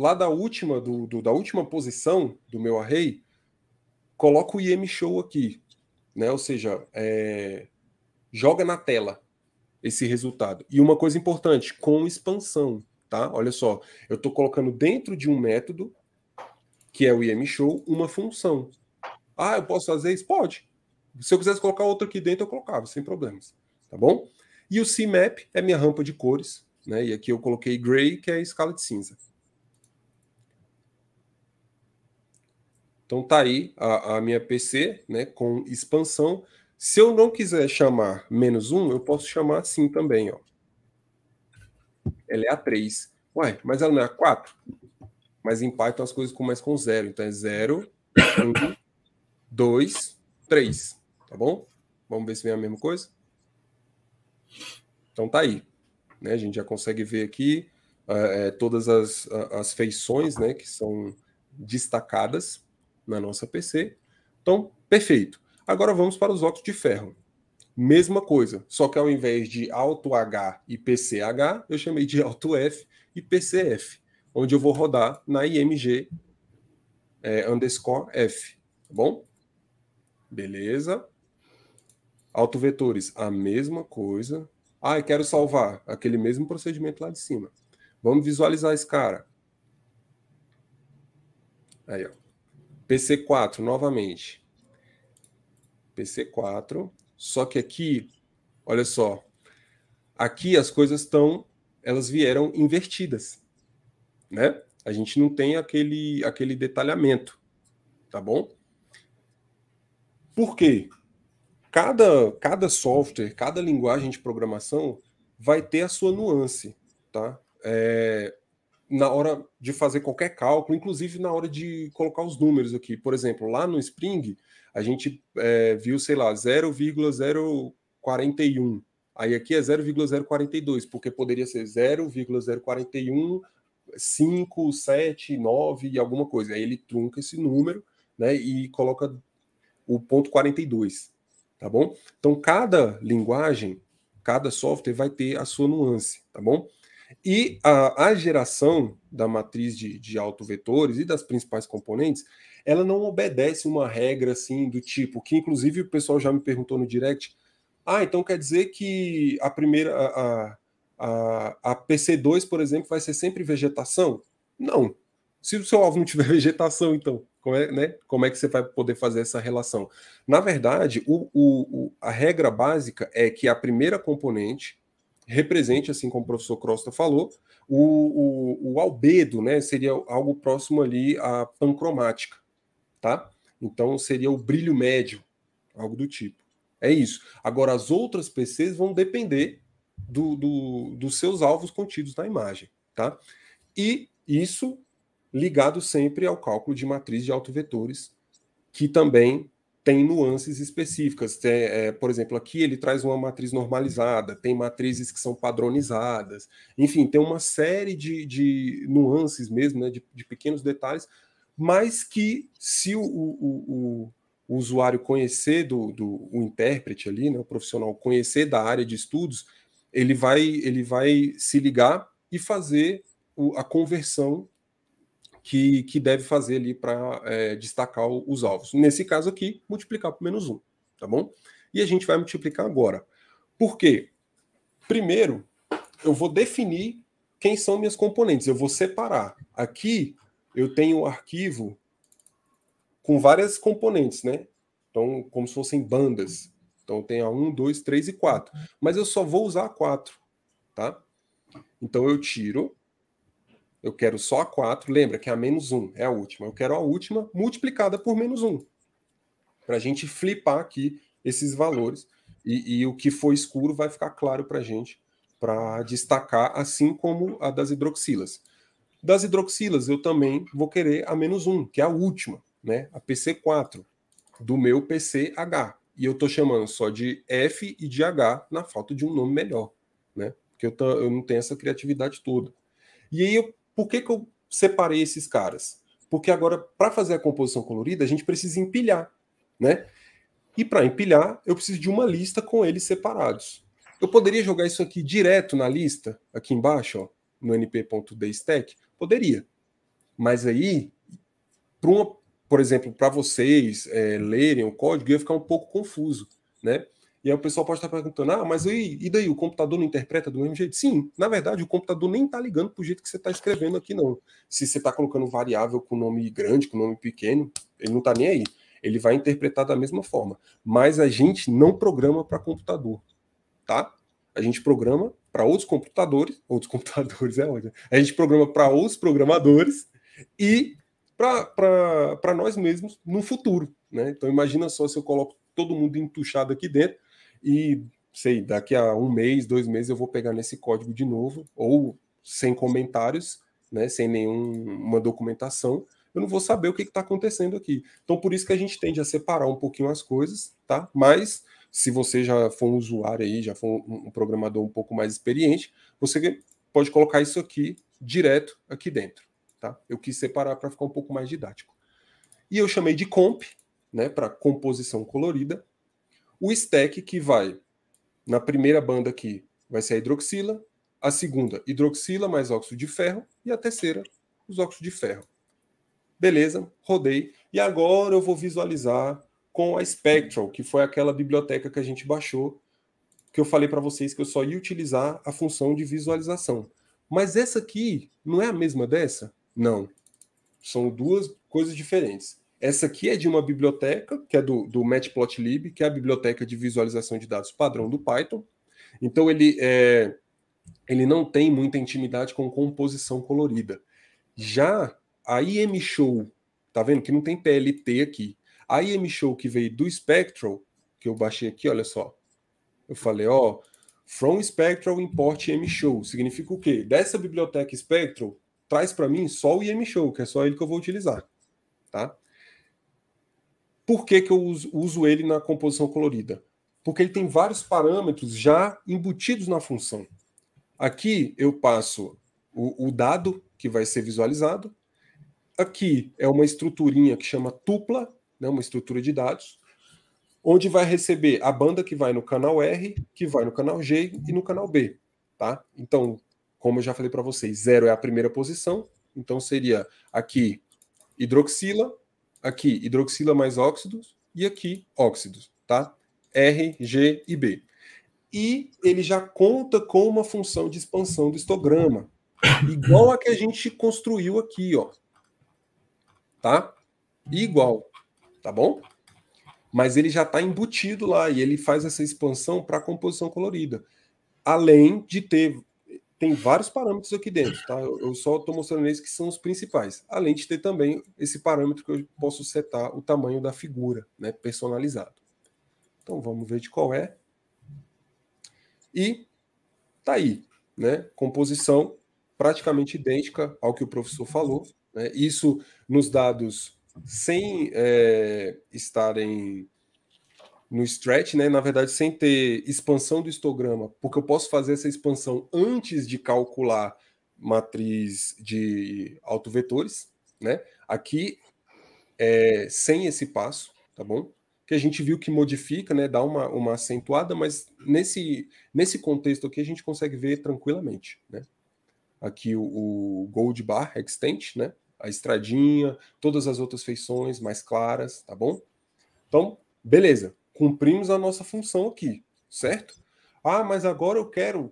Speaker 2: lá da última, do, do, da última posição do meu array, coloca o IM Show aqui, né? Ou seja, é... joga na tela esse resultado. E uma coisa importante, com expansão, tá? Olha só, eu estou colocando dentro de um método, que é o IM Show, uma função. Ah, eu posso fazer isso? Pode. Se eu quisesse colocar outro aqui dentro, eu colocava, sem problemas, tá bom? E o CMAP é minha rampa de cores, né? E aqui eu coloquei gray, que é a escala de cinza. Então tá aí a, a, minha PC, né, com expansão. Se eu não quiser chamar menos um, eu posso chamar assim também, ó. Ela é A3. Uai, mas ela não é A4? Mas em Python as coisas começam com zero. Então é 0, 1, 2, 3. Tá bom? Vamos ver se vem a mesma coisa? Então tá aí. Né? A gente já consegue ver aqui uh, é, todas as, as feições né, que são destacadas na nossa PC. Então, perfeito. Agora vamos para os óculos de ferro. Mesma coisa, só que ao invés de alto H e PCH, eu chamei de alto F e PCF, onde eu vou rodar na IMG é, underscore F, tá bom? Beleza. Autovetores, a mesma coisa. Ah, eu quero salvar. Aquele mesmo procedimento lá de cima. Vamos visualizar esse cara. Aí, ó. PC4 novamente. PC4, só que aqui, olha só, aqui as coisas estão, elas vieram invertidas, né? A gente não tem aquele, aquele detalhamento, tá bom? Por quê? Cada, cada software, cada linguagem de programação vai ter a sua nuance, tá? É, na hora de fazer qualquer cálculo, inclusive na hora de colocar os números aqui. Por exemplo, lá no Spring, a gente é, viu, sei lá, 0,041. Aí aqui é 0,042, porque poderia ser 0,041, 5, 7, 9 e alguma coisa. Aí ele trunca esse número né, e coloca o ponto 42, tá bom? Então, cada linguagem, cada software vai ter a sua nuance, tá bom? E a, a geração da matriz de, de autovetores e das principais componentes, ela não obedece uma regra assim do tipo, que inclusive o pessoal já me perguntou no direct, ah, então quer dizer que a primeira, a, a, a PC2, por exemplo, vai ser sempre vegetação? Não. Se o seu alvo não tiver vegetação, então, como é, né? como é que você vai poder fazer essa relação? Na verdade, o, o, o, a regra básica é que a primeira componente represente, assim como o professor Crosta falou, o, o, o albedo, né? Seria algo próximo ali à pancromática, tá? Então seria o brilho médio, algo do tipo. É isso. Agora, as outras PCs vão depender do, do, dos seus alvos contidos na imagem, tá? E isso ligado sempre ao cálculo de matriz de autovetores, que também tem nuances específicas. Tem, é, por exemplo, aqui ele traz uma matriz normalizada, tem matrizes que são padronizadas, enfim, tem uma série de, de nuances mesmo, né, de, de pequenos detalhes, mas que se o, o, o, o usuário conhecer do, do o intérprete ali, né, o profissional conhecer da área de estudos, ele vai, ele vai se ligar e fazer a conversão que, que deve fazer ali para é, destacar os alvos. Nesse caso aqui, multiplicar por menos 1, tá bom? E a gente vai multiplicar agora. Por quê? Primeiro, eu vou definir quem são minhas componentes, eu vou separar. Aqui eu tenho um arquivo com várias componentes, né? Então, como se fossem bandas. Então, tem a 1, 2, 3 e 4. Mas eu só vou usar a 4, tá? Então, eu tiro eu quero só a 4. Lembra que é a menos 1, é a última. Eu quero a última multiplicada por menos 1. Para a gente flipar aqui esses valores. E, e, o que for escuro vai ficar claro para a gente, para destacar, assim como a das hidroxilas. Das hidroxilas, eu também vou querer a menos 1, que é a última, né? a PC4, do meu PCH. E eu estou chamando só de F e de H na falta de um nome melhor, né? porque eu, tô, eu não tenho essa criatividade toda. E aí eu por que, que eu separei esses caras? Porque agora, para fazer a composição colorida, a gente precisa empilhar, né? E para empilhar, eu preciso de uma lista com eles separados. Eu poderia jogar isso aqui direto na lista, aqui embaixo, ó, no np.dstack? Poderia. Mas aí, uma, por exemplo, para vocês é, lerem o código, ia ficar um pouco confuso, né? E aí o pessoal pode estar perguntando: ah, mas e, e daí? O computador não interpreta do mesmo jeito? Sim, na verdade, o computador nem está ligando para o jeito que você está escrevendo aqui, não. Se você está colocando variável com nome grande, com nome pequeno, ele não está nem aí. Ele vai interpretar da mesma forma. Mas a gente não programa para computador, tá? A gente programa para outros computadores, outros computadores é ótimo. A gente programa para outros programadores e para nós mesmos no futuro, né? Então imagina só se eu coloco todo mundo entuchado aqui dentro, e sei, daqui a um mês, dois meses eu vou pegar nesse código de novo, ou sem comentários, né, sem nenhuma documentação, eu não vou saber o que está acontecendo aqui. Então, por isso que a gente tende a separar um pouquinho as coisas, tá? Mas, se você já for um usuário aí, já for um programador um pouco mais experiente, você pode colocar isso aqui direto aqui dentro, tá? Eu quis separar para ficar um pouco mais didático. E eu chamei de comp, né, para composição colorida, o stack que vai na primeira banda aqui vai ser a hidroxila, a segunda, hidroxila mais óxido de ferro, e a terceira, os óxidos de ferro. Beleza, rodei. E agora eu vou visualizar com a Spectral, que foi aquela biblioteca que a gente baixou, que eu falei para vocês que eu só ia utilizar a função de visualização. Mas essa aqui não é a mesma dessa? Não. São duas coisas diferentes. Essa aqui é de uma biblioteca, que é do, do Matplotlib, que é a biblioteca de visualização de dados padrão do Python. Então, ele, é, ele não tem muita intimidade com composição colorida. Já a IMShow, tá vendo que não tem PLT aqui. A IMShow que veio do Spectral, que eu baixei aqui, olha só. Eu falei, ó, from Spectral import IMShow. Significa o quê? Dessa biblioteca Spectral, traz para mim só o IMShow, que é só ele que eu vou utilizar, tá? Por que, que eu uso, uso ele na composição colorida? Porque ele tem vários parâmetros já embutidos na função. Aqui eu passo o, o dado que vai ser visualizado. Aqui é uma estruturinha que chama tupla, né, uma estrutura de dados, onde vai receber a banda que vai no canal R, que vai no canal G e no canal B. Tá? Então, como eu já falei para vocês, zero é a primeira posição, então seria aqui hidroxila, aqui hidroxila mais óxidos e aqui óxidos, tá? R, G e B. E ele já conta com uma função de expansão do histograma, igual a que a gente construiu aqui, ó. Tá? Igual, tá bom? Mas ele já está embutido lá e ele faz essa expansão para a composição colorida. Além de ter tem vários parâmetros aqui dentro, tá? Eu, eu só estou mostrando eles que são os principais, além de ter também esse parâmetro que eu posso setar o tamanho da figura, né? Personalizado. Então vamos ver de qual é. E tá aí, né? Composição praticamente idêntica ao que o professor falou. Né? Isso nos dados sem é, estarem no stretch, né? Na verdade, sem ter expansão do histograma, porque eu posso fazer essa expansão antes de calcular matriz de autovetores, né? Aqui, é, sem esse passo, tá bom? Que a gente viu que modifica, né? Dá uma, uma acentuada, mas nesse, nesse contexto aqui a gente consegue ver tranquilamente, né? Aqui o, o Gold Bar Extent, né? A estradinha, todas as outras feições mais claras, tá bom? Então, beleza cumprimos a nossa função aqui, certo? Ah, mas agora eu quero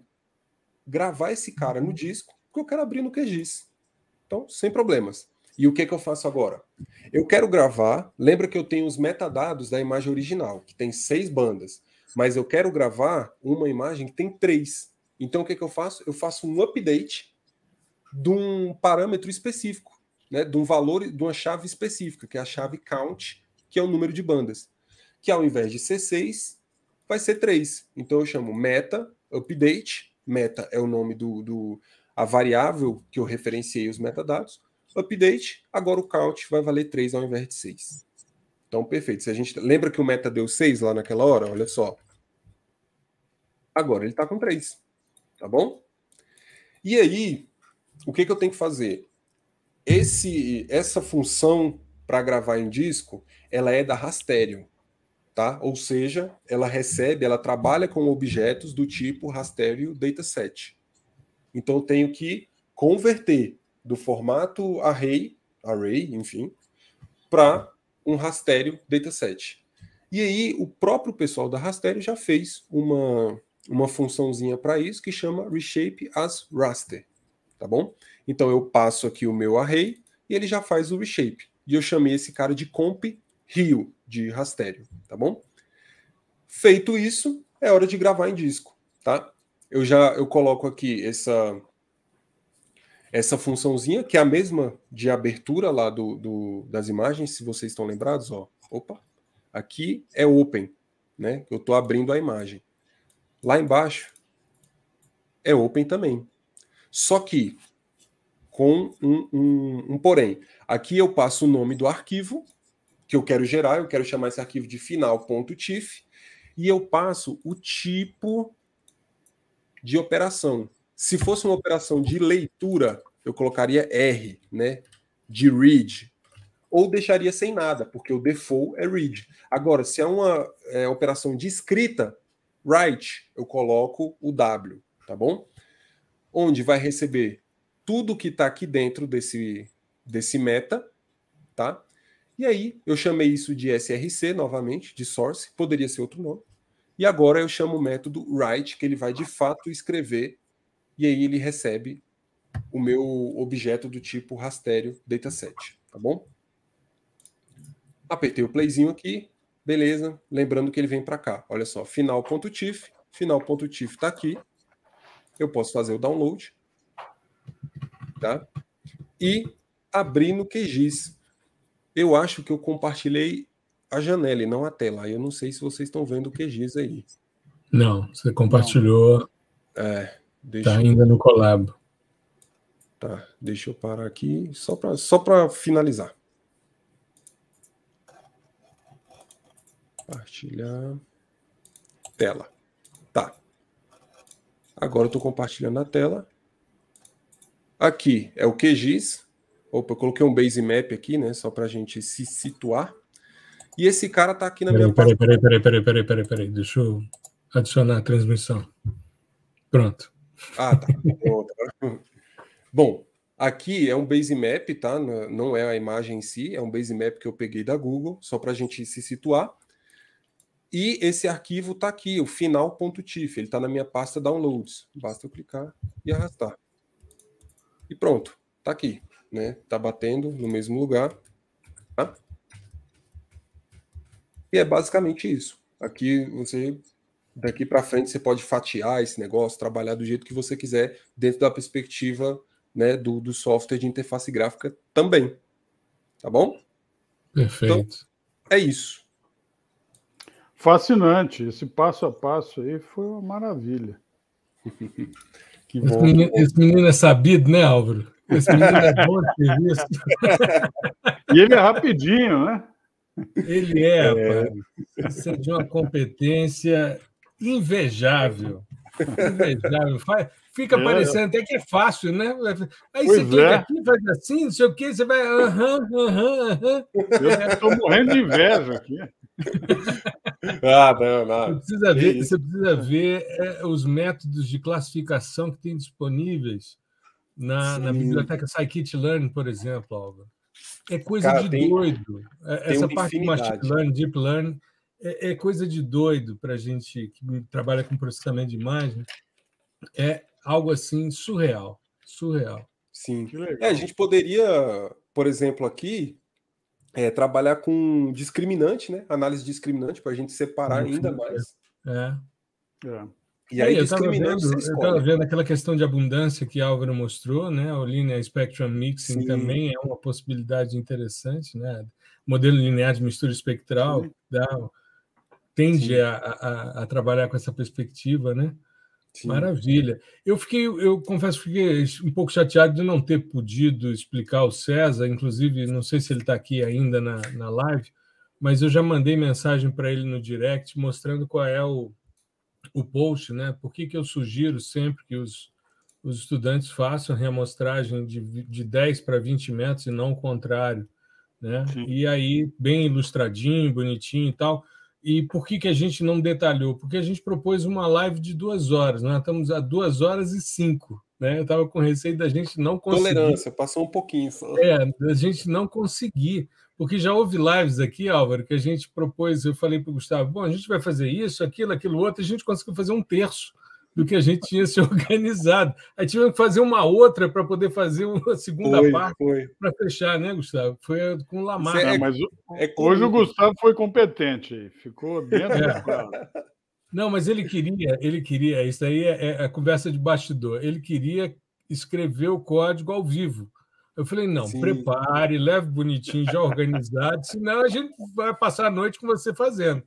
Speaker 2: gravar esse cara no uhum. disco, porque eu quero abrir no QGIS. Então, sem problemas. E o que, que eu faço agora? Eu quero gravar. Lembra que eu tenho os metadados da imagem original, que tem seis bandas. Mas eu quero gravar uma imagem que tem três. Então, o que, que eu faço? Eu faço um update de um parâmetro específico, né? de um valor, de uma chave específica, que é a chave count, que é o número de bandas que ao invés de ser 6, vai ser 3. Então eu chamo meta update, meta é o nome do, do a variável que eu referenciei os metadados, update, agora o count vai valer 3 ao invés de 6. Então, perfeito. Se a gente lembra que o meta deu 6 lá naquela hora, olha só. Agora ele está com 3. Tá bom? E aí, o que, que eu tenho que fazer? Esse, essa função para gravar em disco, ela é da Rasterion tá? Ou seja, ela recebe, ela trabalha com objetos do tipo Rasterio Dataset. Então eu tenho que converter do formato array, array, enfim, para um Rasterio Dataset. E aí o próprio pessoal da Rasterio já fez uma uma funçãozinha para isso que chama reshape as raster, tá bom? Então eu passo aqui o meu array e ele já faz o reshape. E eu chamei esse cara de comp rio, de rastério, tá bom? Feito isso, é hora de gravar em disco, tá? Eu já eu coloco aqui essa essa funçãozinha, que é a mesma de abertura lá do, do das imagens, se vocês estão lembrados, ó. Opa, aqui é open, né? Eu estou abrindo a imagem. Lá embaixo é open também. Só que com um, um, um porém. Aqui eu passo o nome do arquivo, que eu quero gerar, eu quero chamar esse arquivo de final.tif, e eu passo o tipo de operação. Se fosse uma operação de leitura, eu colocaria R, né? De read. Ou deixaria sem nada, porque o default é read. Agora, se é uma é, operação de escrita, write, eu coloco o W, tá bom? Onde vai receber tudo que está aqui dentro desse, desse meta, tá? E aí eu chamei isso de SRC novamente, de source, poderia ser outro nome. E agora eu chamo o método write, que ele vai de fato escrever, e aí ele recebe o meu objeto do tipo rastério dataset, tá bom? Apertei o playzinho aqui, beleza. Lembrando que ele vem para cá. Olha só, final.tif, final.tif está aqui. Eu posso fazer o download, tá? E abrir no QGIS. Eu acho que eu compartilhei a janela e não a tela. Eu não sei se vocês estão vendo o QGIS aí. Não, você compartilhou. Não. É, deixa tá eu... ainda no collab. Tá, deixa eu parar aqui só para só finalizar. Compartilhar. Tela. Tá. Agora eu estou compartilhando a tela. Aqui é o QGIS. Opa, eu coloquei um base map aqui, né? Só para a gente se situar. E esse cara tá aqui na peraí, minha. Peraí, peraí,
Speaker 1: peraí, peraí, peraí, peraí, peraí. Deixa eu adicionar a transmissão. Pronto.
Speaker 2: Ah, tá. Bom, aqui é um base map, tá? Não é a imagem em si, é um base map que eu peguei da Google, só para a gente se situar. E esse arquivo está aqui, o final.tif, ele está na minha pasta downloads. Basta eu clicar e arrastar. E pronto, está aqui né? Tá batendo no mesmo lugar. Tá? E é basicamente isso. Aqui você daqui para frente você pode fatiar esse negócio, trabalhar do jeito que você quiser dentro da perspectiva, né, do, do software de interface gráfica também. Tá bom? Perfeito. Então, é isso.
Speaker 3: Fascinante. Esse passo a passo aí foi uma maravilha. que bom. Esse menino,
Speaker 1: esse menino é sabido, né, Álvaro? Esse menino é bom
Speaker 3: de serviço. E ele é rapidinho, né? Ele é, é. Rapaz, Isso é
Speaker 1: de uma competência invejável. Invejável. Faz, fica é. parecendo até que é fácil, né? Aí pois você fica é. aqui, faz assim, não sei o quê, você vai. Aham, aham, aham. Eu estou morrendo de inveja aqui.
Speaker 2: ah, não, não. Você precisa ver, você
Speaker 1: precisa ver é, os métodos de classificação que tem disponíveis na, na biblioteca Scikit Learn, por exemplo, Alva. É coisa Cara, de tem, doido. É, tem Essa parte do Machine Learn, Deep Learn, é, é coisa de doido para a gente que trabalha com processamento de imagem. É algo assim surreal. Surreal.
Speaker 2: Sim. É, a gente poderia, por exemplo, aqui, é, trabalhar com discriminante, né? Análise discriminante, para a gente separar ainda mais. É. é. é. E é, aí, é, eu estava vendo,
Speaker 1: vendo, aquela questão de abundância que Álvaro mostrou, né? O linear spectrum mixing Sim. também é uma possibilidade interessante, né? Modelo linear de mistura espectral dá, tende a, a, a, trabalhar com essa perspectiva, né? Sim. Maravilha. Eu fiquei, eu confesso, fiquei um pouco chateado de não ter podido explicar o César. Inclusive, não sei se ele está aqui ainda na, na live, mas eu já mandei mensagem para ele no direct mostrando qual é o o post, né? Por que, que eu sugiro sempre que os, os estudantes façam reamostragem de, de 10 para 20 metros e não o contrário, né? Sim. E aí, bem ilustradinho, bonitinho e tal. E por que, que a gente não detalhou? Porque a gente propôs uma live de duas horas, nós né? estamos a duas horas e cinco, né? Eu estava com receio da gente não conseguir. Tolerância,
Speaker 2: passou um pouquinho só. É, da gente
Speaker 1: não conseguir, porque já houve lives aqui, Álvaro, que a gente propôs, eu falei para o Gustavo, bom, a gente vai fazer isso, aquilo, aquilo outro, a gente conseguiu fazer um terço do que a gente tinha se organizado. Aí tivemos que fazer uma outra para poder fazer uma segunda foi, parte para fechar, né,
Speaker 3: Gustavo? Foi com o Lamar. É, ah, é, mas é hoje o Gustavo foi competente, ficou dentro é. do
Speaker 1: Não, mas ele queria, ele queria, isso aí é, é, a conversa de bastidor. Ele queria escrever o código ao vivo. Eu falei, não, Sim. prepare, leve bonitinho, já organizado, senão a gente vai passar a noite com você fazendo.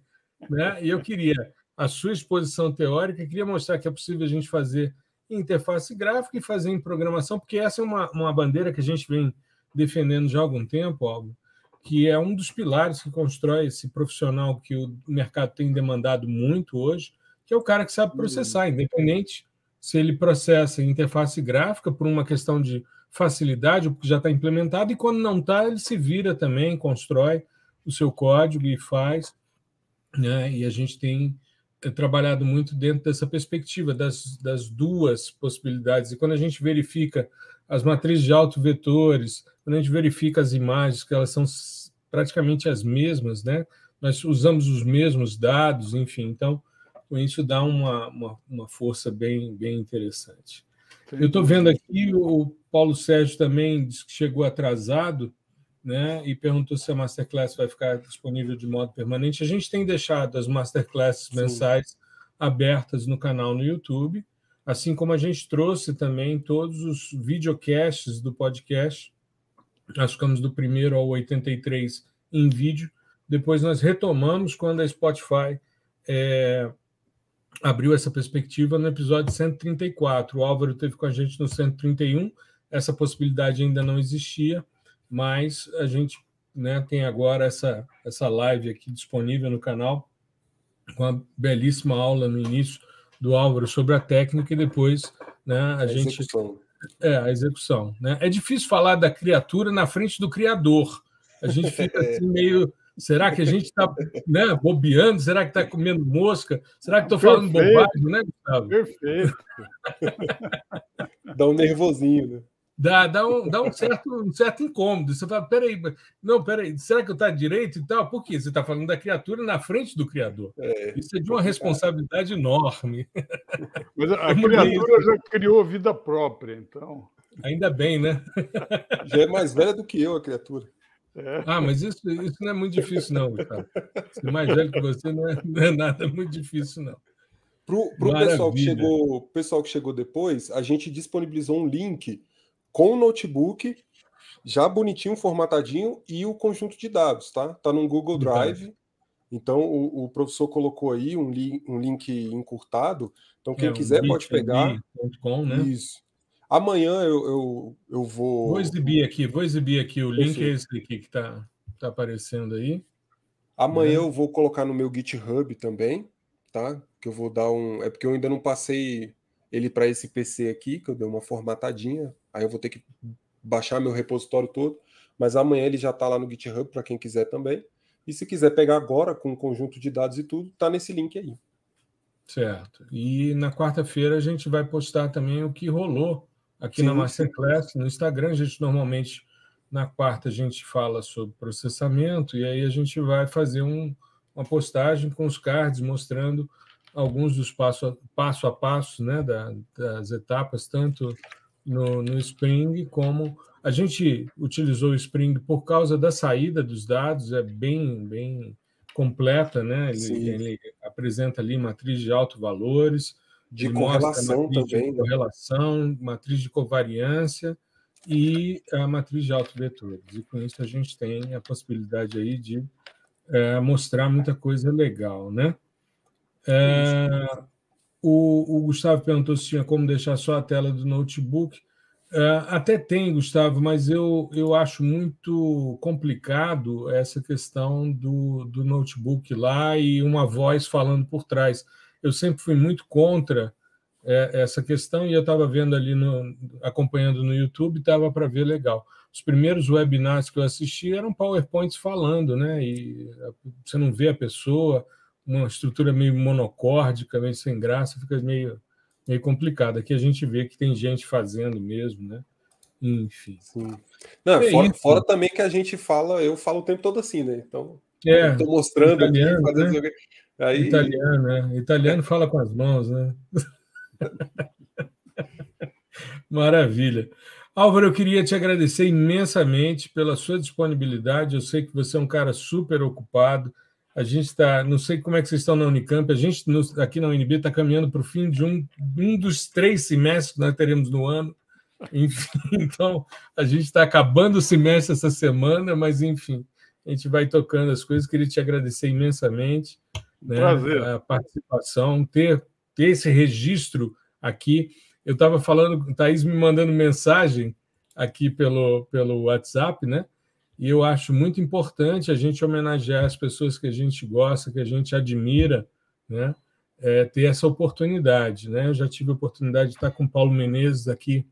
Speaker 1: Né? E eu queria a sua exposição teórica, queria mostrar que é possível a gente fazer em interface gráfica e fazer em programação, porque essa é uma, uma bandeira que a gente vem defendendo já há algum tempo, óbvio, que é um dos pilares que constrói esse profissional que o mercado tem demandado muito hoje, que é o cara que sabe uhum. processar, independente se ele processa em interface gráfica por uma questão de facilidade, porque já está implementado, e quando não está, ele se vira também, constrói o seu código e faz. Né? E a gente tem eh, trabalhado muito dentro dessa perspectiva das, das duas possibilidades. E quando a gente verifica as matrizes de autovetores, quando a gente verifica as imagens, que elas são praticamente as mesmas, né? nós usamos os mesmos dados, enfim, então isso dá uma, uma, uma força bem, bem interessante. Eu estou vendo aqui o Paulo Sérgio também disse que chegou atrasado né, e perguntou se a Masterclass vai ficar disponível de modo permanente. A gente tem deixado as Masterclasses Sim. mensais abertas no canal no YouTube, assim como a gente trouxe também todos os videocasts do podcast. Nós ficamos do primeiro ao 83 em vídeo. Depois nós retomamos quando a Spotify é, abriu essa perspectiva no episódio 134. O Álvaro teve com a gente no 131. Essa possibilidade ainda não existia, mas a gente né, tem agora essa, essa live aqui disponível no canal, com a belíssima aula no início do Álvaro sobre a técnica e depois né, a, a gente. Execução. É, a execução. Né? É difícil falar da criatura na frente do criador. A gente fica assim meio Será que a gente está né, bobeando? Será que está comendo mosca? Será que estou falando bobagem, né, Gustavo? Perfeito.
Speaker 2: dá um nervosinho, né?
Speaker 1: Dá, dá, um, dá um, certo, um certo incômodo. Você fala, peraí, não, peraí, será que eu estou tá direito e tal? Por quê? Você está falando da criatura na frente do criador. É, isso é de é uma responsabilidade enorme.
Speaker 3: Mas a, a criatura já criou vida própria, então. Ainda bem, né? Já é mais velha do que eu, a criatura. É. Ah,
Speaker 1: mas isso, isso não é muito difícil, não, Gustavo. Ser mais velho que você não é, não é nada muito difícil, não.
Speaker 2: Para o pessoal, que chegou, pessoal que chegou depois, a gente disponibilizou um link com o notebook, já bonitinho, formatadinho, e o conjunto de dados, tá? Tá no Google Drive. Então, o, o, professor colocou aí um, li, um link encurtado. Então, quem é, quiser pode pegar. Com, né? Isso. Amanhã eu, eu, eu vou. Vou exibir
Speaker 1: aqui, vou exibir aqui. O link é esse aqui que está tá aparecendo aí.
Speaker 2: Amanhã uhum. eu vou colocar no meu GitHub também, tá? Que eu vou dar um. É porque eu ainda não passei ele para esse PC aqui, que eu dei uma formatadinha. Aí eu vou ter que baixar meu repositório todo. Mas amanhã ele já está lá no GitHub para quem quiser também. E se quiser pegar agora com o um conjunto de dados e tudo, tá nesse link aí.
Speaker 1: Certo. E na quarta-feira a gente vai postar também o que rolou aqui Sim. na Masterclass. No Instagram, a gente normalmente, na quarta, a gente fala sobre processamento, e aí a gente vai fazer um, uma postagem com os cards mostrando alguns dos passo a passo, a passo né, da, das etapas, tanto no, no Spring como. A gente utilizou o Spring por causa da saída dos dados, é bem, bem completa, né? Ele, ele, apresenta ali matriz de alto valores, de é correlação também. De né? correlação, né? matriz de covariância e a matriz de autovetores. E com isso a gente tem a possibilidade aí de é, mostrar muita coisa legal, né? É, o, o, Gustavo perguntou se tinha como deixar só a tela do notebook. É, até tem, Gustavo, mas eu, eu acho muito complicado essa questão do, do notebook lá e uma voz falando por trás eu sempre fui muito contra é, essa questão e eu estava vendo ali, no, acompanhando no YouTube, estava para ver legal. Os primeiros webinars que eu assisti eram PowerPoints falando, né? E é, você não vê a pessoa, uma estrutura meio monocórdica, meio sem graça, fica meio, meio complicado. Aqui a gente vê que tem gente fazendo mesmo, né? Enfim. Não, é fora, fora,
Speaker 2: também que a gente fala, eu falo o tempo todo assim, né? Então, é, estou mostrando aqui, fazendo... Né? Aí... Italiano,
Speaker 1: né? Italiano fala com as mãos, né? Maravilha. Álvaro, eu queria te agradecer imensamente pela sua disponibilidade. Eu sei que você é um cara super ocupado. A gente está, não sei como é que vocês estão na Unicamp, a gente no, aqui na UNB está caminhando para o fim de um, um dos três semestres que nós teremos no ano. Enfim, então a gente está acabando o semestre essa semana, mas enfim, a gente vai tocando as coisas. Queria te agradecer imensamente né, Prazer. a participação, ter, ter esse registro aqui. Eu estava falando, Thaís me mandando mensagem aqui pelo, pelo WhatsApp, né? E eu acho muito importante a gente homenagear as pessoas que a gente gosta, que a gente admira, né? É, ter essa oportunidade, né? Eu já tive a oportunidade de estar com o Paulo Menezes aqui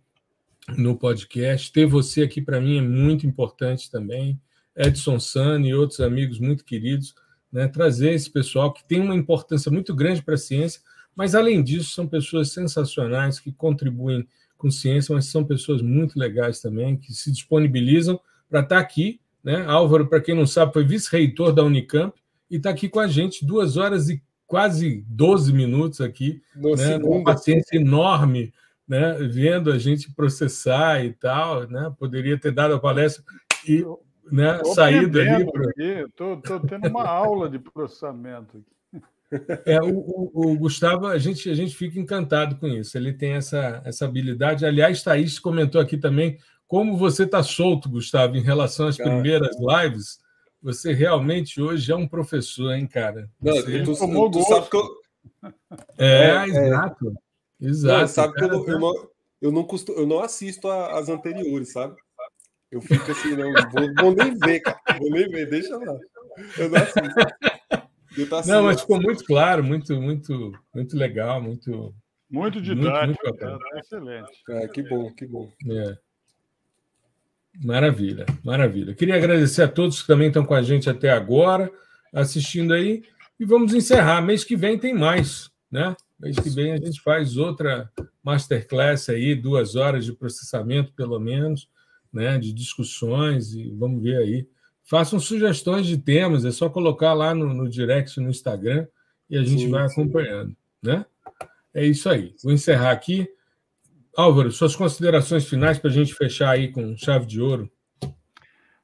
Speaker 1: no podcast. Ter você aqui para mim é muito importante também. Edson Sani e outros amigos muito queridos né, trazer esse pessoal que tem uma importância muito grande para a ciência, mas além disso, são pessoas sensacionais que contribuem com ciência, mas são pessoas muito legais também, que se disponibilizam para estar aqui. Né? Álvaro, para quem não sabe, foi vice-reitor da Unicamp e está aqui com a gente duas horas e quase 12 minutos aqui, né? com uma paciência enorme, né? vendo a gente processar e tal. Né? Poderia ter dado a palestra e
Speaker 3: né, saído ali. Estou tendo uma aula de processamento aqui.
Speaker 1: É, o, o, o, Gustavo, a gente, a gente fica encantado com isso. Ele tem essa, essa habilidade. Aliás, Thaís comentou aqui também como você está solto, Gustavo, em relação às primeiras lives. Você realmente hoje é um professor, hein, cara? Não, tu, tu, tu sabe
Speaker 2: que eu... É, é exato. É... Exato. Não, sabe cara, que eu, não, eu, tá não, eu não, costumo, eu não assisto às as anteriores, sabe? Eu fico assim, né? não vou, vou nem ver, cara. Vou nem ver, deixa lá. Eu não assisto. Eu tá assim, não, mas ficou muito
Speaker 1: claro, muito, muito, muito legal, muito.
Speaker 3: Muito
Speaker 2: didático. Muito, muito é excelente. É, que bom, que bom.
Speaker 1: É. Maravilha, maravilha. Queria agradecer a todos que também estão com a gente até agora, assistindo aí. E vamos encerrar. Mês que vem tem mais, né? Mês que vem a gente faz outra masterclass aí, duas horas de processamento, pelo menos né, de discussões e vamos ver aí. Façam sugestões de temas, é só colocar lá no, no direct no Instagram e a gente sim, vai acompanhando, sim. né? É isso aí. Vou encerrar aqui. Álvaro, suas considerações finais para a gente fechar aí com chave de ouro.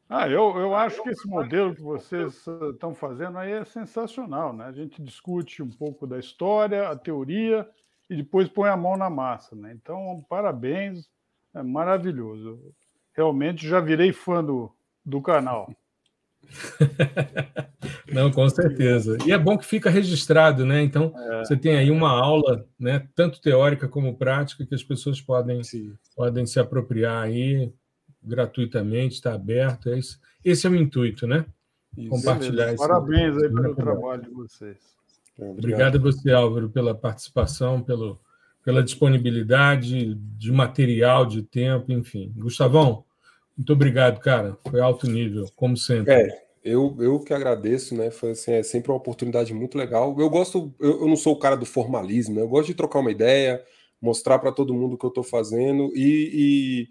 Speaker 3: Ah, eu, eu acho que esse modelo que vocês estão eh, fazendo aí é sensacional, né? A gente discute um pouco da história, a teoria e depois põe a mão na massa, né? Então, parabéns, é maravilhoso realmente já virei fã do, do canal. Não, com certeza.
Speaker 1: E é bom que fica registrado, né? Então, é. você tem aí uma aula, né, tanto teórica como prática, que as pessoas podem, podem se apropriar aí gratuitamente, está aberto. É isso. Esse é o intuito, né? Isso. Compartilhar isso. Parabéns aí pelo trabalho de vocês. Obrigado. Obrigado a você, Álvaro, pela participação, pelo pela disponibilidade de material, de tempo, enfim. Gustavão, muito obrigado, cara. Foi alto nível, como sempre.
Speaker 2: É, eu, eu que agradeço, né? Foi assim, é sempre uma oportunidade muito legal. Eu gosto, eu, eu não sou o cara do formalismo, né? eu gosto de trocar uma ideia, mostrar para todo mundo o que eu estou fazendo e, e,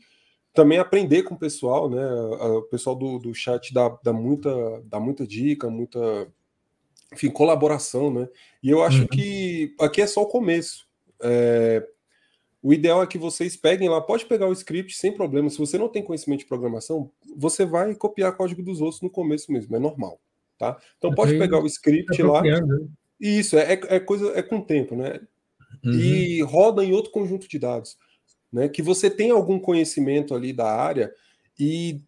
Speaker 2: também aprender com o pessoal, né? O pessoal do, do chat dá, dá, muita, dá muita dica, muita enfim, colaboração, né? E eu acho uhum. que aqui é só o começo. É, o ideal é que vocês peguem lá, pode pegar o script sem problema. Se você não tem conhecimento de programação, você vai copiar código dos outros no começo mesmo, é normal, tá? Então Eu pode pegar o script tá lá. E né? isso é, é, coisa é com tempo, né? Uhum. E roda em outro conjunto de dados, né? Que você tem algum conhecimento ali da área e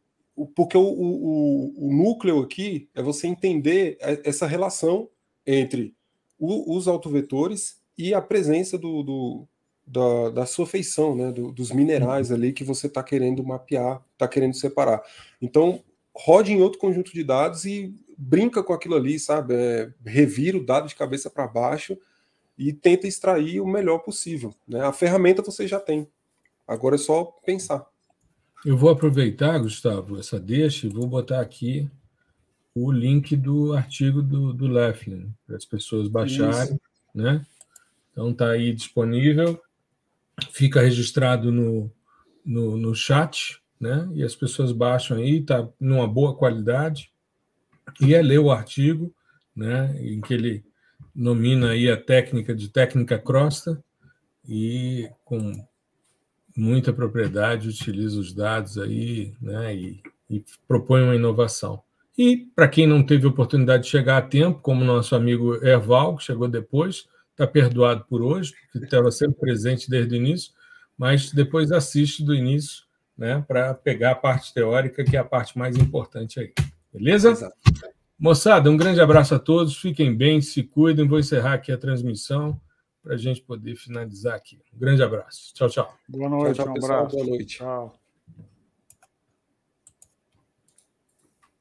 Speaker 2: porque o, o, o núcleo aqui é você entender é, essa relação entre o, os autovetores e a presença do, do da, da, sua feição, né, do, dos minerais uhum. ali que você está querendo mapear, está querendo separar. Então, rode em outro conjunto de dados e brinca com aquilo ali, sabe? É, revira o dado de cabeça para baixo e tenta extrair o melhor possível. Né? A ferramenta você já tem. Agora é só pensar.
Speaker 1: Eu vou aproveitar, Gustavo, essa deixa e vou botar aqui o link do artigo do, do Leffler, para as pessoas baixarem, Isso. né? Então está aí disponível, fica registrado no, no, no, chat, né? E as pessoas baixam aí, está numa boa qualidade. E é ler o artigo, né? Em que ele nomina aí a técnica de técnica crosta e com muita propriedade utiliza os dados aí, né? E, e propõe uma inovação. E para quem não teve oportunidade de chegar a tempo, como nosso amigo Erval, que chegou depois, está perdoado por hoje, porque estava sempre presente desde o início, mas depois assiste do início né, para pegar a parte teórica, que é a parte mais importante aí. Beleza? Exato. Moçada, um grande abraço a todos, fiquem bem, se cuidem. Vou encerrar aqui a transmissão para a gente poder finalizar aqui. Um grande abraço. Tchau, tchau.
Speaker 3: Boa noite, tchau, tchau, um pessoal, abraço. Boa noite. Tchau.